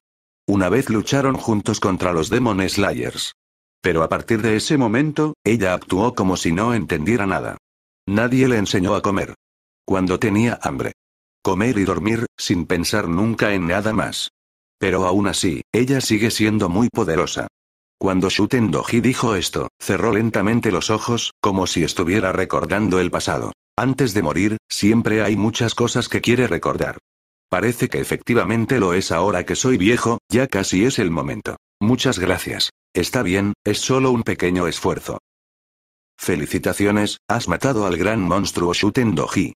Una vez lucharon juntos contra los Demon Slayers. Pero a partir de ese momento, ella actuó como si no entendiera nada. Nadie le enseñó a comer. Cuando tenía hambre. Comer y dormir, sin pensar nunca en nada más. Pero aún así, ella sigue siendo muy poderosa. Cuando Shuten Doji dijo esto, cerró lentamente los ojos, como si estuviera recordando el pasado. Antes de morir, siempre hay muchas cosas que quiere recordar. Parece que efectivamente lo es ahora que soy viejo, ya casi es el momento. Muchas gracias. Está bien, es solo un pequeño esfuerzo. Felicitaciones, has matado al gran monstruo Shuten Doji.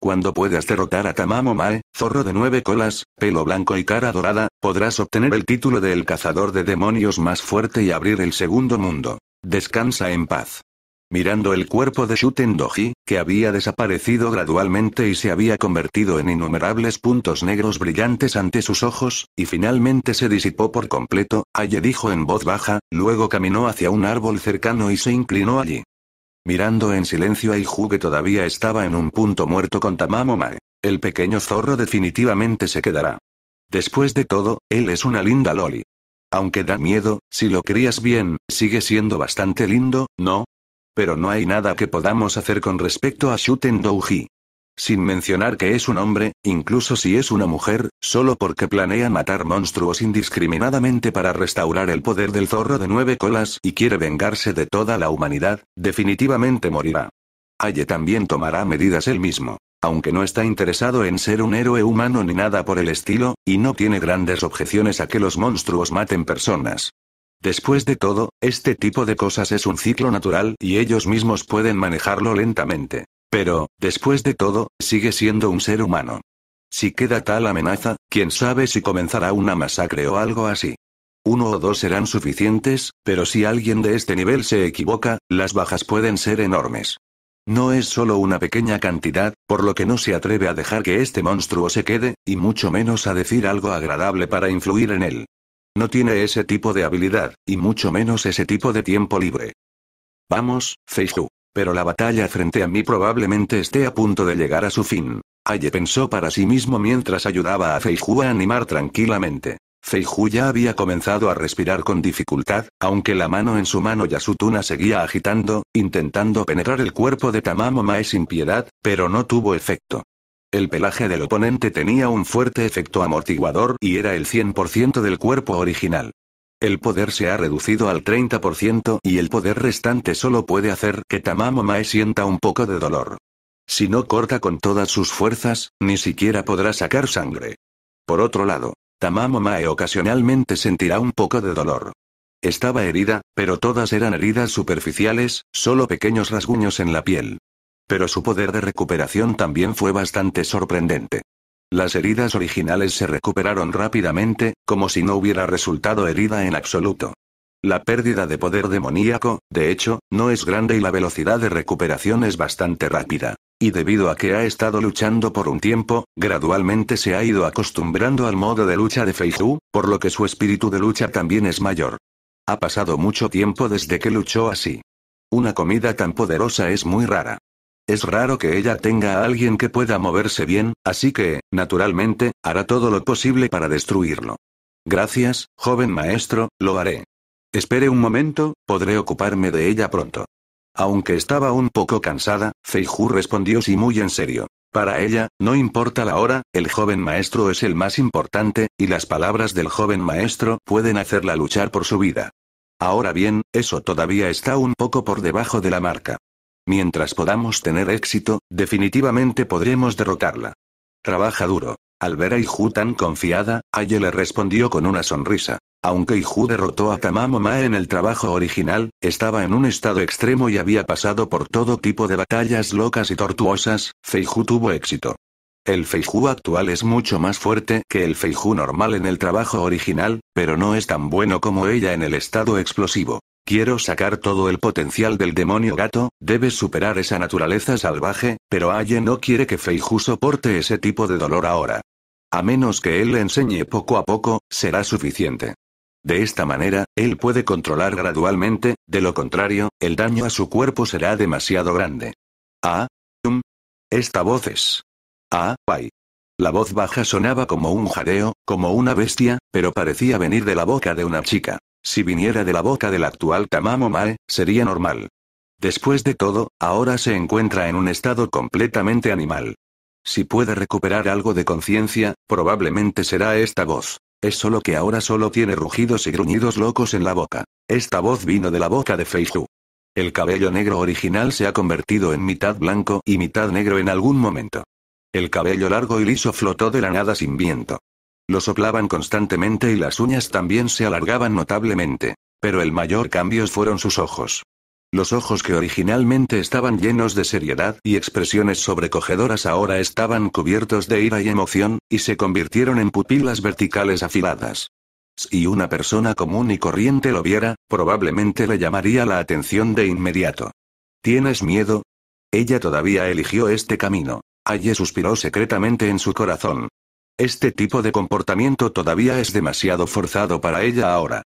Cuando puedas derrotar a Tamamo Mae, zorro de nueve colas, pelo blanco y cara dorada, podrás obtener el título de el cazador de demonios más fuerte y abrir el segundo mundo. Descansa en paz. Mirando el cuerpo de Shuten Doji, que había desaparecido gradualmente y se había convertido en innumerables puntos negros brillantes ante sus ojos, y finalmente se disipó por completo, Aye dijo en voz baja, luego caminó hacia un árbol cercano y se inclinó allí. Mirando en silencio a que todavía estaba en un punto muerto con Tamamomae. El pequeño zorro definitivamente se quedará. Después de todo, él es una linda loli. Aunque da miedo, si lo crías bien, sigue siendo bastante lindo, ¿no? Pero no hay nada que podamos hacer con respecto a Shuten Douji. Sin mencionar que es un hombre, incluso si es una mujer, solo porque planea matar monstruos indiscriminadamente para restaurar el poder del zorro de nueve colas y quiere vengarse de toda la humanidad, definitivamente morirá. Aye también tomará medidas él mismo. Aunque no está interesado en ser un héroe humano ni nada por el estilo, y no tiene grandes objeciones a que los monstruos maten personas. Después de todo, este tipo de cosas es un ciclo natural y ellos mismos pueden manejarlo lentamente. Pero, después de todo, sigue siendo un ser humano. Si queda tal amenaza, quién sabe si comenzará una masacre o algo así. Uno o dos serán suficientes, pero si alguien de este nivel se equivoca, las bajas pueden ser enormes. No es solo una pequeña cantidad, por lo que no se atreve a dejar que este monstruo se quede, y mucho menos a decir algo agradable para influir en él. No tiene ese tipo de habilidad, y mucho menos ese tipo de tiempo libre. Vamos, Facebook. Pero la batalla frente a mí probablemente esté a punto de llegar a su fin. Aye pensó para sí mismo mientras ayudaba a Feiju a animar tranquilamente. Feiju ya había comenzado a respirar con dificultad, aunque la mano en su mano Yasutuna seguía agitando, intentando penetrar el cuerpo de Tamamo Mae sin piedad, pero no tuvo efecto. El pelaje del oponente tenía un fuerte efecto amortiguador y era el 100% del cuerpo original. El poder se ha reducido al 30% y el poder restante solo puede hacer que Tamamo Mae sienta un poco de dolor. Si no corta con todas sus fuerzas, ni siquiera podrá sacar sangre. Por otro lado, Tamamo Mae ocasionalmente sentirá un poco de dolor. Estaba herida, pero todas eran heridas superficiales, solo pequeños rasguños en la piel. Pero su poder de recuperación también fue bastante sorprendente. Las heridas originales se recuperaron rápidamente, como si no hubiera resultado herida en absoluto. La pérdida de poder demoníaco, de hecho, no es grande y la velocidad de recuperación es bastante rápida. Y debido a que ha estado luchando por un tiempo, gradualmente se ha ido acostumbrando al modo de lucha de Feizhu, por lo que su espíritu de lucha también es mayor. Ha pasado mucho tiempo desde que luchó así. Una comida tan poderosa es muy rara. Es raro que ella tenga a alguien que pueda moverse bien, así que, naturalmente, hará todo lo posible para destruirlo. Gracias, joven maestro, lo haré. Espere un momento, podré ocuparme de ella pronto. Aunque estaba un poco cansada, Feiju respondió sí muy en serio. Para ella, no importa la hora, el joven maestro es el más importante, y las palabras del joven maestro pueden hacerla luchar por su vida. Ahora bien, eso todavía está un poco por debajo de la marca. Mientras podamos tener éxito, definitivamente podremos derrotarla. Trabaja duro. Al ver a Iju tan confiada, Aye le respondió con una sonrisa. Aunque Iju derrotó a Tamamo Mae en el trabajo original, estaba en un estado extremo y había pasado por todo tipo de batallas locas y tortuosas, Feiju tuvo éxito. El Feiju actual es mucho más fuerte que el Feiju normal en el trabajo original, pero no es tan bueno como ella en el estado explosivo. Quiero sacar todo el potencial del demonio gato, debes superar esa naturaleza salvaje, pero Aye no quiere que Feiju soporte ese tipo de dolor ahora. A menos que él le enseñe poco a poco, será suficiente. De esta manera, él puede controlar gradualmente, de lo contrario, el daño a su cuerpo será demasiado grande. Ah, um. Esta voz es. Ah, bye. La voz baja sonaba como un jadeo, como una bestia, pero parecía venir de la boca de una chica. Si viniera de la boca del actual Tamamo Mae, sería normal. Después de todo, ahora se encuentra en un estado completamente animal. Si puede recuperar algo de conciencia, probablemente será esta voz. Es solo que ahora solo tiene rugidos y gruñidos locos en la boca. Esta voz vino de la boca de Feiju. El cabello negro original se ha convertido en mitad blanco y mitad negro en algún momento. El cabello largo y liso flotó de la nada sin viento. Lo soplaban constantemente y las uñas también se alargaban notablemente. Pero el mayor cambio fueron sus ojos. Los ojos que originalmente estaban llenos de seriedad y expresiones sobrecogedoras ahora estaban cubiertos de ira y emoción, y se convirtieron en pupilas verticales afiladas. Si una persona común y corriente lo viera, probablemente le llamaría la atención de inmediato. ¿Tienes miedo? Ella todavía eligió este camino. Allí suspiró secretamente en su corazón. Este tipo de comportamiento todavía es demasiado forzado para ella ahora.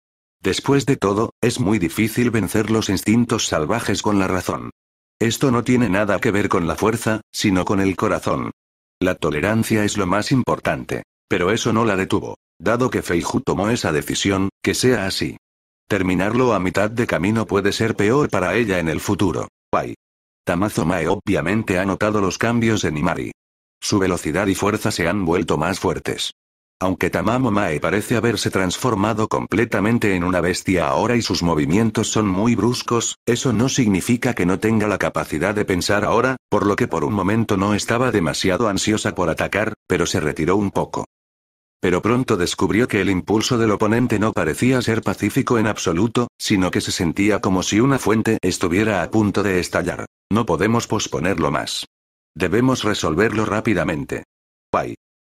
Después de todo, es muy difícil vencer los instintos salvajes con la razón. Esto no tiene nada que ver con la fuerza, sino con el corazón. La tolerancia es lo más importante. Pero eso no la detuvo. Dado que Feiju tomó esa decisión, que sea así. Terminarlo a mitad de camino puede ser peor para ella en el futuro. Guay. Tamazomae obviamente ha notado los cambios en Imari. Su velocidad y fuerza se han vuelto más fuertes. Aunque Tamamo Mae parece haberse transformado completamente en una bestia ahora y sus movimientos son muy bruscos, eso no significa que no tenga la capacidad de pensar ahora, por lo que por un momento no estaba demasiado ansiosa por atacar, pero se retiró un poco. Pero pronto descubrió que el impulso del oponente no parecía ser pacífico en absoluto, sino que se sentía como si una fuente estuviera a punto de estallar. No podemos posponerlo más. Debemos resolverlo rápidamente. Bye.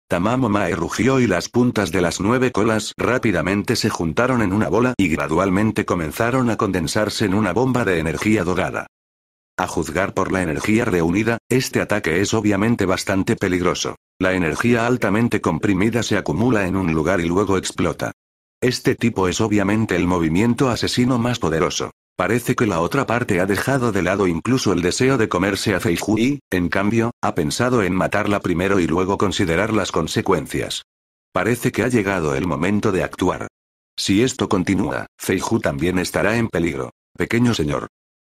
Tamamo Mae rugió y las puntas de las nueve colas rápidamente se juntaron en una bola y gradualmente comenzaron a condensarse en una bomba de energía dorada. A juzgar por la energía reunida, este ataque es obviamente bastante peligroso. La energía altamente comprimida se acumula en un lugar y luego explota. Este tipo es obviamente el movimiento asesino más poderoso. Parece que la otra parte ha dejado de lado incluso el deseo de comerse a Feiju y, en cambio, ha pensado en matarla primero y luego considerar las consecuencias. Parece que ha llegado el momento de actuar. Si esto continúa, Feiju también estará en peligro. Pequeño señor.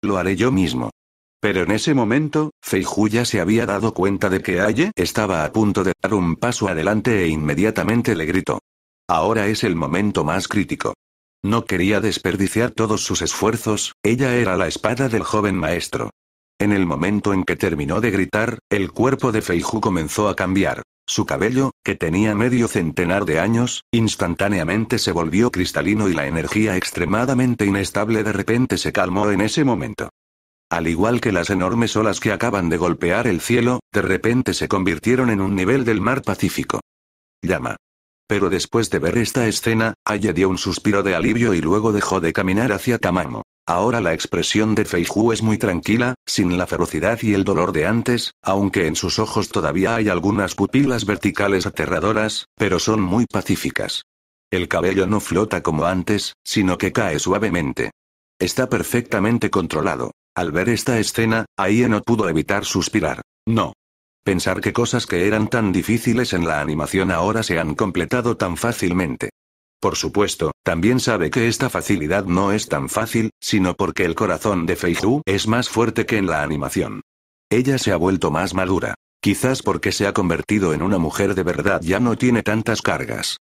Lo haré yo mismo. Pero en ese momento, Feiju ya se había dado cuenta de que Aye estaba a punto de dar un paso adelante e inmediatamente le gritó. Ahora es el momento más crítico. No quería desperdiciar todos sus esfuerzos, ella era la espada del joven maestro. En el momento en que terminó de gritar, el cuerpo de Feiju comenzó a cambiar. Su cabello, que tenía medio centenar de años, instantáneamente se volvió cristalino y la energía extremadamente inestable de repente se calmó en ese momento. Al igual que las enormes olas que acaban de golpear el cielo, de repente se convirtieron en un nivel del mar Pacífico. Llama pero después de ver esta escena, Aya dio un suspiro de alivio y luego dejó de caminar hacia Tamamo. Ahora la expresión de Feiju es muy tranquila, sin la ferocidad y el dolor de antes, aunque en sus ojos todavía hay algunas pupilas verticales aterradoras, pero son muy pacíficas. El cabello no flota como antes, sino que cae suavemente. Está perfectamente controlado. Al ver esta escena, Aya no pudo evitar suspirar. No. Pensar que cosas que eran tan difíciles en la animación ahora se han completado tan fácilmente. Por supuesto, también sabe que esta facilidad no es tan fácil, sino porque el corazón de Hu es más fuerte que en la animación. Ella se ha vuelto más madura. Quizás porque se ha convertido en una mujer de verdad ya no tiene tantas cargas.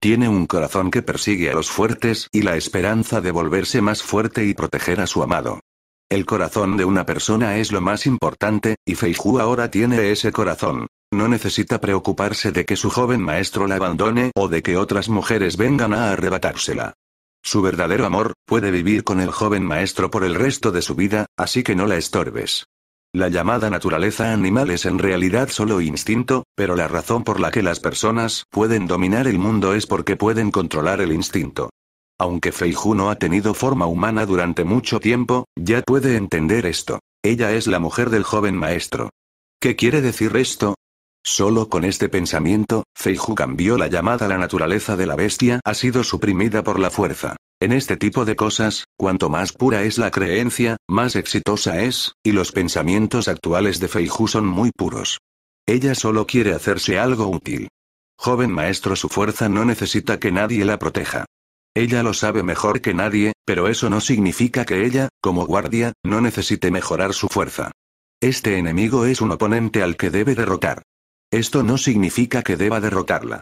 Tiene un corazón que persigue a los fuertes y la esperanza de volverse más fuerte y proteger a su amado. El corazón de una persona es lo más importante, y Feiju ahora tiene ese corazón. No necesita preocuparse de que su joven maestro la abandone o de que otras mujeres vengan a arrebatársela. Su verdadero amor, puede vivir con el joven maestro por el resto de su vida, así que no la estorbes. La llamada naturaleza animal es en realidad solo instinto, pero la razón por la que las personas pueden dominar el mundo es porque pueden controlar el instinto. Aunque Feiju no ha tenido forma humana durante mucho tiempo, ya puede entender esto. Ella es la mujer del joven maestro. ¿Qué quiere decir esto? Solo con este pensamiento, Feiju cambió la llamada la naturaleza de la bestia ha sido suprimida por la fuerza. En este tipo de cosas, cuanto más pura es la creencia, más exitosa es, y los pensamientos actuales de Feiju son muy puros. Ella solo quiere hacerse algo útil. Joven maestro, su fuerza no necesita que nadie la proteja. Ella lo sabe mejor que nadie, pero eso no significa que ella, como guardia, no necesite mejorar su fuerza. Este enemigo es un oponente al que debe derrotar. Esto no significa que deba derrotarla.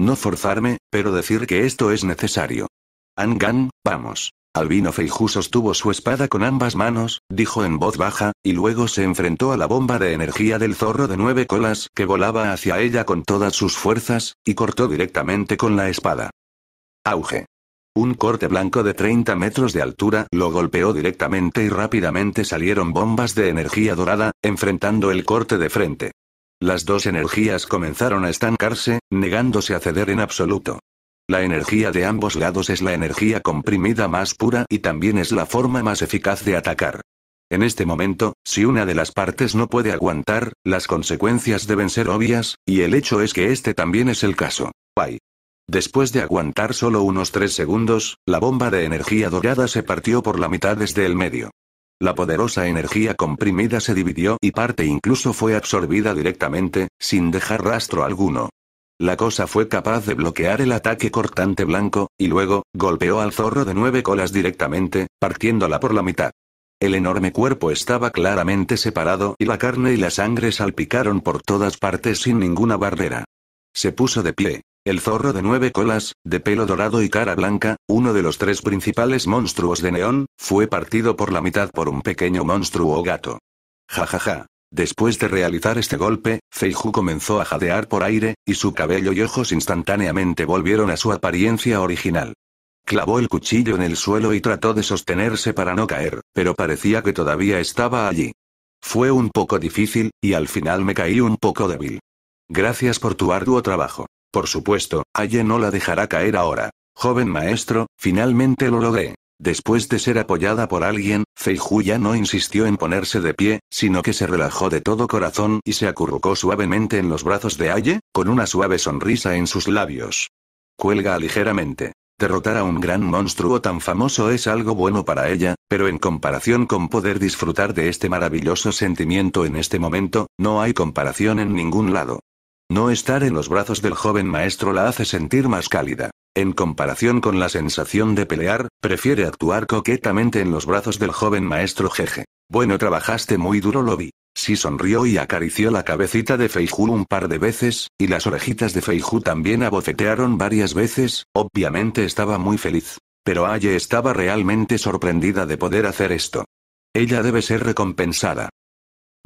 No forzarme, pero decir que esto es necesario. Angan, vamos. Albino Feijus sostuvo su espada con ambas manos, dijo en voz baja, y luego se enfrentó a la bomba de energía del zorro de nueve colas que volaba hacia ella con todas sus fuerzas, y cortó directamente con la espada. Auge. Un corte blanco de 30 metros de altura lo golpeó directamente y rápidamente salieron bombas de energía dorada, enfrentando el corte de frente. Las dos energías comenzaron a estancarse, negándose a ceder en absoluto. La energía de ambos lados es la energía comprimida más pura y también es la forma más eficaz de atacar. En este momento, si una de las partes no puede aguantar, las consecuencias deben ser obvias, y el hecho es que este también es el caso. Después de aguantar solo unos tres segundos, la bomba de energía dorada se partió por la mitad desde el medio. La poderosa energía comprimida se dividió y parte incluso fue absorbida directamente, sin dejar rastro alguno. La cosa fue capaz de bloquear el ataque cortante blanco, y luego, golpeó al zorro de nueve colas directamente, partiéndola por la mitad. El enorme cuerpo estaba claramente separado y la carne y la sangre salpicaron por todas partes sin ninguna barrera. Se puso de pie. El zorro de nueve colas, de pelo dorado y cara blanca, uno de los tres principales monstruos de Neón, fue partido por la mitad por un pequeño monstruo o gato. Ja ja ja. Después de realizar este golpe, Feiju comenzó a jadear por aire, y su cabello y ojos instantáneamente volvieron a su apariencia original. Clavó el cuchillo en el suelo y trató de sostenerse para no caer, pero parecía que todavía estaba allí. Fue un poco difícil, y al final me caí un poco débil. Gracias por tu arduo trabajo. Por supuesto, Aye no la dejará caer ahora. Joven maestro, finalmente lo logré. Después de ser apoyada por alguien, Feiju ya no insistió en ponerse de pie, sino que se relajó de todo corazón y se acurrucó suavemente en los brazos de Aye, con una suave sonrisa en sus labios. Cuelga ligeramente. Derrotar a un gran monstruo tan famoso es algo bueno para ella, pero en comparación con poder disfrutar de este maravilloso sentimiento en este momento, no hay comparación en ningún lado. No estar en los brazos del joven maestro la hace sentir más cálida. En comparación con la sensación de pelear, prefiere actuar coquetamente en los brazos del joven maestro jeje. Bueno, trabajaste muy duro, lo vi. Si sonrió y acarició la cabecita de Feiju un par de veces, y las orejitas de Feiju también abofetearon varias veces, obviamente estaba muy feliz. Pero Aye estaba realmente sorprendida de poder hacer esto. Ella debe ser recompensada.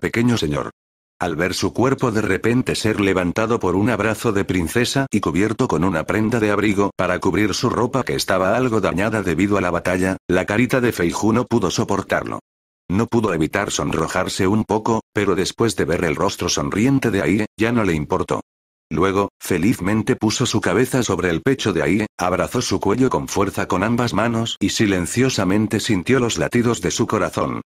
Pequeño señor, al ver su cuerpo de repente ser levantado por un abrazo de princesa y cubierto con una prenda de abrigo para cubrir su ropa que estaba algo dañada debido a la batalla, la carita de Feiju no pudo soportarlo. No pudo evitar sonrojarse un poco, pero después de ver el rostro sonriente de Aie, ya no le importó. Luego, felizmente puso su cabeza sobre el pecho de Aie, abrazó su cuello con fuerza con ambas manos y silenciosamente sintió los latidos de su corazón.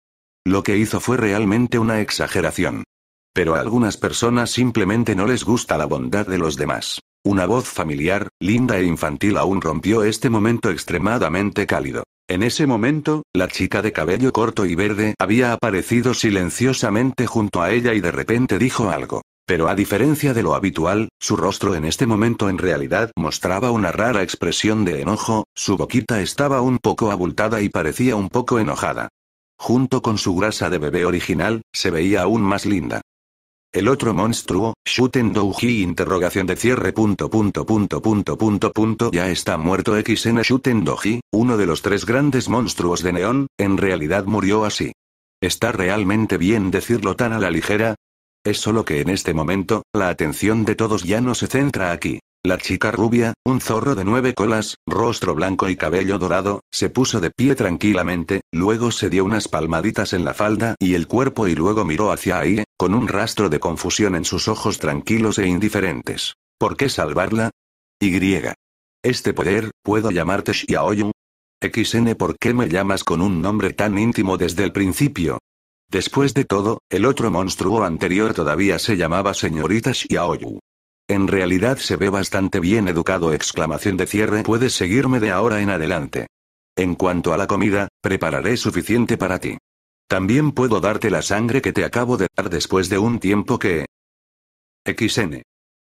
Lo que hizo fue realmente una exageración. Pero a algunas personas simplemente no les gusta la bondad de los demás. Una voz familiar, linda e infantil aún rompió este momento extremadamente cálido. En ese momento, la chica de cabello corto y verde había aparecido silenciosamente junto a ella y de repente dijo algo. Pero a diferencia de lo habitual, su rostro en este momento en realidad mostraba una rara expresión de enojo, su boquita estaba un poco abultada y parecía un poco enojada. Junto con su grasa de bebé original, se veía aún más linda. El otro monstruo, Shuten interrogación de cierre punto punto punto punto ya está muerto XN Shuten Doji, uno de los tres grandes monstruos de Neón, en realidad murió así. ¿Está realmente bien decirlo tan a la ligera? Es solo que en este momento, la atención de todos ya no se centra aquí. La chica rubia, un zorro de nueve colas, rostro blanco y cabello dorado, se puso de pie tranquilamente, luego se dio unas palmaditas en la falda y el cuerpo y luego miró hacia ahí, con un rastro de confusión en sus ojos tranquilos e indiferentes. ¿Por qué salvarla? Y. Este poder, ¿puedo llamarte Xiaoyu? XN ¿Por qué me llamas con un nombre tan íntimo desde el principio? Después de todo, el otro monstruo anterior todavía se llamaba señorita Xiaoyu. En realidad se ve bastante bien educado exclamación de cierre puedes seguirme de ahora en adelante. En cuanto a la comida, prepararé suficiente para ti. También puedo darte la sangre que te acabo de dar después de un tiempo que... XN.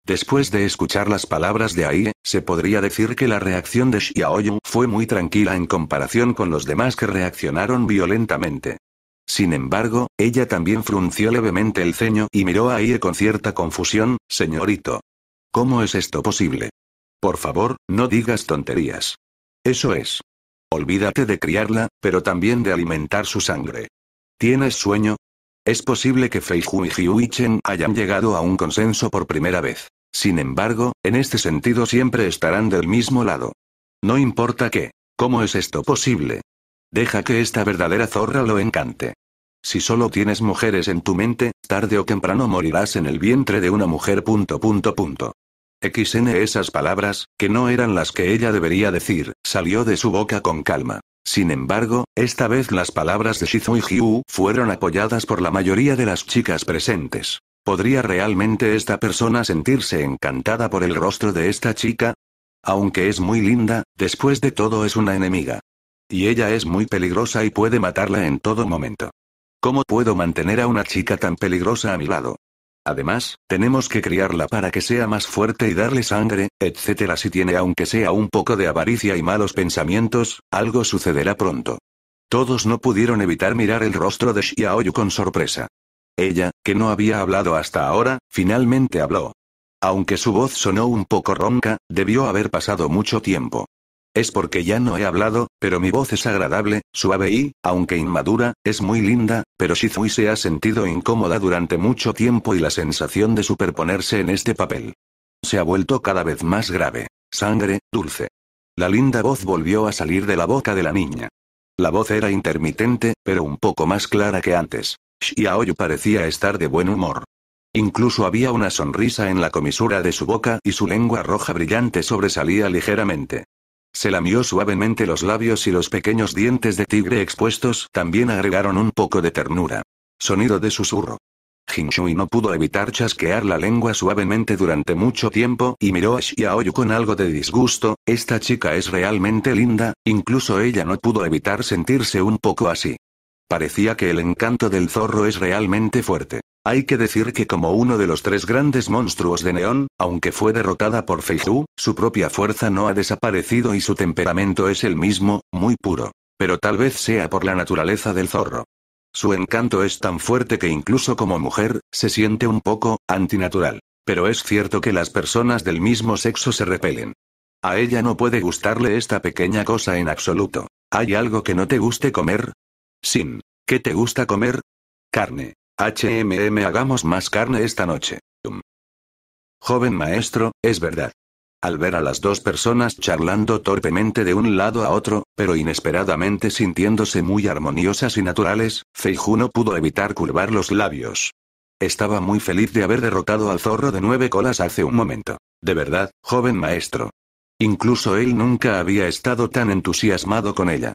Después de escuchar las palabras de Aie, se podría decir que la reacción de Xiaoyu fue muy tranquila en comparación con los demás que reaccionaron violentamente. Sin embargo, ella también frunció levemente el ceño y miró a Aie con cierta confusión, señorito. ¿Cómo es esto posible? Por favor, no digas tonterías. Eso es. Olvídate de criarla, pero también de alimentar su sangre. ¿Tienes sueño? Es posible que Fei Feiju y Jiu-Chen hayan llegado a un consenso por primera vez. Sin embargo, en este sentido siempre estarán del mismo lado. No importa qué. ¿Cómo es esto posible? Deja que esta verdadera zorra lo encante. Si solo tienes mujeres en tu mente, tarde o temprano morirás en el vientre de una mujer. XN e esas palabras, que no eran las que ella debería decir, salió de su boca con calma. Sin embargo, esta vez las palabras de Shizu y Hyu fueron apoyadas por la mayoría de las chicas presentes. ¿Podría realmente esta persona sentirse encantada por el rostro de esta chica? Aunque es muy linda, después de todo es una enemiga. Y ella es muy peligrosa y puede matarla en todo momento. ¿Cómo puedo mantener a una chica tan peligrosa a mi lado? Además, tenemos que criarla para que sea más fuerte y darle sangre, etc. Si tiene aunque sea un poco de avaricia y malos pensamientos, algo sucederá pronto. Todos no pudieron evitar mirar el rostro de Xiaoyu con sorpresa. Ella, que no había hablado hasta ahora, finalmente habló. Aunque su voz sonó un poco ronca, debió haber pasado mucho tiempo. Es porque ya no he hablado, pero mi voz es agradable, suave y, aunque inmadura, es muy linda, pero Shizui se ha sentido incómoda durante mucho tiempo y la sensación de superponerse en este papel. Se ha vuelto cada vez más grave. Sangre, dulce. La linda voz volvió a salir de la boca de la niña. La voz era intermitente, pero un poco más clara que antes. Xiaoyu parecía estar de buen humor. Incluso había una sonrisa en la comisura de su boca y su lengua roja brillante sobresalía ligeramente. Se lamió suavemente los labios y los pequeños dientes de tigre expuestos también agregaron un poco de ternura. Sonido de susurro. Jinshui no pudo evitar chasquear la lengua suavemente durante mucho tiempo y miró a Xiaoyu con algo de disgusto, esta chica es realmente linda, incluso ella no pudo evitar sentirse un poco así. Parecía que el encanto del zorro es realmente fuerte. Hay que decir que como uno de los tres grandes monstruos de Neón, aunque fue derrotada por Feiju, su propia fuerza no ha desaparecido y su temperamento es el mismo, muy puro. Pero tal vez sea por la naturaleza del zorro. Su encanto es tan fuerte que incluso como mujer, se siente un poco, antinatural. Pero es cierto que las personas del mismo sexo se repelen. A ella no puede gustarle esta pequeña cosa en absoluto. ¿Hay algo que no te guste comer? Sin. ¿Qué te gusta comer? Carne. HMM hagamos más carne esta noche. Joven maestro, es verdad. Al ver a las dos personas charlando torpemente de un lado a otro, pero inesperadamente sintiéndose muy armoniosas y naturales, Feiju no pudo evitar curvar los labios. Estaba muy feliz de haber derrotado al zorro de nueve colas hace un momento. De verdad, joven maestro. Incluso él nunca había estado tan entusiasmado con ella.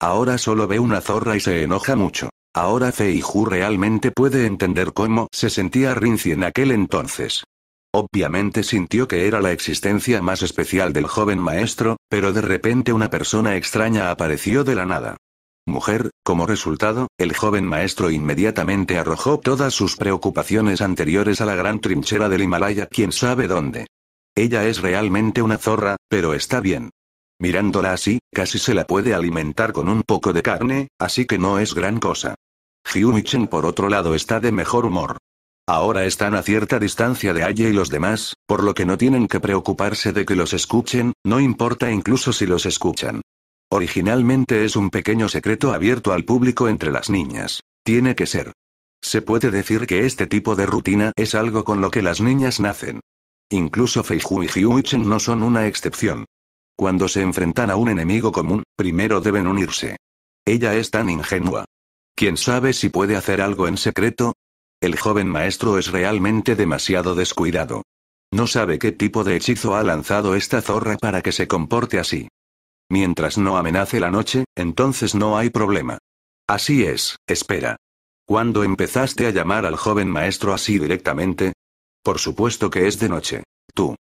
Ahora solo ve una zorra y se enoja mucho. Ahora Feiju realmente puede entender cómo se sentía Rinzi en aquel entonces. Obviamente sintió que era la existencia más especial del joven maestro, pero de repente una persona extraña apareció de la nada. Mujer, como resultado, el joven maestro inmediatamente arrojó todas sus preocupaciones anteriores a la gran trinchera del Himalaya, quién sabe dónde. Ella es realmente una zorra, pero está bien. Mirándola así, casi se la puede alimentar con un poco de carne, así que no es gran cosa. Chen por otro lado está de mejor humor. Ahora están a cierta distancia de Aye y los demás, por lo que no tienen que preocuparse de que los escuchen, no importa incluso si los escuchan. Originalmente es un pequeño secreto abierto al público entre las niñas. Tiene que ser. Se puede decir que este tipo de rutina es algo con lo que las niñas nacen. Incluso Feiju y Chen no son una excepción. Cuando se enfrentan a un enemigo común, primero deben unirse. Ella es tan ingenua. ¿Quién sabe si puede hacer algo en secreto? El joven maestro es realmente demasiado descuidado. No sabe qué tipo de hechizo ha lanzado esta zorra para que se comporte así. Mientras no amenace la noche, entonces no hay problema. Así es, espera. ¿Cuándo empezaste a llamar al joven maestro así directamente? Por supuesto que es de noche. Tú.